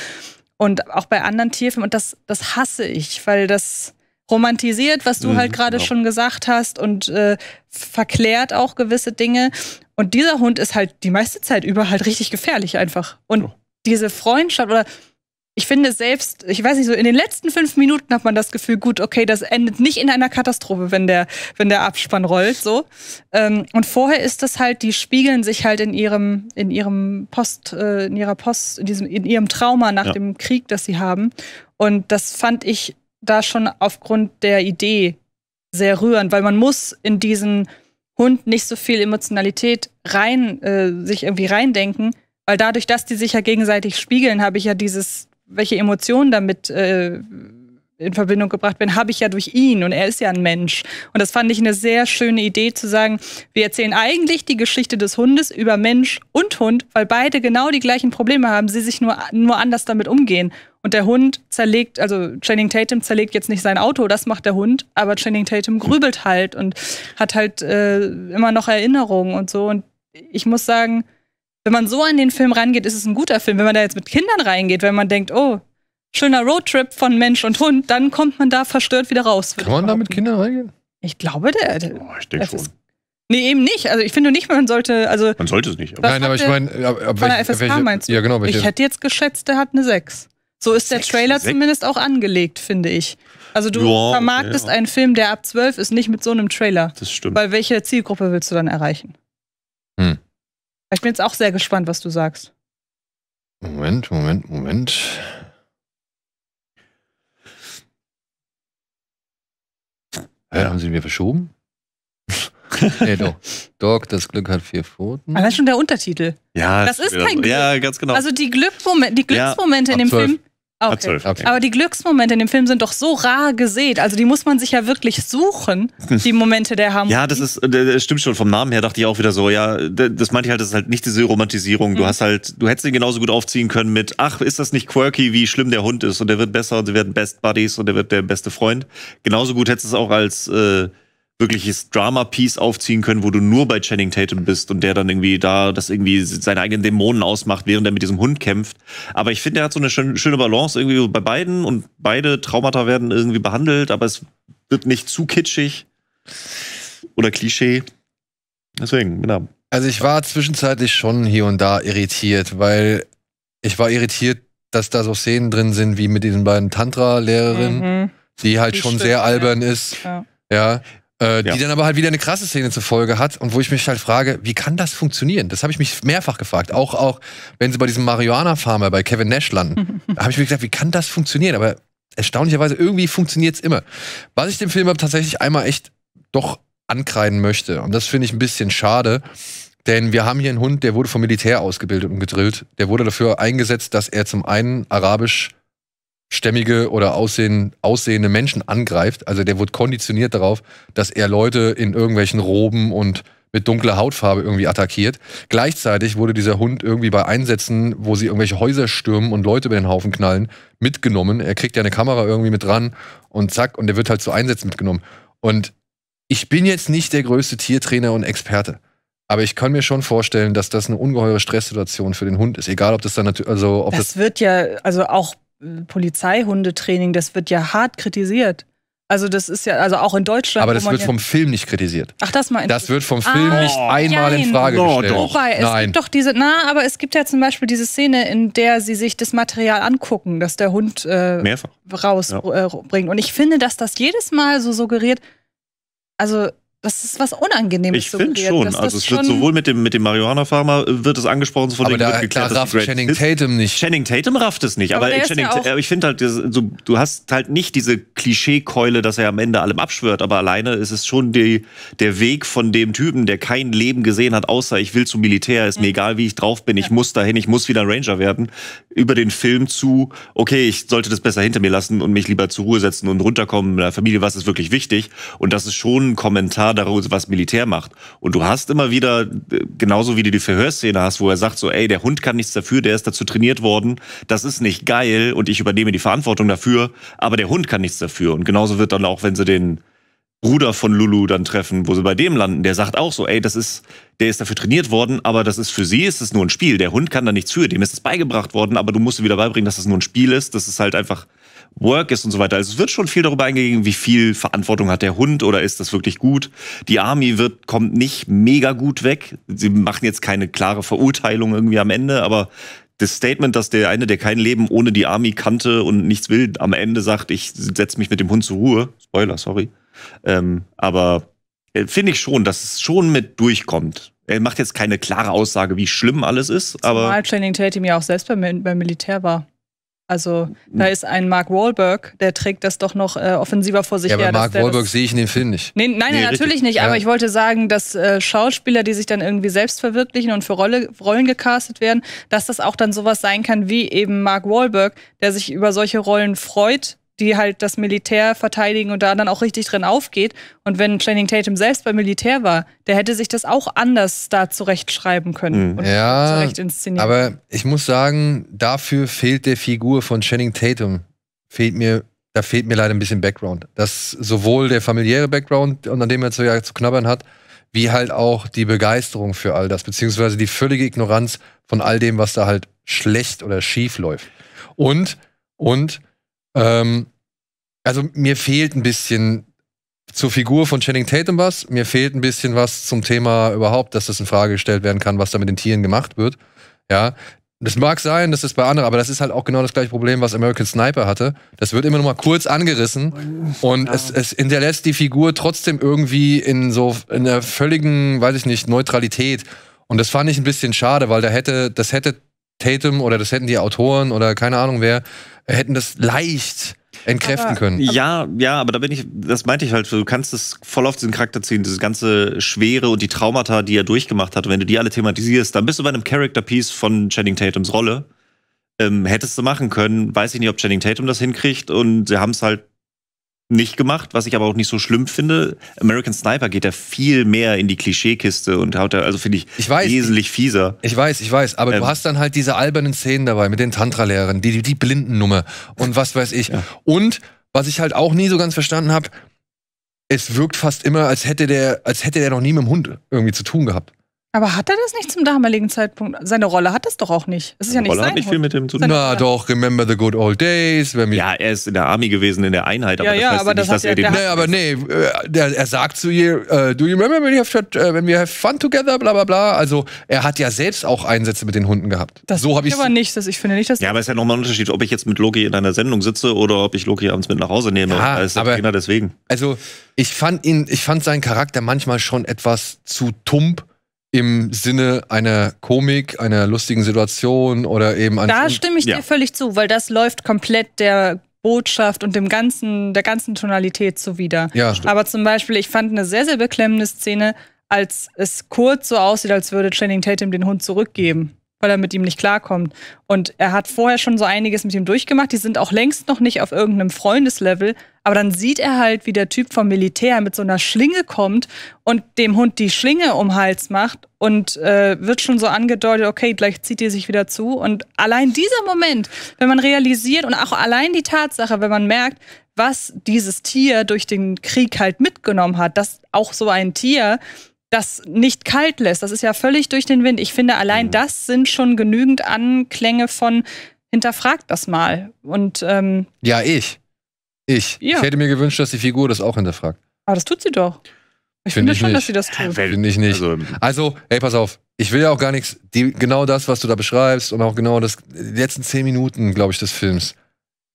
und auch bei anderen Tierfilmen. Und das, das hasse ich, weil das romantisiert, was du mhm, halt gerade genau. schon gesagt hast und äh, verklärt auch gewisse Dinge. Und dieser Hund ist halt die meiste Zeit über halt richtig gefährlich einfach. Und oh. diese Freundschaft oder ich finde selbst, ich weiß nicht so, in den letzten fünf Minuten hat man das Gefühl, gut, okay, das endet nicht in einer Katastrophe, wenn der, wenn der Abspann rollt, so. Ähm, und vorher ist das halt, die spiegeln sich halt in ihrem, in ihrem Post, äh, in ihrer Post, in diesem, in ihrem Trauma nach ja. dem Krieg, das sie haben. Und das fand ich da schon aufgrund der Idee sehr rührend, weil man muss in diesen Hund nicht so viel Emotionalität rein, äh, sich irgendwie reindenken, weil dadurch, dass die sich ja gegenseitig spiegeln, habe ich ja dieses welche Emotionen damit äh, in Verbindung gebracht werden, habe ich ja durch ihn und er ist ja ein Mensch. Und das fand ich eine sehr schöne Idee zu sagen, wir erzählen eigentlich die Geschichte des Hundes über Mensch und Hund, weil beide genau die gleichen Probleme haben, sie sich nur, nur anders damit umgehen. Und der Hund zerlegt, also Channing Tatum zerlegt jetzt nicht sein Auto, das macht der Hund, aber Channing Tatum grübelt halt und hat halt äh, immer noch Erinnerungen und so. Und ich muss sagen, wenn man so an den Film rangeht, ist es ein guter Film. Wenn man da jetzt mit Kindern reingeht, wenn man denkt, oh, schöner Roadtrip von Mensch und Hund, dann kommt man da verstört wieder raus. Kann man da mit Kindern reingehen? Ich glaube, der. der oh, ich denke schon. Ist, nee, eben nicht. Also ich finde nicht, man sollte. Also, man sollte es nicht. Aber Nein, aber ich meine, äh, ab, ab welche, FSK welche, meinst du? Ja, genau. Ich hätte jetzt geschätzt, der hat eine 6. So ist 6, der Trailer 6? zumindest auch angelegt, finde ich. Also du ja, vermarktest ja. einen Film, der ab 12 ist, nicht mit so einem Trailer. Das stimmt. Weil welche Zielgruppe willst du dann erreichen? Hm. Ich bin jetzt auch sehr gespannt, was du sagst. Moment, Moment, Moment. Hä, haben sie mir verschoben? nee, doch. Doc, das Glück hat vier Pfoten. Aber das ist schon der Untertitel. Ja, das ist kein Glück. Ja, ganz genau. Also die, Glücksmomente, die Glücksmomente ja, in dem 12. Film Okay. Ah, 12. Okay. Aber die Glücksmomente in dem Film sind doch so rar gesät. Also die muss man sich ja wirklich suchen, die Momente der Harmonie. Ja, das ist, äh, das stimmt schon. Vom Namen her dachte ich auch wieder so, ja, das meinte ich halt, das ist halt nicht diese Romantisierung. Mhm. Du hast halt, du hättest ihn genauso gut aufziehen können mit, ach, ist das nicht quirky, wie schlimm der Hund ist und der wird besser und sie werden Best Buddies und der wird der beste Freund. Genauso gut hättest du es auch als äh, wirkliches Drama-Piece aufziehen können, wo du nur bei Channing Tatum bist und der dann irgendwie da das irgendwie seine eigenen Dämonen ausmacht, während er mit diesem Hund kämpft. Aber ich finde, er hat so eine schön, schöne Balance irgendwie bei beiden und beide Traumata werden irgendwie behandelt, aber es wird nicht zu kitschig oder Klischee. Deswegen, genau. Also ich war zwischenzeitlich schon hier und da irritiert, weil ich war irritiert, dass da so Szenen drin sind wie mit diesen beiden Tantra-Lehrerinnen, mhm. die halt das schon stimmt, sehr albern ja. ist. Ja. Ja. Äh, ja. Die dann aber halt wieder eine krasse Szene zur Folge hat und wo ich mich halt frage, wie kann das funktionieren? Das habe ich mich mehrfach gefragt. Auch, auch wenn sie bei diesem Marihuana-Farmer bei Kevin Nash landen, habe ich mir gesagt, wie kann das funktionieren? Aber erstaunlicherweise irgendwie funktioniert es immer. Was ich dem Film aber tatsächlich einmal echt doch ankreiden möchte, und das finde ich ein bisschen schade, denn wir haben hier einen Hund, der wurde vom Militär ausgebildet und gedrillt. Der wurde dafür eingesetzt, dass er zum einen Arabisch stämmige oder aussehen, aussehende Menschen angreift. Also der wurde konditioniert darauf, dass er Leute in irgendwelchen Roben und mit dunkler Hautfarbe irgendwie attackiert. Gleichzeitig wurde dieser Hund irgendwie bei Einsätzen, wo sie irgendwelche Häuser stürmen und Leute über den Haufen knallen, mitgenommen. Er kriegt ja eine Kamera irgendwie mit dran und zack, und der wird halt zu Einsätzen mitgenommen. Und ich bin jetzt nicht der größte Tiertrainer und Experte. Aber ich kann mir schon vorstellen, dass das eine ungeheure Stresssituation für den Hund ist, egal ob das dann natürlich, also ob das, das wird ja also auch äh, Polizeihundetraining, das wird ja hart kritisiert. Also das ist ja, also auch in Deutschland. Aber das wird vom Film nicht kritisiert. Ach, das mal. Das wird vom Film ah, nicht einmal nein. in Frage gestellt. No, Wobei, es nein. gibt doch diese, na, aber es gibt ja zum Beispiel diese Szene, in der sie sich das Material angucken, das der Hund äh, rausbringt. Ja. Äh, Und ich finde, dass das jedes Mal so suggeriert, also das ist was Unangenehmes. Ich finde schon. also es wird sowohl mit dem, mit dem Marihuana-Farmer äh, wird es angesprochen, von aber dem da, wird geklärt, da rafft Channing Tatum nicht. Channing Tatum rafft es nicht. Aber, aber Channing, ja äh, ich finde halt, so, du hast halt nicht diese Klischeekeule, dass er am Ende allem abschwört. Aber alleine ist es schon die, der Weg von dem Typen, der kein Leben gesehen hat, außer ich will zum Militär, ist mhm. mir egal, wie ich drauf bin, ich ja. muss dahin, ich muss wieder Ranger werden. Über den Film zu, okay, ich sollte das besser hinter mir lassen und mich lieber zur Ruhe setzen und runterkommen, mit der Familie, was ist wirklich wichtig? Und das ist schon ein Kommentar USA daraus was Militär macht. Und du hast immer wieder, äh, genauso wie du die Verhörszene hast, wo er sagt so, ey, der Hund kann nichts dafür, der ist dazu trainiert worden, das ist nicht geil und ich übernehme die Verantwortung dafür, aber der Hund kann nichts dafür. Und genauso wird dann auch, wenn sie den Bruder von Lulu dann treffen, wo sie bei dem landen, der sagt auch so, ey, das ist, der ist dafür trainiert worden, aber das ist für sie ist es nur ein Spiel. Der Hund kann da nichts für, dem ist es beigebracht worden, aber du musst wieder beibringen, dass es das nur ein Spiel ist. Das ist halt einfach Work ist und so weiter. Also es wird schon viel darüber eingegangen, wie viel Verantwortung hat der Hund oder ist das wirklich gut. Die Army wird, kommt nicht mega gut weg. Sie machen jetzt keine klare Verurteilung irgendwie am Ende, aber das Statement, dass der eine, der kein Leben ohne die Army kannte und nichts will, am Ende sagt, ich setze mich mit dem Hund zur Ruhe. Spoiler, sorry. Ähm, aber äh, finde ich schon, dass es schon mit durchkommt. Er macht jetzt keine klare Aussage, wie schlimm alles ist, aber. Zumal Training Tatum ja auch selbst beim, beim Militär war. Also hm. da ist ein Mark Wahlberg, der trägt das doch noch äh, offensiver vor sich ja, her. Aber Mark Wahlberg sehe ich in dem Film nicht. Nee, nein, nee, natürlich richtig. nicht. Aber ja. ich wollte sagen, dass äh, Schauspieler, die sich dann irgendwie selbst verwirklichen und für Rolle, Rollen gecastet werden, dass das auch dann sowas sein kann wie eben Mark Wahlberg, der sich über solche Rollen freut die halt das Militär verteidigen und da dann auch richtig drin aufgeht. Und wenn Channing Tatum selbst beim Militär war, der hätte sich das auch anders da zurechtschreiben können mhm. und ja, zurecht inszenieren. Aber ich muss sagen, dafür fehlt der Figur von Channing Tatum, fehlt mir, da fehlt mir leider ein bisschen Background. Dass sowohl der familiäre Background, an dem er zu, ja, zu knabbern hat, wie halt auch die Begeisterung für all das, beziehungsweise die völlige Ignoranz von all dem, was da halt schlecht oder schief läuft. Und, und, ähm, also mir fehlt ein bisschen zur Figur von Channing Tatum was, mir fehlt ein bisschen was zum Thema überhaupt, dass das in Frage gestellt werden kann, was da mit den Tieren gemacht wird. Ja, das mag sein, das ist bei anderen, aber das ist halt auch genau das gleiche Problem, was American Sniper hatte. Das wird immer noch mal kurz angerissen und ja. es, es hinterlässt die Figur trotzdem irgendwie in so in einer völligen, weiß ich nicht, Neutralität. Und das fand ich ein bisschen schade, weil da hätte, das hätte Tatum oder das hätten die Autoren oder keine Ahnung wer, äh, hätten das leicht entkräften können. Ja, ja, aber da bin ich, das meinte ich halt, du kannst das voll auf diesen Charakter ziehen, diese ganze Schwere und die Traumata, die er durchgemacht hat, wenn du die alle thematisierst, dann bist du bei einem Character-Piece von Channing Tatums Rolle. Ähm, hättest du machen können, weiß ich nicht, ob Channing Tatum das hinkriegt und sie haben es halt nicht gemacht, was ich aber auch nicht so schlimm finde. American Sniper geht da viel mehr in die Klischeekiste und haut da, also finde ich, ich weiß, wesentlich fieser. Ich weiß, ich weiß, aber ähm. du hast dann halt diese albernen Szenen dabei mit den Tantra-Lehrern, die, die, die Blindennummer und was weiß ich. Ja. Und was ich halt auch nie so ganz verstanden habe, es wirkt fast immer, als hätte der, als hätte der noch nie mit dem Hund irgendwie zu tun gehabt. Aber hat er das nicht zum damaligen Zeitpunkt? Seine Rolle hat das doch auch nicht. Das ist ja nicht Rolle sein hat nicht viel mit dem zu tun. Na doch, remember the good old days. ja, er ist in der Army gewesen, in der Einheit, aber ja, das ja, heißt aber nicht, das dass er den... Nee, aber nee, äh, er, er sagt zu ihr, äh, do you remember when we, have, äh, when we have fun together, bla bla bla. Also er hat ja selbst auch Einsätze mit den Hunden gehabt. Das so habe ich aber nicht, dass ich finde nicht, dass... Ja, aber es ist ja nochmal ein Unterschied, ob ich jetzt mit Loki in einer Sendung sitze oder ob ich Loki abends mit nach Hause nehme. Ja, also, aber, deswegen. Also ich fand ihn, ich fand seinen Charakter manchmal schon etwas zu tump im Sinne einer Komik, einer lustigen Situation oder eben Da stimme ich ja. dir völlig zu, weil das läuft komplett der Botschaft und dem ganzen, der ganzen Tonalität zuwider. Ja, stimmt. Aber zum Beispiel, ich fand eine sehr, sehr beklemmende Szene, als es kurz so aussieht, als würde Channing Tatum den Hund zurückgeben, weil er mit ihm nicht klarkommt. Und er hat vorher schon so einiges mit ihm durchgemacht. Die sind auch längst noch nicht auf irgendeinem Freundeslevel, aber dann sieht er halt, wie der Typ vom Militär mit so einer Schlinge kommt und dem Hund die Schlinge um den Hals macht und äh, wird schon so angedeutet, okay, gleich zieht ihr sich wieder zu. Und allein dieser Moment, wenn man realisiert und auch allein die Tatsache, wenn man merkt, was dieses Tier durch den Krieg halt mitgenommen hat, dass auch so ein Tier das nicht kalt lässt, das ist ja völlig durch den Wind. Ich finde, allein mhm. das sind schon genügend Anklänge von hinterfragt das mal. Und ähm, ja, ich. Ich. Ja. Ich hätte mir gewünscht, dass die Figur das auch hinterfragt. Aber ah, das tut sie doch. Ich finde ich schon, nicht. dass sie das tut. Finde ich nicht. Also, ähm, also, ey, pass auf. Ich will ja auch gar nichts. Die, genau das, was du da beschreibst und auch genau das, die letzten zehn Minuten, glaube ich, des Films,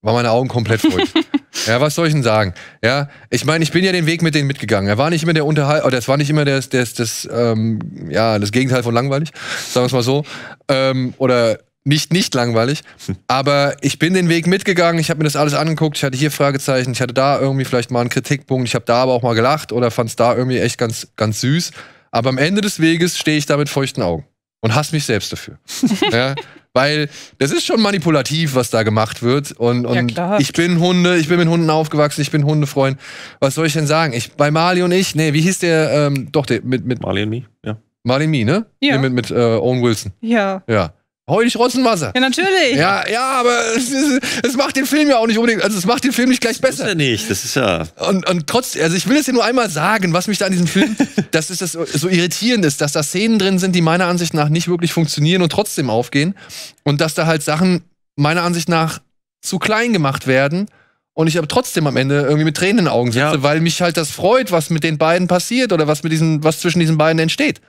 waren meine Augen komplett feucht. ja, was soll ich denn sagen? Ja, ich meine, ich bin ja den Weg mit denen mitgegangen. Er war nicht immer der Unterhalt, oder es war nicht immer das, das, das, ähm, ja, das Gegenteil von langweilig, sagen wir es mal so. Ähm, oder nicht, nicht langweilig. Hm. Aber ich bin den Weg mitgegangen, ich habe mir das alles angeguckt, ich hatte hier Fragezeichen, ich hatte da irgendwie vielleicht mal einen Kritikpunkt, ich habe da aber auch mal gelacht oder fand es da irgendwie echt ganz, ganz süß. Aber am Ende des Weges stehe ich da mit feuchten Augen und hasse mich selbst dafür. ja, weil das ist schon manipulativ, was da gemacht wird. Und, und ja, ich bin Hunde, ich bin mit Hunden aufgewachsen, ich bin Hundefreund. Was soll ich denn sagen? Ich, bei Mali und ich, nee, wie hieß der? Ähm, doch, der mit, mit. Marley und Me, ja. Mali und Me, ne? Ja. Nee, mit mit äh, Owen Wilson. Ja. Ja. Hau nicht Ja, natürlich. Ja, ja, aber es, es, es, macht den Film ja auch nicht unbedingt, also es macht den Film nicht gleich besser. Das ist ja nicht, das ist ja. Und, und trotz, also ich will es dir nur einmal sagen, was mich da an diesem Film, das ist das so irritierend ist, dass da Szenen drin sind, die meiner Ansicht nach nicht wirklich funktionieren und trotzdem aufgehen. Und dass da halt Sachen meiner Ansicht nach zu klein gemacht werden und ich aber trotzdem am Ende irgendwie mit Tränen in den Augen sitze, ja. weil mich halt das freut, was mit den beiden passiert oder was mit diesen, was zwischen diesen beiden entsteht.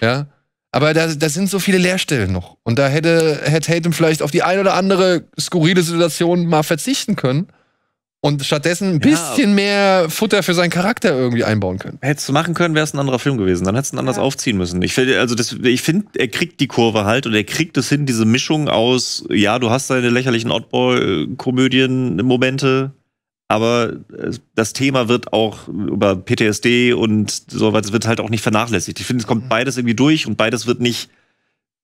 Ja. Aber da, da sind so viele Leerstellen noch. Und da hätte, hätte Tatum vielleicht auf die ein oder andere skurrile Situation mal verzichten können und stattdessen ein bisschen ja. mehr Futter für seinen Charakter irgendwie einbauen können. Hättest du machen können, wäre es ein anderer Film gewesen. Dann hättest du ihn anders ja. aufziehen müssen. Ich finde, also das, ich finde, er kriegt die Kurve halt und er kriegt es hin, diese Mischung aus, ja, du hast deine lächerlichen Oddball-Komödien-Momente, aber äh, das Thema wird auch über PTSD und so weiter wird halt auch nicht vernachlässigt. Ich finde, es kommt mhm. beides irgendwie durch und beides wird nicht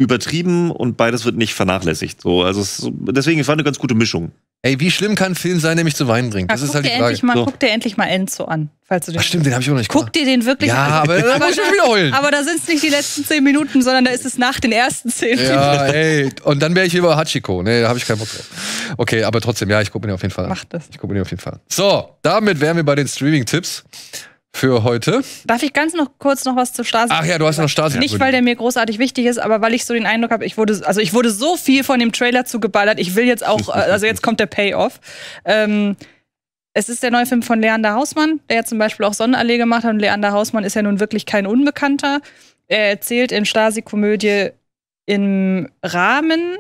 übertrieben und beides wird nicht vernachlässigt. So, also es, deswegen, ich fand eine ganz gute Mischung. Ey, wie schlimm kann ein Film sein, der mich zu Weinen bringt? Ja, das ist halt die Frage. Mal, so. Guck dir endlich mal Enzo an, falls du den. Ach, stimmt, den habe ich auch noch nicht. Guck dir den wirklich ja, an. Ja, aber, aber da Aber da sind es nicht die letzten zehn Minuten, sondern da ist es nach den ersten zehn Minuten. Ja, ey, und dann wäre ich über Hachiko. Nee, da habe ich keinen Bock drauf. Okay, aber trotzdem, ja, ich gucke mir den auf jeden Fall an. Mach das. Ich gucke mir den auf jeden Fall an. So, damit wären wir bei den Streaming-Tipps für heute. Darf ich ganz noch kurz noch was zu Stasi? Ach ja, du hast noch Stasi. Nicht, weil der mir großartig wichtig ist, aber weil ich so den Eindruck habe, ich wurde, also ich wurde so viel von dem Trailer zugeballert, ich will jetzt auch, äh, also jetzt kommt der Payoff. Ähm, es ist der neue Film von Leander Hausmann, der ja zum Beispiel auch Sonnenallee gemacht hat. Und Leander Hausmann ist ja nun wirklich kein Unbekannter. Er erzählt in Stasi-Komödie im Rahmen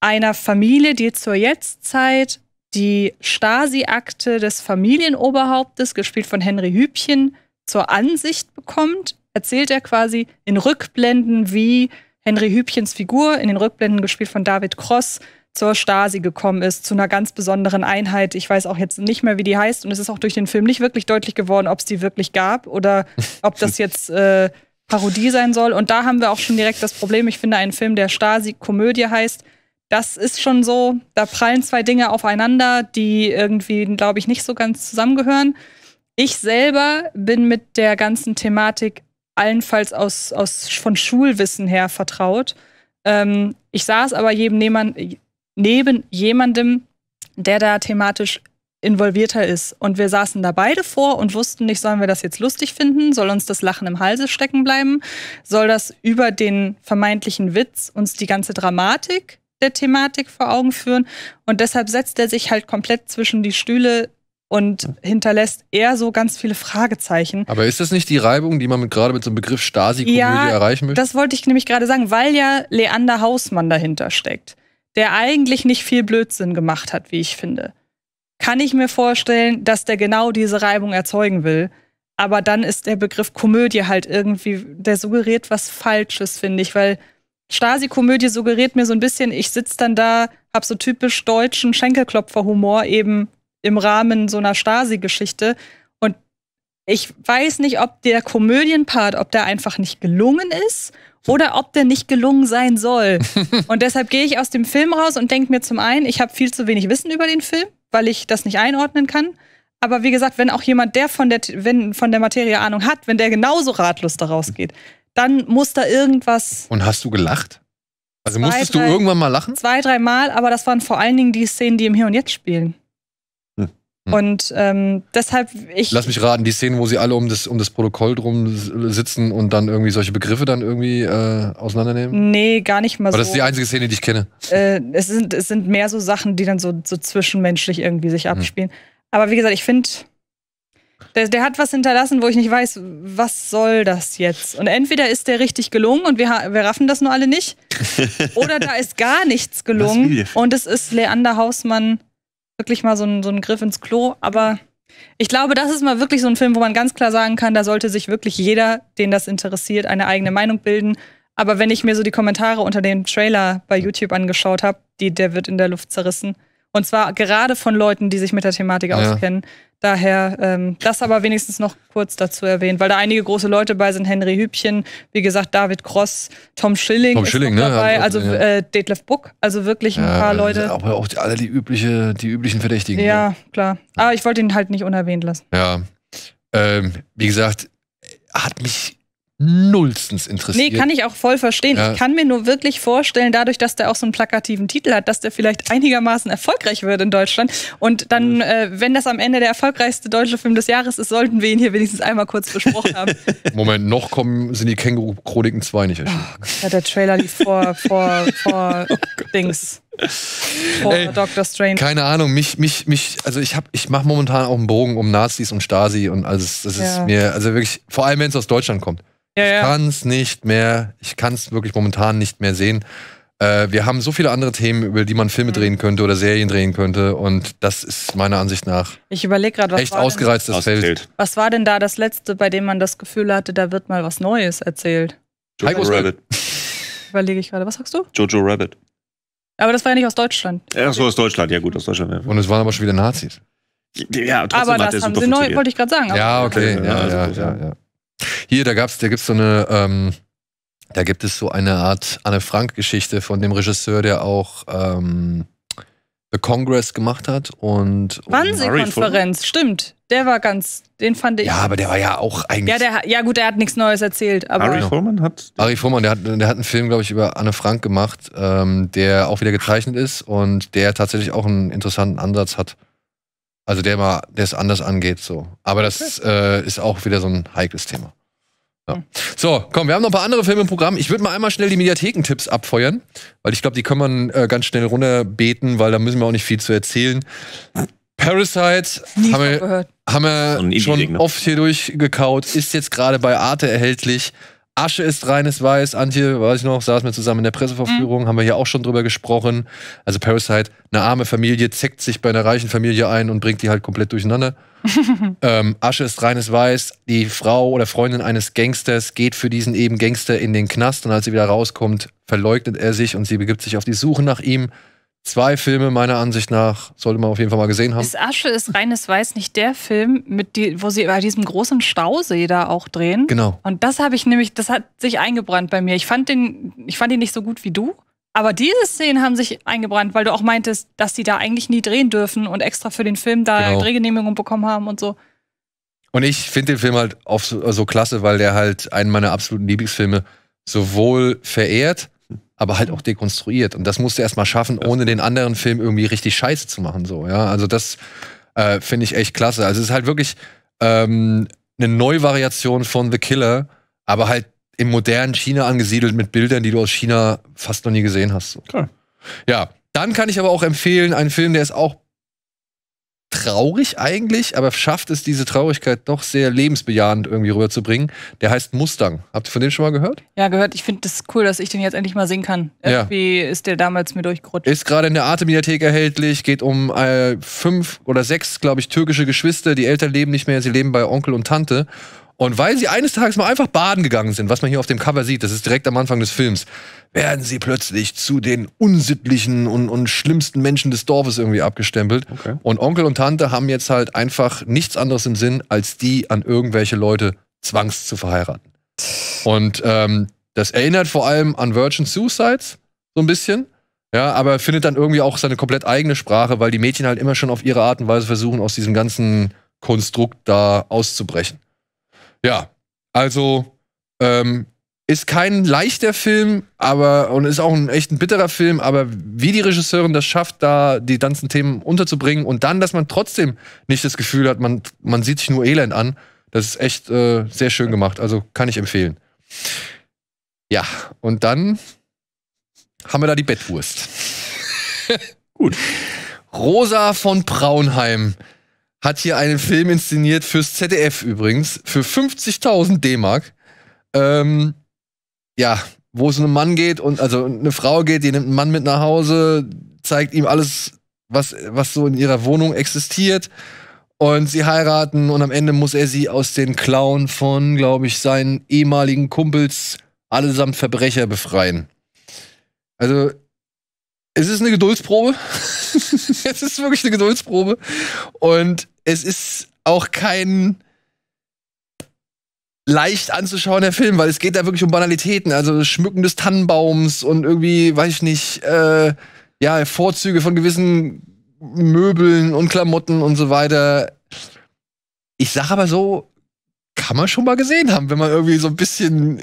einer Familie, die zur Jetztzeit die Stasi-Akte des Familienoberhauptes, gespielt von Henry Hübchen, zur Ansicht bekommt, erzählt er quasi in Rückblenden, wie Henry Hübchens Figur, in den Rückblenden gespielt von David Cross, zur Stasi gekommen ist, zu einer ganz besonderen Einheit. Ich weiß auch jetzt nicht mehr, wie die heißt. Und es ist auch durch den Film nicht wirklich deutlich geworden, ob es die wirklich gab oder ob das jetzt äh, Parodie sein soll. Und da haben wir auch schon direkt das Problem. Ich finde, ein Film, der Stasi-Komödie heißt, das ist schon so, da prallen zwei Dinge aufeinander, die irgendwie, glaube ich, nicht so ganz zusammengehören. Ich selber bin mit der ganzen Thematik allenfalls aus, aus, von Schulwissen her vertraut. Ähm, ich saß aber jedem neben jemandem, der da thematisch involvierter ist. Und wir saßen da beide vor und wussten nicht, sollen wir das jetzt lustig finden? Soll uns das Lachen im Halse stecken bleiben? Soll das über den vermeintlichen Witz uns die ganze Dramatik der Thematik vor Augen führen. Und deshalb setzt er sich halt komplett zwischen die Stühle und hinterlässt eher so ganz viele Fragezeichen. Aber ist das nicht die Reibung, die man mit, gerade mit so einem Begriff Stasi-Komödie ja, erreichen möchte? Das wollte ich nämlich gerade sagen, weil ja Leander Hausmann dahinter steckt, der eigentlich nicht viel Blödsinn gemacht hat, wie ich finde. Kann ich mir vorstellen, dass der genau diese Reibung erzeugen will. Aber dann ist der Begriff Komödie halt irgendwie, der suggeriert was Falsches, finde ich, weil Stasi-Komödie suggeriert mir so ein bisschen, ich sitze dann da, hab so typisch deutschen Schenkelklopfer-Humor eben im Rahmen so einer Stasi-Geschichte. Und ich weiß nicht, ob der Komödienpart, ob der einfach nicht gelungen ist oder ob der nicht gelungen sein soll. und deshalb gehe ich aus dem Film raus und denke mir zum einen, ich habe viel zu wenig Wissen über den Film, weil ich das nicht einordnen kann. Aber wie gesagt, wenn auch jemand, der von der, wenn von der Materie Ahnung hat, wenn der genauso ratlos daraus geht, dann muss da irgendwas. Und hast du gelacht? Also zwei, musstest drei, du irgendwann mal lachen? Zwei, dreimal, aber das waren vor allen Dingen die Szenen, die im Hier und Jetzt spielen. Hm. Hm. Und ähm, deshalb ich. Lass mich raten, die Szenen, wo sie alle um das, um das Protokoll drum sitzen und dann irgendwie solche Begriffe dann irgendwie äh, auseinandernehmen? Nee, gar nicht mal aber so. Aber das ist die einzige Szene, die ich kenne. Äh, es, sind, es sind mehr so Sachen, die dann so, so zwischenmenschlich irgendwie sich hm. abspielen. Hm. Aber wie gesagt, ich finde, der, der, hat was hinterlassen, wo ich nicht weiß, was soll das jetzt? Und entweder ist der richtig gelungen und wir, wir raffen das nur alle nicht, oder da ist gar nichts gelungen und es ist Leander Hausmann wirklich mal so ein, so ein Griff ins Klo. Aber ich glaube, das ist mal wirklich so ein Film, wo man ganz klar sagen kann, da sollte sich wirklich jeder, den das interessiert, eine eigene Meinung bilden. Aber wenn ich mir so die Kommentare unter dem Trailer bei YouTube angeschaut habe, der wird in der Luft zerrissen. Und zwar gerade von Leuten, die sich mit der Thematik ja. auskennen. Daher ähm, das aber wenigstens noch kurz dazu erwähnt, weil da einige große Leute bei sind. Henry Hübchen, wie gesagt, David Cross, Tom Schilling Tom Schilling, ne? dabei, also, also ja. äh, Detlef Buck, also wirklich ein ja, paar Leute. Aber auch die, alle die, übliche, die üblichen Verdächtigen. Ja, ne? klar. Aber ich wollte ihn halt nicht unerwähnt lassen. Ja. Ähm, wie gesagt, hat mich nullstens interessiert. Nee, kann ich auch voll verstehen. Ja. Ich kann mir nur wirklich vorstellen, dadurch, dass der auch so einen plakativen Titel hat, dass der vielleicht einigermaßen erfolgreich wird in Deutschland. Und dann, mhm. äh, wenn das am Ende der erfolgreichste deutsche Film des Jahres ist, sollten wir ihn hier wenigstens einmal kurz besprochen haben. Moment, noch kommen, sind die Känguru-Chroniken 2 nicht erschienen. Oh, ja, der Trailer lief vor, vor, vor oh Dings. Vor Ey, Dr. Strange. Keine Ahnung, mich, mich, mich, also ich habe, ich mache momentan auch einen Bogen um Nazis und Stasi und alles. Das ja. mir, also wirklich, vor allem wenn es aus Deutschland kommt. Ja, ja. Ich kann es nicht mehr, ich kann es wirklich momentan nicht mehr sehen. Äh, wir haben so viele andere Themen, über die man Filme mhm. drehen könnte oder Serien drehen könnte. Und das ist meiner Ansicht nach ich überlege was echt ausgereiztes Feld. Ausgefällt. Was war denn da das letzte, bei dem man das Gefühl hatte, da wird mal was Neues erzählt? Jojo Rabbit. Überlege ich gerade, was sagst du? Jojo Rabbit. Aber das war ja nicht aus Deutschland. Ja, so aus Deutschland, ja gut, aus Deutschland. Und es waren aber schon wieder Nazis. Ja, trotzdem aber das haben sie neu, wollte ich gerade sagen. Ja, okay, ja, ja, ja. ja, ja. Hier, da gab's, da gibt's so eine, ähm, da gibt es so eine Art Anne Frank-Geschichte von dem Regisseur, der auch ähm, The Congress gemacht hat und, Wannsee-Konferenz, stimmt. Der war ganz, den fand ich. Ja, aber der war ja auch eigentlich. Ja, der, ja gut, der hat nichts Neues erzählt. Aber Ari genau. Fuhrmann hat. Ari Fuhrmann, der hat, der hat einen Film, glaube ich, über Anne Frank gemacht, ähm, der auch wieder gezeichnet ist und der tatsächlich auch einen interessanten Ansatz hat. Also der mal, der es anders angeht, so. Aber das okay. äh, ist auch wieder so ein heikles Thema. Ja. Hm. So, komm, wir haben noch ein paar andere Filme im Programm. Ich würde mal einmal schnell die Mediathekentipps abfeuern, weil ich glaube, die kann man äh, ganz schnell runterbeten, weil da müssen wir auch nicht viel zu erzählen. Parasite haben wir, haben wir schon ne? oft hier durchgekaut, ist jetzt gerade bei Arte erhältlich. Asche ist reines Weiß. Antje, weiß ich noch, saß mir zusammen in der Presseverführung, mhm. haben wir hier auch schon drüber gesprochen. Also Parasite, eine arme Familie zeckt sich bei einer reichen Familie ein und bringt die halt komplett durcheinander. ähm, Asche ist reines Weiß. Die Frau oder Freundin eines Gangsters geht für diesen eben Gangster in den Knast und als sie wieder rauskommt, verleugnet er sich und sie begibt sich auf die Suche nach ihm. Zwei Filme meiner Ansicht nach sollte man auf jeden Fall mal gesehen haben. Ist Asche ist reines Weiß nicht der Film, mit die, wo sie bei diesem großen Stausee da auch drehen? Genau. Und das habe ich nämlich, das hat sich eingebrannt bei mir. Ich fand den, ich fand ihn nicht so gut wie du. Aber diese Szenen haben sich eingebrannt, weil du auch meintest, dass die da eigentlich nie drehen dürfen und extra für den Film da genau. Drehgenehmigung bekommen haben und so. Und ich finde den Film halt so, so klasse, weil der halt einen meiner absoluten Lieblingsfilme sowohl verehrt, aber halt auch dekonstruiert. Und das musst du erstmal schaffen, ohne den anderen Film irgendwie richtig scheiße zu machen. So, ja. Also das äh, finde ich echt klasse. Also es ist halt wirklich ähm, eine Neuvariation von The Killer, aber halt im modernen China angesiedelt mit Bildern, die du aus China fast noch nie gesehen hast. So. Cool. Ja, dann kann ich aber auch empfehlen, einen Film, der ist auch traurig eigentlich, aber schafft es, diese Traurigkeit doch sehr lebensbejahend irgendwie rüberzubringen. Der heißt Mustang. Habt ihr von dem schon mal gehört? Ja, gehört. Ich finde das cool, dass ich den jetzt endlich mal singen kann. Irgendwie ja. ist der damals mir durchgerutscht. Ist gerade in der Arte-Mediathek erhältlich, geht um äh, fünf oder sechs, glaube ich, türkische Geschwister. Die Eltern leben nicht mehr, sie leben bei Onkel und Tante. Und weil sie eines Tages mal einfach baden gegangen sind, was man hier auf dem Cover sieht, das ist direkt am Anfang des Films, werden sie plötzlich zu den unsittlichen und, und schlimmsten Menschen des Dorfes irgendwie abgestempelt. Okay. Und Onkel und Tante haben jetzt halt einfach nichts anderes im Sinn, als die an irgendwelche Leute zwangs zu verheiraten. Und ähm, das erinnert vor allem an Virgin Suicides so ein bisschen. Ja, aber findet dann irgendwie auch seine komplett eigene Sprache, weil die Mädchen halt immer schon auf ihre Art und Weise versuchen, aus diesem ganzen Konstrukt da auszubrechen. Ja, also ähm, ist kein leichter Film, aber und ist auch ein echt ein bitterer Film, aber wie die Regisseurin das schafft, da die ganzen Themen unterzubringen und dann, dass man trotzdem nicht das Gefühl hat, man, man sieht sich nur Elend an, das ist echt äh, sehr schön gemacht. Also kann ich empfehlen. Ja, und dann haben wir da die Bettwurst. Gut. Rosa von Braunheim hat hier einen Film inszeniert fürs ZDF übrigens, für 50.000 D-Mark. Ähm, ja, wo es um einen Mann geht und also eine Frau geht, die nimmt einen Mann mit nach Hause, zeigt ihm alles, was, was so in ihrer Wohnung existiert. Und sie heiraten und am Ende muss er sie aus den Klauen von, glaube ich, seinen ehemaligen Kumpels allesamt Verbrecher befreien. Also es ist eine Geduldsprobe. es ist wirklich eine Geduldsprobe. Und es ist auch kein leicht anzuschauender Film, weil es geht da wirklich um Banalitäten, also Schmücken des Tannenbaums und irgendwie, weiß ich nicht, äh, ja, Vorzüge von gewissen Möbeln und Klamotten und so weiter. Ich sag aber so, kann man schon mal gesehen haben, wenn man irgendwie so ein bisschen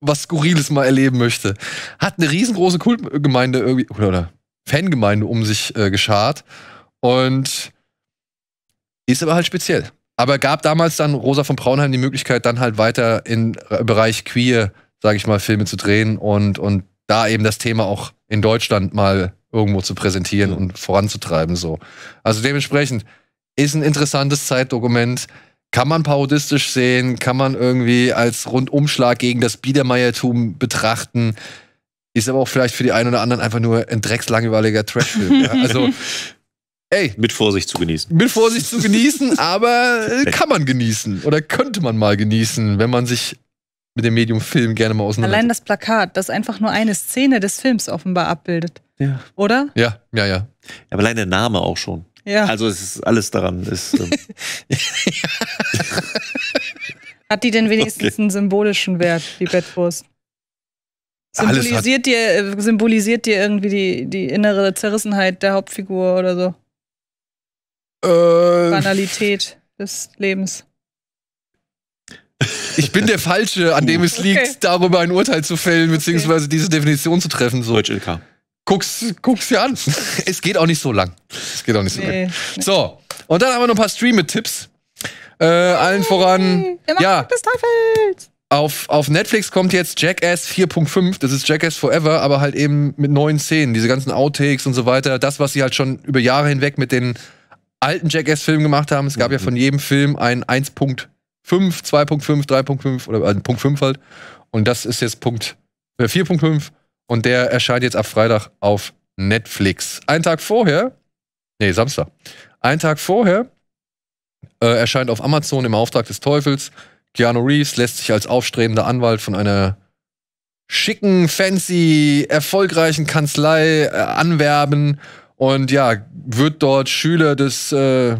was Skurriles mal erleben möchte. Hat eine riesengroße Kultgemeinde irgendwie, oder, Fangemeinde um sich äh, geschart und ist aber halt speziell. Aber gab damals dann Rosa von Braunheim die Möglichkeit, dann halt weiter im äh, Bereich Queer, sage ich mal, Filme zu drehen und, und da eben das Thema auch in Deutschland mal irgendwo zu präsentieren und voranzutreiben. So. Also dementsprechend ist ein interessantes Zeitdokument kann man parodistisch sehen, kann man irgendwie als Rundumschlag gegen das Biedermeiertum betrachten. Ist aber auch vielleicht für die einen oder anderen einfach nur ein dreckslangweiliger Trashfilm. ja. Also, ey. Mit Vorsicht zu genießen. Mit Vorsicht zu genießen, aber äh, kann man genießen oder könnte man mal genießen, wenn man sich mit dem Medium Film gerne mal auseinandersetzt. Allein das Plakat, das einfach nur eine Szene des Films offenbar abbildet. Ja. Oder? Ja, ja, ja. Aber allein der Name auch schon. Ja. Also es ist alles daran. Ist, ähm Hat die denn wenigstens okay. einen symbolischen Wert, die Bettwurst? Symbolisiert dir, äh, symbolisiert dir irgendwie die, die innere Zerrissenheit der Hauptfigur oder so? Äh, Banalität des Lebens. Ich bin der Falsche, an dem es liegt, okay. darüber ein Urteil zu fällen, beziehungsweise diese Definition zu treffen. So. Deutsch LK guck's, dir an. es geht auch nicht so lang. Es geht auch nicht so nee, lang. Nee. So, und dann haben wir noch ein paar Stream-Tipps. Äh, allen hey, voran. ja, des Teufels. Auf, auf Netflix kommt jetzt Jackass 4.5, das ist Jackass Forever, aber halt eben mit neuen Szenen, diese ganzen Outtakes und so weiter, das, was sie halt schon über Jahre hinweg mit den alten Jackass-Filmen gemacht haben. Es gab mhm. ja von jedem Film ein 1.5, 2.5, 3.5 oder äh, Punkt 5 halt. Und das ist jetzt Punkt 4.5 äh, und der erscheint jetzt ab Freitag auf Netflix. Einen Tag vorher, nee, Samstag. Einen Tag vorher äh, erscheint auf Amazon im Auftrag des Teufels. Keanu Reeves lässt sich als aufstrebender Anwalt von einer schicken, fancy, erfolgreichen Kanzlei äh, anwerben und ja, wird dort Schüler des äh,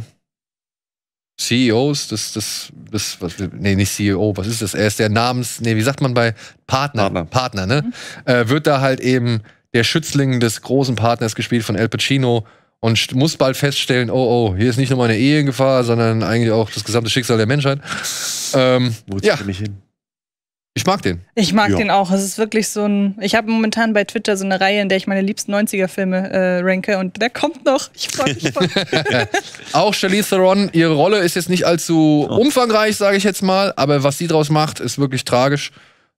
CEOs, das, das, das, was, nee, nicht CEO, was ist das? Er ist der Namens, nee, wie sagt man bei Partner, Partner, Partner ne? Mhm. Äh, wird da halt eben der Schützling des großen Partners gespielt von El Pacino und muss bald feststellen, oh, oh, hier ist nicht nur meine Ehe in Gefahr, sondern eigentlich auch das gesamte Schicksal der Menschheit. Ähm, Wo ja. mich hin? Ich mag den. Ich mag ja. den auch. Es ist wirklich so ein. Ich habe momentan bei Twitter so eine Reihe, in der ich meine liebsten 90er-Filme äh, ranke und der kommt noch. Ich freue mich voll. auch Charlize Theron, ihre Rolle ist jetzt nicht allzu umfangreich, sage ich jetzt mal, aber was sie draus macht, ist wirklich tragisch.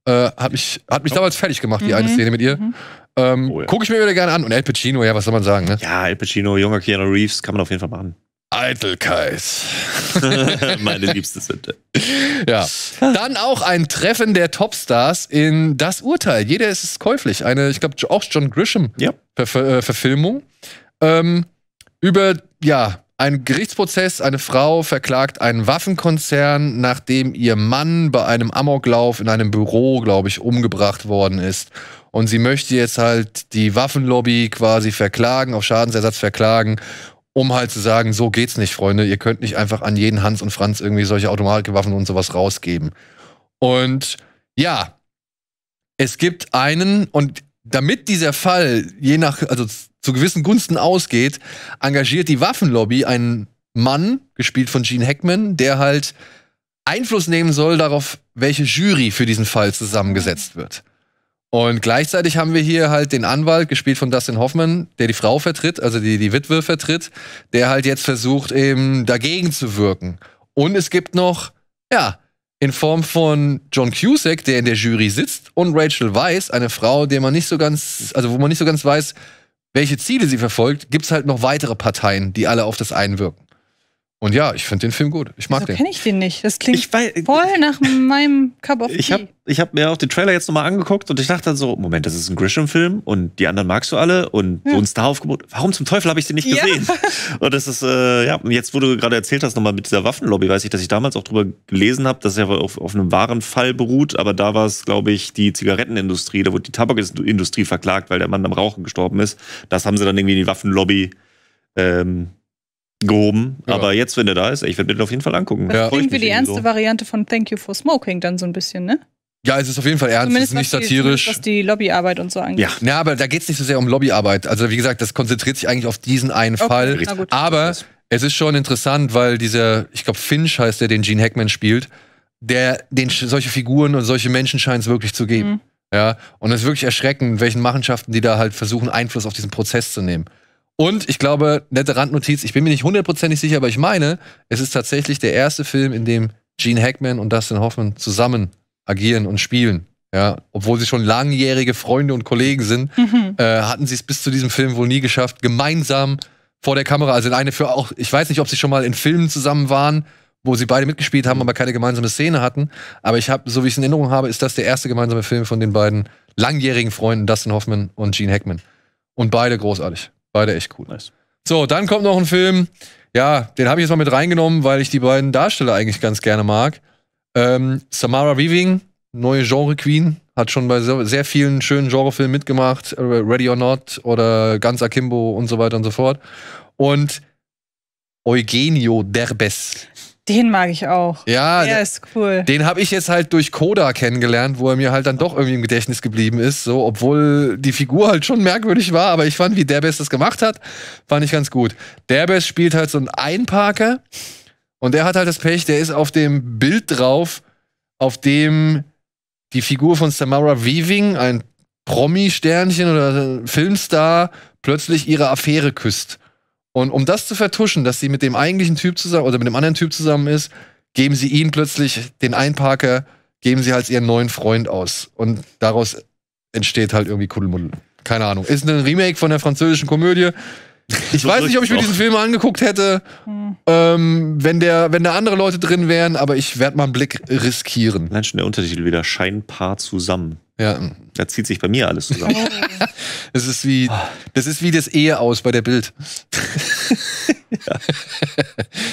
Äh, hat mich, hat mich oh. damals fertig gemacht, die mhm. eine Szene mit ihr. Mhm. Ähm, oh, ja. Gucke ich mir wieder gerne an. Und El Pacino, ja, was soll man sagen, ne? Ja, El Pacino, junger Keanu Reeves, kann man auf jeden Fall machen. Eitelkeit. Meine liebste Sünde. Ja. Dann auch ein Treffen der Topstars in Das Urteil. Jeder ist es käuflich. Eine, ich glaube, auch John Grisham ja. Ver äh, Verfilmung. Ähm, über, ja, ein Gerichtsprozess. Eine Frau verklagt einen Waffenkonzern, nachdem ihr Mann bei einem Amoklauf in einem Büro, glaube ich, umgebracht worden ist. Und sie möchte jetzt halt die Waffenlobby quasi verklagen, auf Schadensersatz verklagen um halt zu sagen, so geht's nicht, Freunde. Ihr könnt nicht einfach an jeden Hans und Franz irgendwie solche Automatikwaffen und sowas rausgeben. Und ja, es gibt einen, und damit dieser Fall je nach, also zu gewissen Gunsten ausgeht, engagiert die Waffenlobby einen Mann, gespielt von Gene Hackman, der halt Einfluss nehmen soll darauf, welche Jury für diesen Fall zusammengesetzt wird. Und gleichzeitig haben wir hier halt den Anwalt, gespielt von Dustin Hoffman, der die Frau vertritt, also die, die Witwe vertritt, der halt jetzt versucht, eben dagegen zu wirken. Und es gibt noch, ja, in Form von John Cusack, der in der Jury sitzt, und Rachel Weiss, eine Frau, der man nicht so ganz, also wo man nicht so ganz weiß, welche Ziele sie verfolgt, gibt es halt noch weitere Parteien, die alle auf das einwirken. Und ja, ich finde den Film gut. Ich mag Wieso den. kenne ich den nicht. Das klingt weiß, äh, voll nach meinem Cup of Ich habe hab mir auch den Trailer jetzt nochmal angeguckt und ich dachte dann so, Moment, das ist ein Grisham-Film und die anderen magst du alle und ja. so ein Star-Aufgebot. Warum zum Teufel habe ich den nicht gesehen? Ja. Und das ist, äh, ja, jetzt wo du gerade erzählt hast, nochmal mit dieser Waffenlobby, weiß ich, dass ich damals auch drüber gelesen habe, dass er auf, auf einem wahren Fall beruht, aber da war es, glaube ich, die Zigarettenindustrie, da wurde die Tabakindustrie verklagt, weil der Mann am Rauchen gestorben ist. Das haben sie dann irgendwie in die Waffenlobby ähm, gehoben. Ja. Aber jetzt, wenn der da ist, ich werde mir den auf jeden Fall angucken. Ja. Kriegen wir die ernste so. Variante von Thank You for Smoking dann so ein bisschen, ne? Ja, es ist auf jeden Fall ernst, Zumindest es ist nicht satirisch. Die, was die Lobbyarbeit und so angeht. Ja, ja aber da geht es nicht so sehr um Lobbyarbeit. Also wie gesagt, das konzentriert sich eigentlich auf diesen einen okay. Fall. aber es ist schon interessant, weil dieser, ich glaube Finch heißt der, den Gene Hackman spielt, der den solche Figuren und solche Menschen scheint es wirklich zu geben. Mhm. Ja, und es ist wirklich erschreckend, welchen Machenschaften die da halt versuchen, Einfluss auf diesen Prozess zu nehmen. Und ich glaube, nette Randnotiz, ich bin mir nicht hundertprozentig sicher, aber ich meine, es ist tatsächlich der erste Film, in dem Gene Hackman und Dustin Hoffman zusammen agieren und spielen. Ja, obwohl sie schon langjährige Freunde und Kollegen sind, mhm. äh, hatten sie es bis zu diesem Film wohl nie geschafft, gemeinsam vor der Kamera, also in eine für auch, ich weiß nicht, ob sie schon mal in Filmen zusammen waren, wo sie beide mitgespielt haben, aber keine gemeinsame Szene hatten. Aber ich habe, so wie ich es in Erinnerung habe, ist das der erste gemeinsame Film von den beiden langjährigen Freunden Dustin Hoffman und Gene Hackman. Und beide großartig. Beide echt cool. Nice. So, dann kommt noch ein Film. Ja, den habe ich jetzt mal mit reingenommen, weil ich die beiden Darsteller eigentlich ganz gerne mag. Ähm, Samara Weaving, neue Genre Queen, hat schon bei sehr vielen schönen Genrefilmen mitgemacht, Ready or Not oder Ganz Akimbo und so weiter und so fort. Und Eugenio Derbes. Den mag ich auch. Ja, der ist cool. Den habe ich jetzt halt durch Coda kennengelernt, wo er mir halt dann doch irgendwie im Gedächtnis geblieben ist. So, obwohl die Figur halt schon merkwürdig war, aber ich fand, wie Derbez das gemacht hat, fand ich ganz gut. Derbez spielt halt so einen Einparker und der hat halt das Pech, der ist auf dem Bild drauf, auf dem die Figur von Samara Weaving, ein Promi-Sternchen oder Filmstar, plötzlich ihre Affäre küsst. Und um das zu vertuschen, dass sie mit dem eigentlichen Typ zusammen oder mit dem anderen Typ zusammen ist, geben sie ihn plötzlich den Einparker, geben sie als ihren neuen Freund aus. Und daraus entsteht halt irgendwie Kuddelmuddel. Keine Ahnung. Ist ein Remake von der französischen Komödie. Ich so weiß nicht, ob ich mir oh. diesen Film angeguckt hätte, hm. ähm, wenn, der, wenn da andere Leute drin wären, aber ich werde mal einen Blick riskieren. Nein, schon der Untertitel wieder, Scheinpaar zusammen. Ja. Da zieht sich bei mir alles zusammen. Oh. das, ist wie, das ist wie das Ehe aus bei der Bild.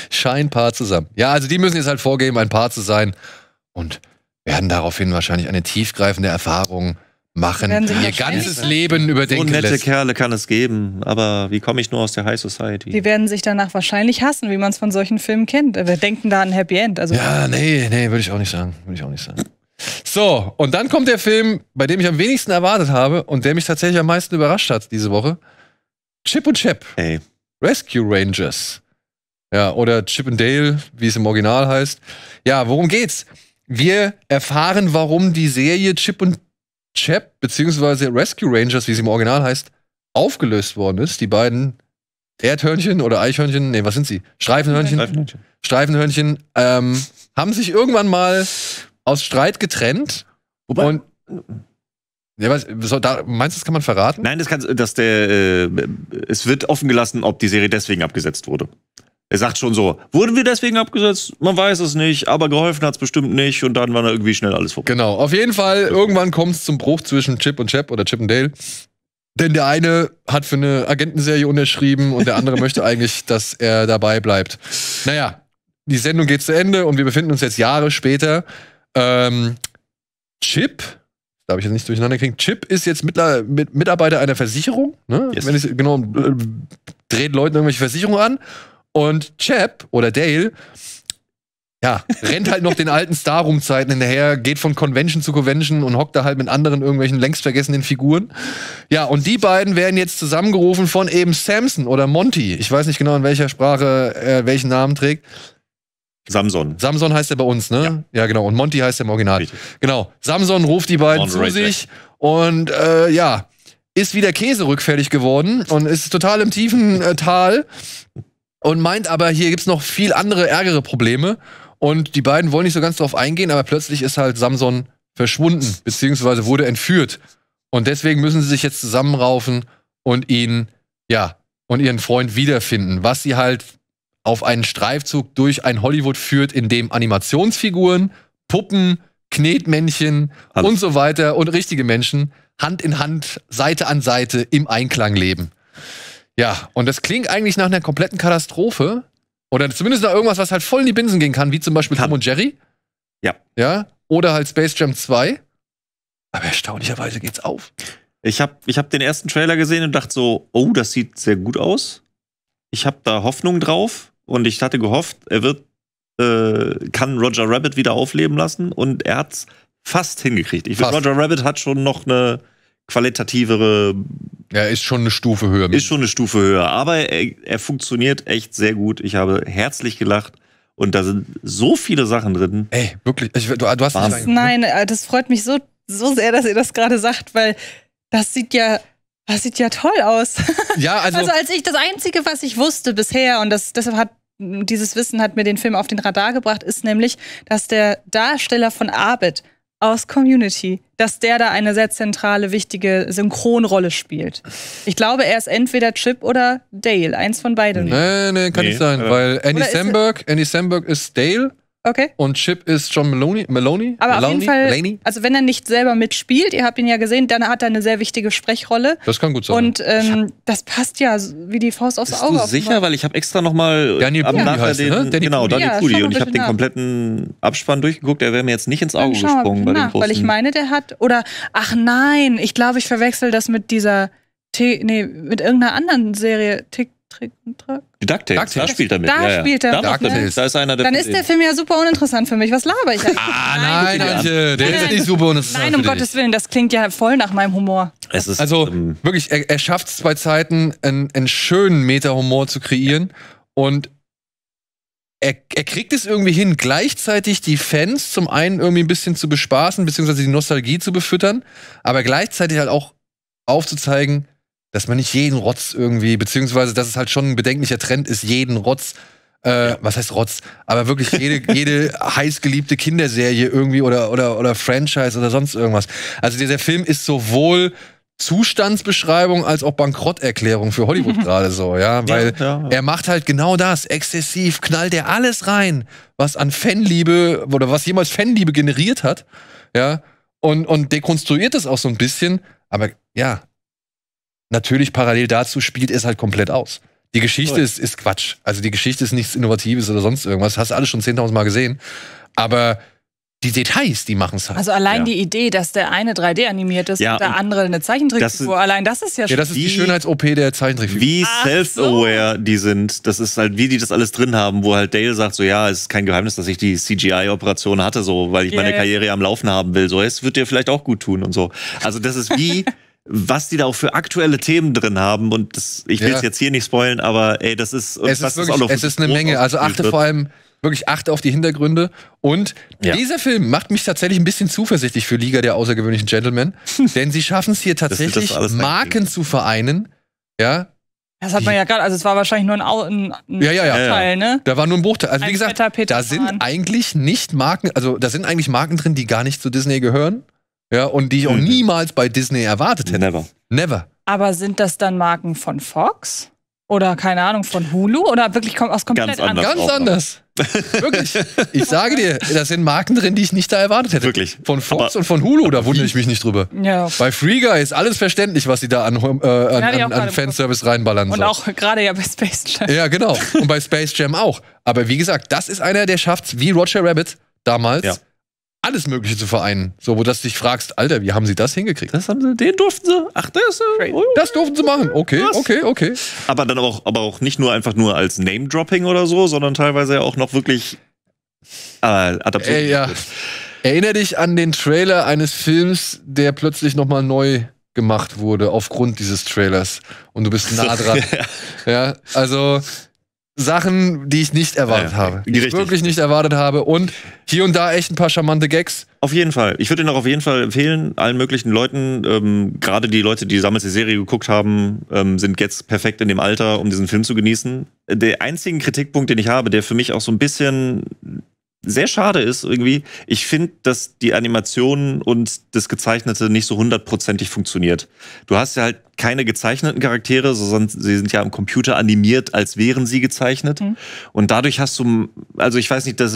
Scheinpaar zusammen. Ja, also die müssen jetzt halt vorgeben, ein Paar zu sein und werden daraufhin wahrscheinlich eine tiefgreifende Erfahrung machen. Ihr ganzes Leben überdenken so nette lässt. Kerle kann es geben, aber wie komme ich nur aus der High Society? Die werden sich danach wahrscheinlich hassen, wie man es von solchen Filmen kennt. Wir denken da an Happy End. Also ja, nee, nee, würde ich auch nicht sagen. Würde ich auch nicht sagen. So, und dann kommt der Film, bei dem ich am wenigsten erwartet habe und der mich tatsächlich am meisten überrascht hat diese Woche. Chip und Chap. Ey. Rescue Rangers. Ja, oder Chip and Dale, wie es im Original heißt. Ja, worum geht's? Wir erfahren, warum die Serie Chip und Chap bzw. Rescue Rangers, wie sie im Original heißt, aufgelöst worden ist. Die beiden Erdhörnchen oder Eichhörnchen, nee, was sind sie? Streifenhörnchen. Streifenhörnchen, Streifenhörnchen ähm, haben sich irgendwann mal aus Streit getrennt. Wobei. Und, ja, weiß, so, da, meinst du, das kann man verraten? Nein, das kann, dass der, äh, es wird offen gelassen, ob die Serie deswegen abgesetzt wurde. Er sagt schon so, wurden wir deswegen abgesetzt? Man weiß es nicht, aber geholfen hat es bestimmt nicht und dann war da irgendwie schnell alles vorbei. Genau, auf jeden Fall, irgendwann kommt es zum Bruch zwischen Chip und Chap oder Chip und Dale. Denn der eine hat für eine Agentenserie unterschrieben und der andere möchte eigentlich, dass er dabei bleibt. Naja, die Sendung geht zu Ende und wir befinden uns jetzt Jahre später. Ähm, Chip habe ich jetzt nicht durcheinander gekriegt, Chip ist jetzt Mitarbeiter einer Versicherung. Ne? Yes. Wenn ich, genau, äh, dreht Leuten irgendwelche Versicherungen an. Und Chap oder Dale ja, rennt halt noch den alten Star-Room-Zeiten hinterher, geht von Convention zu Convention und hockt da halt mit anderen irgendwelchen längst vergessenen Figuren. Ja, und die beiden werden jetzt zusammengerufen von eben Samson oder Monty. Ich weiß nicht genau, in welcher Sprache äh, welchen Namen trägt. Samson. Samson heißt er bei uns, ne? Ja, ja genau. Und Monty heißt er im Original. Richtig. Genau. Samson ruft die beiden zu sich und äh, ja, ist wieder Käse rückfällig geworden und ist total im tiefen äh, Tal und meint aber, hier gibt es noch viel andere, ärgere Probleme. Und die beiden wollen nicht so ganz drauf eingehen, aber plötzlich ist halt Samson verschwunden, beziehungsweise wurde entführt. Und deswegen müssen sie sich jetzt zusammenraufen und ihn, ja, und ihren Freund wiederfinden, was sie halt auf einen Streifzug durch ein Hollywood führt, in dem Animationsfiguren, Puppen, Knetmännchen Hand. und so weiter und richtige Menschen Hand in Hand, Seite an Seite im Einklang leben. Ja, und das klingt eigentlich nach einer kompletten Katastrophe. Oder zumindest nach irgendwas, was halt voll in die Binsen gehen kann, wie zum Beispiel Tom und Jerry. Ja. Ja. Oder halt Space Jam 2. Aber erstaunlicherweise geht's auf. Ich habe ich hab den ersten Trailer gesehen und dachte so, oh, das sieht sehr gut aus. Ich hab da Hoffnung drauf und ich hatte gehofft, er wird, äh, kann Roger Rabbit wieder aufleben lassen und er hat's fast hingekriegt. Ich finde, Roger Rabbit hat schon noch eine qualitativere ja, ist schon eine Stufe höher. Ist schon eine Stufe höher, aber er, er funktioniert echt sehr gut. Ich habe herzlich gelacht. Und da sind so viele Sachen drin. Ey, wirklich. Ich, du, du hast das, Nein, äh, das freut mich so, so sehr, dass ihr das gerade sagt, weil das sieht ja das sieht ja toll aus. Ja, also, also als ich das Einzige, was ich wusste bisher, und das, deshalb hat dieses Wissen hat mir den Film auf den Radar gebracht, ist nämlich, dass der Darsteller von Abed aus Community, dass der da eine sehr zentrale, wichtige Synchronrolle spielt. Ich glaube, er ist entweder Chip oder Dale, eins von beiden. Nee, nee, kann nee. nicht sein, äh, weil Andy Samberg, Andy Samberg ist Dale Okay. Und Chip ist John Maloney. Maloney Aber Maloney, auf jeden Fall, Maloney? also wenn er nicht selber mitspielt, ihr habt ihn ja gesehen, dann hat er eine sehr wichtige Sprechrolle. Das kann gut sein. Und ähm, das passt ja wie die Faust aufs Auge. Bist du sicher? Weil ich habe extra nochmal äh, Daniel am Nachher heißt, den, ne? Danny genau, Pudi. Daniel Pudi. und ich habe den kompletten Abspann durchgeguckt, der wäre mir jetzt nicht ins Auge gesprungen bei nach, dem Posten. Weil ich meine, der hat, oder, ach nein, ich glaube, ich verwechsel das mit dieser, T nee, mit irgendeiner anderen Serie, Tick Trick und Track. Didaktik, da spielt er mit. Da ja, spielt er da ne? mit. Da ist einer der Dann ist der Film ja super uninteressant für mich. Was laber ich eigentlich? ah, nein, nein, nein der ist nicht super uninteressant. Nein, um Gottes Willen, das klingt ja voll nach meinem Humor. Ist, also ähm, wirklich, er, er schafft es bei Zeiten, einen, einen schönen Meta-Humor zu kreieren. Und er, er, kriegt es irgendwie hin, gleichzeitig die Fans zum einen irgendwie ein bisschen zu bespaßen, beziehungsweise die Nostalgie zu befüttern, aber gleichzeitig halt auch aufzuzeigen, dass man nicht jeden Rotz irgendwie, beziehungsweise dass es halt schon ein bedenklicher Trend ist, jeden Rotz, äh, ja. was heißt Rotz, aber wirklich jede, jede heißgeliebte Kinderserie irgendwie oder, oder, oder Franchise oder sonst irgendwas. Also dieser Film ist sowohl Zustandsbeschreibung als auch Bankrotterklärung für Hollywood gerade so, ja, weil ja, ja, er macht halt genau das, exzessiv knallt er alles rein, was an Fanliebe oder was jemals Fanliebe generiert hat, ja, und, und dekonstruiert es auch so ein bisschen, aber ja, natürlich parallel dazu spielt es halt komplett aus. Die Geschichte ist, ist Quatsch. Also die Geschichte ist nichts Innovatives oder sonst irgendwas. Hast du alles schon 10.000 Mal gesehen. Aber die Details, die machen es halt. Also allein ja. die Idee, dass der eine 3D animiert ist ja, und der andere eine Zeichentrickfigur, allein das ist ja schon. Ja, das ist die Schönheits-OP der Zeichentrickfigur. Wie self-aware so. die sind, das ist halt, wie die das alles drin haben, wo halt Dale sagt, so ja, es ist kein Geheimnis, dass ich die CGI-Operation hatte, so, weil ich yeah. meine Karriere am Laufen haben will. So, es wird dir vielleicht auch gut tun und so. Also das ist wie. was die da auch für aktuelle Themen drin haben. Und das, ich will es ja. jetzt hier nicht spoilen, aber ey, das ist. Es ist, wirklich, ist es ist eine Menge. Also achte wird. vor allem wirklich achte auf die Hintergründe. Und ja. dieser Film macht mich tatsächlich ein bisschen zuversichtlich für Liga der außergewöhnlichen Gentlemen, denn sie schaffen es hier tatsächlich, das das Marken zu vereinen. Ja. Das hat man ja gerade, also es war wahrscheinlich nur ein, Au ein, ja, ja, ja. Teil, ne? Da war nur ein Bruchteil. Also ein wie gesagt, Peter Peter da sind eigentlich nicht Marken, also da sind eigentlich Marken drin, die gar nicht zu Disney gehören. Ja, und die ich auch niemals bei Disney erwartet hätte. Never. Never. Aber sind das dann Marken von Fox? Oder keine Ahnung, von Hulu? Oder wirklich kommt aus komplett Ganz anders. Ganz anders. Wirklich. Ich sage dir, da sind Marken drin, die ich nicht da erwartet hätte. Wirklich. Von Fox aber, und von Hulu, da wundere ich mich nicht drüber. Ja. Bei Free Guy ist alles verständlich, was sie da an, äh, an, an, an Fanservice reinballern. Und auch gerade ja bei Space Jam. Ja, genau. Und bei Space Jam auch. Aber wie gesagt, das ist einer, der schafft wie Roger Rabbit damals. Ja alles Mögliche zu vereinen. So, wo du dich fragst, Alter, wie haben sie das hingekriegt? Das haben sie, den durften sie. Ach, das, äh, das durften sie machen. Okay, okay, okay. Aber dann auch, aber auch nicht nur einfach nur als Name-Dropping oder so, sondern teilweise ja auch noch wirklich äh, Adaption. Äh, ja. Erinnere dich an den Trailer eines Films, der plötzlich nochmal neu gemacht wurde aufgrund dieses Trailers. Und du bist nah dran. ja, also Sachen, die ich nicht erwartet ja, habe. Die richtig. ich wirklich nicht erwartet habe. Und hier und da echt ein paar charmante Gags. Auf jeden Fall. Ich würde ihn auch auf jeden Fall empfehlen, allen möglichen Leuten, ähm, gerade die Leute, die damals die Serie geguckt haben, ähm, sind jetzt perfekt in dem Alter, um diesen Film zu genießen. Der einzige Kritikpunkt, den ich habe, der für mich auch so ein bisschen sehr schade ist irgendwie. Ich finde, dass die Animation und das Gezeichnete nicht so hundertprozentig funktioniert. Du hast ja halt keine gezeichneten Charaktere, sondern sie sind ja am Computer animiert, als wären sie gezeichnet. Mhm. Und dadurch hast du, also ich weiß nicht, dass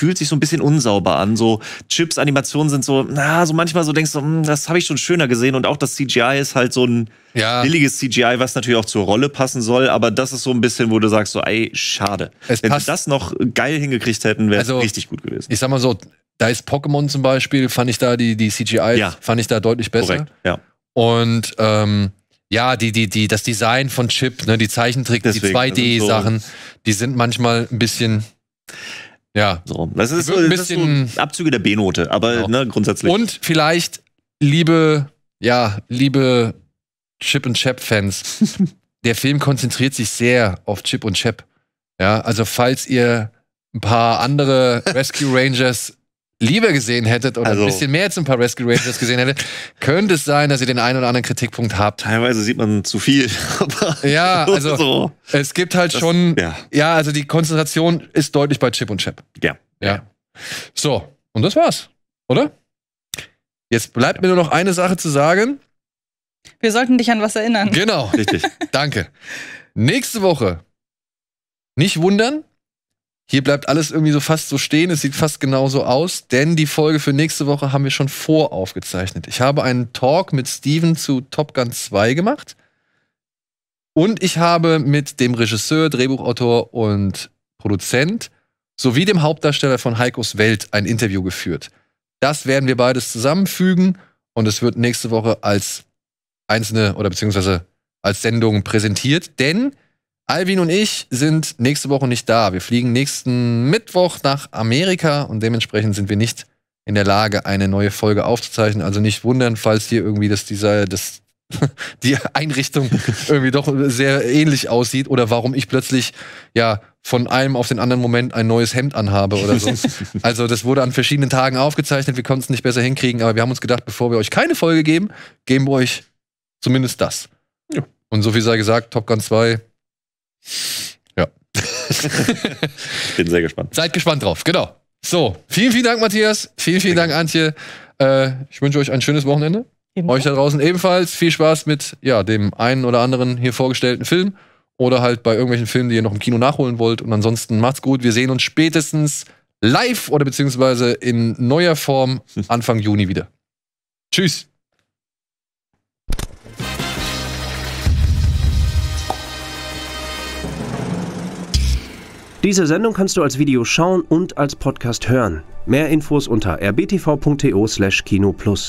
fühlt sich so ein bisschen unsauber an. So Chips-Animationen sind so, na, so manchmal so denkst du, hm, das habe ich schon schöner gesehen. Und auch das CGI ist halt so ein ja. billiges CGI, was natürlich auch zur Rolle passen soll. Aber das ist so ein bisschen, wo du sagst, so, ey, schade. Es Wenn sie das noch geil hingekriegt hätten, wäre es also, richtig gut gewesen. Ich sag mal so, da ist Pokémon zum Beispiel, fand ich da die, die CGI, ja. fand ich da deutlich besser. Korrekt, ja. Und ähm, ja, die, die, die, das Design von Chip, ne, die Zeichentrick, Deswegen, die 2D-Sachen, also so die sind manchmal ein bisschen. Ja. So. Das ist so, ein bisschen so Abzüge der B-Note, aber genau. ne, grundsätzlich. Und vielleicht, liebe, ja, liebe Chip und Chap-Fans, der Film konzentriert sich sehr auf Chip und Chap. Ja, also falls ihr ein paar andere Rescue Rangers lieber gesehen hättet oder also, ein bisschen mehr jetzt ein paar Rescue Rangers gesehen hättet, könnte es sein, dass ihr den einen oder anderen Kritikpunkt habt. Teilweise sieht man zu viel. ja, also so. es gibt halt das, schon, ja. ja. also die Konzentration ist deutlich bei Chip und Chap. Ja. ja. So, und das war's, oder? Jetzt bleibt ja. mir nur noch eine Sache zu sagen. Wir sollten dich an was erinnern. Genau. Richtig. Danke. Nächste Woche. Nicht wundern, hier bleibt alles irgendwie so fast so stehen. Es sieht fast genauso aus, denn die Folge für nächste Woche haben wir schon voraufgezeichnet. Ich habe einen Talk mit Steven zu Top Gun 2 gemacht. Und ich habe mit dem Regisseur, Drehbuchautor und Produzent sowie dem Hauptdarsteller von Heikos Welt ein Interview geführt. Das werden wir beides zusammenfügen und es wird nächste Woche als einzelne oder beziehungsweise als Sendung präsentiert, denn Alvin und ich sind nächste Woche nicht da. Wir fliegen nächsten Mittwoch nach Amerika und dementsprechend sind wir nicht in der Lage, eine neue Folge aufzuzeichnen. Also nicht wundern, falls hier irgendwie das Design, das, die Einrichtung irgendwie doch sehr ähnlich aussieht oder warum ich plötzlich ja von einem auf den anderen Moment ein neues Hemd anhabe oder so. also das wurde an verschiedenen Tagen aufgezeichnet, wir konnten es nicht besser hinkriegen, aber wir haben uns gedacht, bevor wir euch keine Folge geben, geben wir euch zumindest das. Ja. Und so viel sei gesagt, Top Gun 2 ja. bin sehr gespannt. Seid gespannt drauf, genau. So, vielen, vielen Dank, Matthias. Vielen, vielen Dank, Antje. Äh, ich wünsche euch ein schönes Wochenende. Ebenso. Euch da draußen ebenfalls viel Spaß mit ja, dem einen oder anderen hier vorgestellten Film oder halt bei irgendwelchen Filmen, die ihr noch im Kino nachholen wollt. Und ansonsten macht's gut. Wir sehen uns spätestens live oder beziehungsweise in neuer Form Anfang Juni wieder. Tschüss. Diese Sendung kannst du als Video schauen und als Podcast hören. Mehr Infos unter rbtv.to/kinoplus.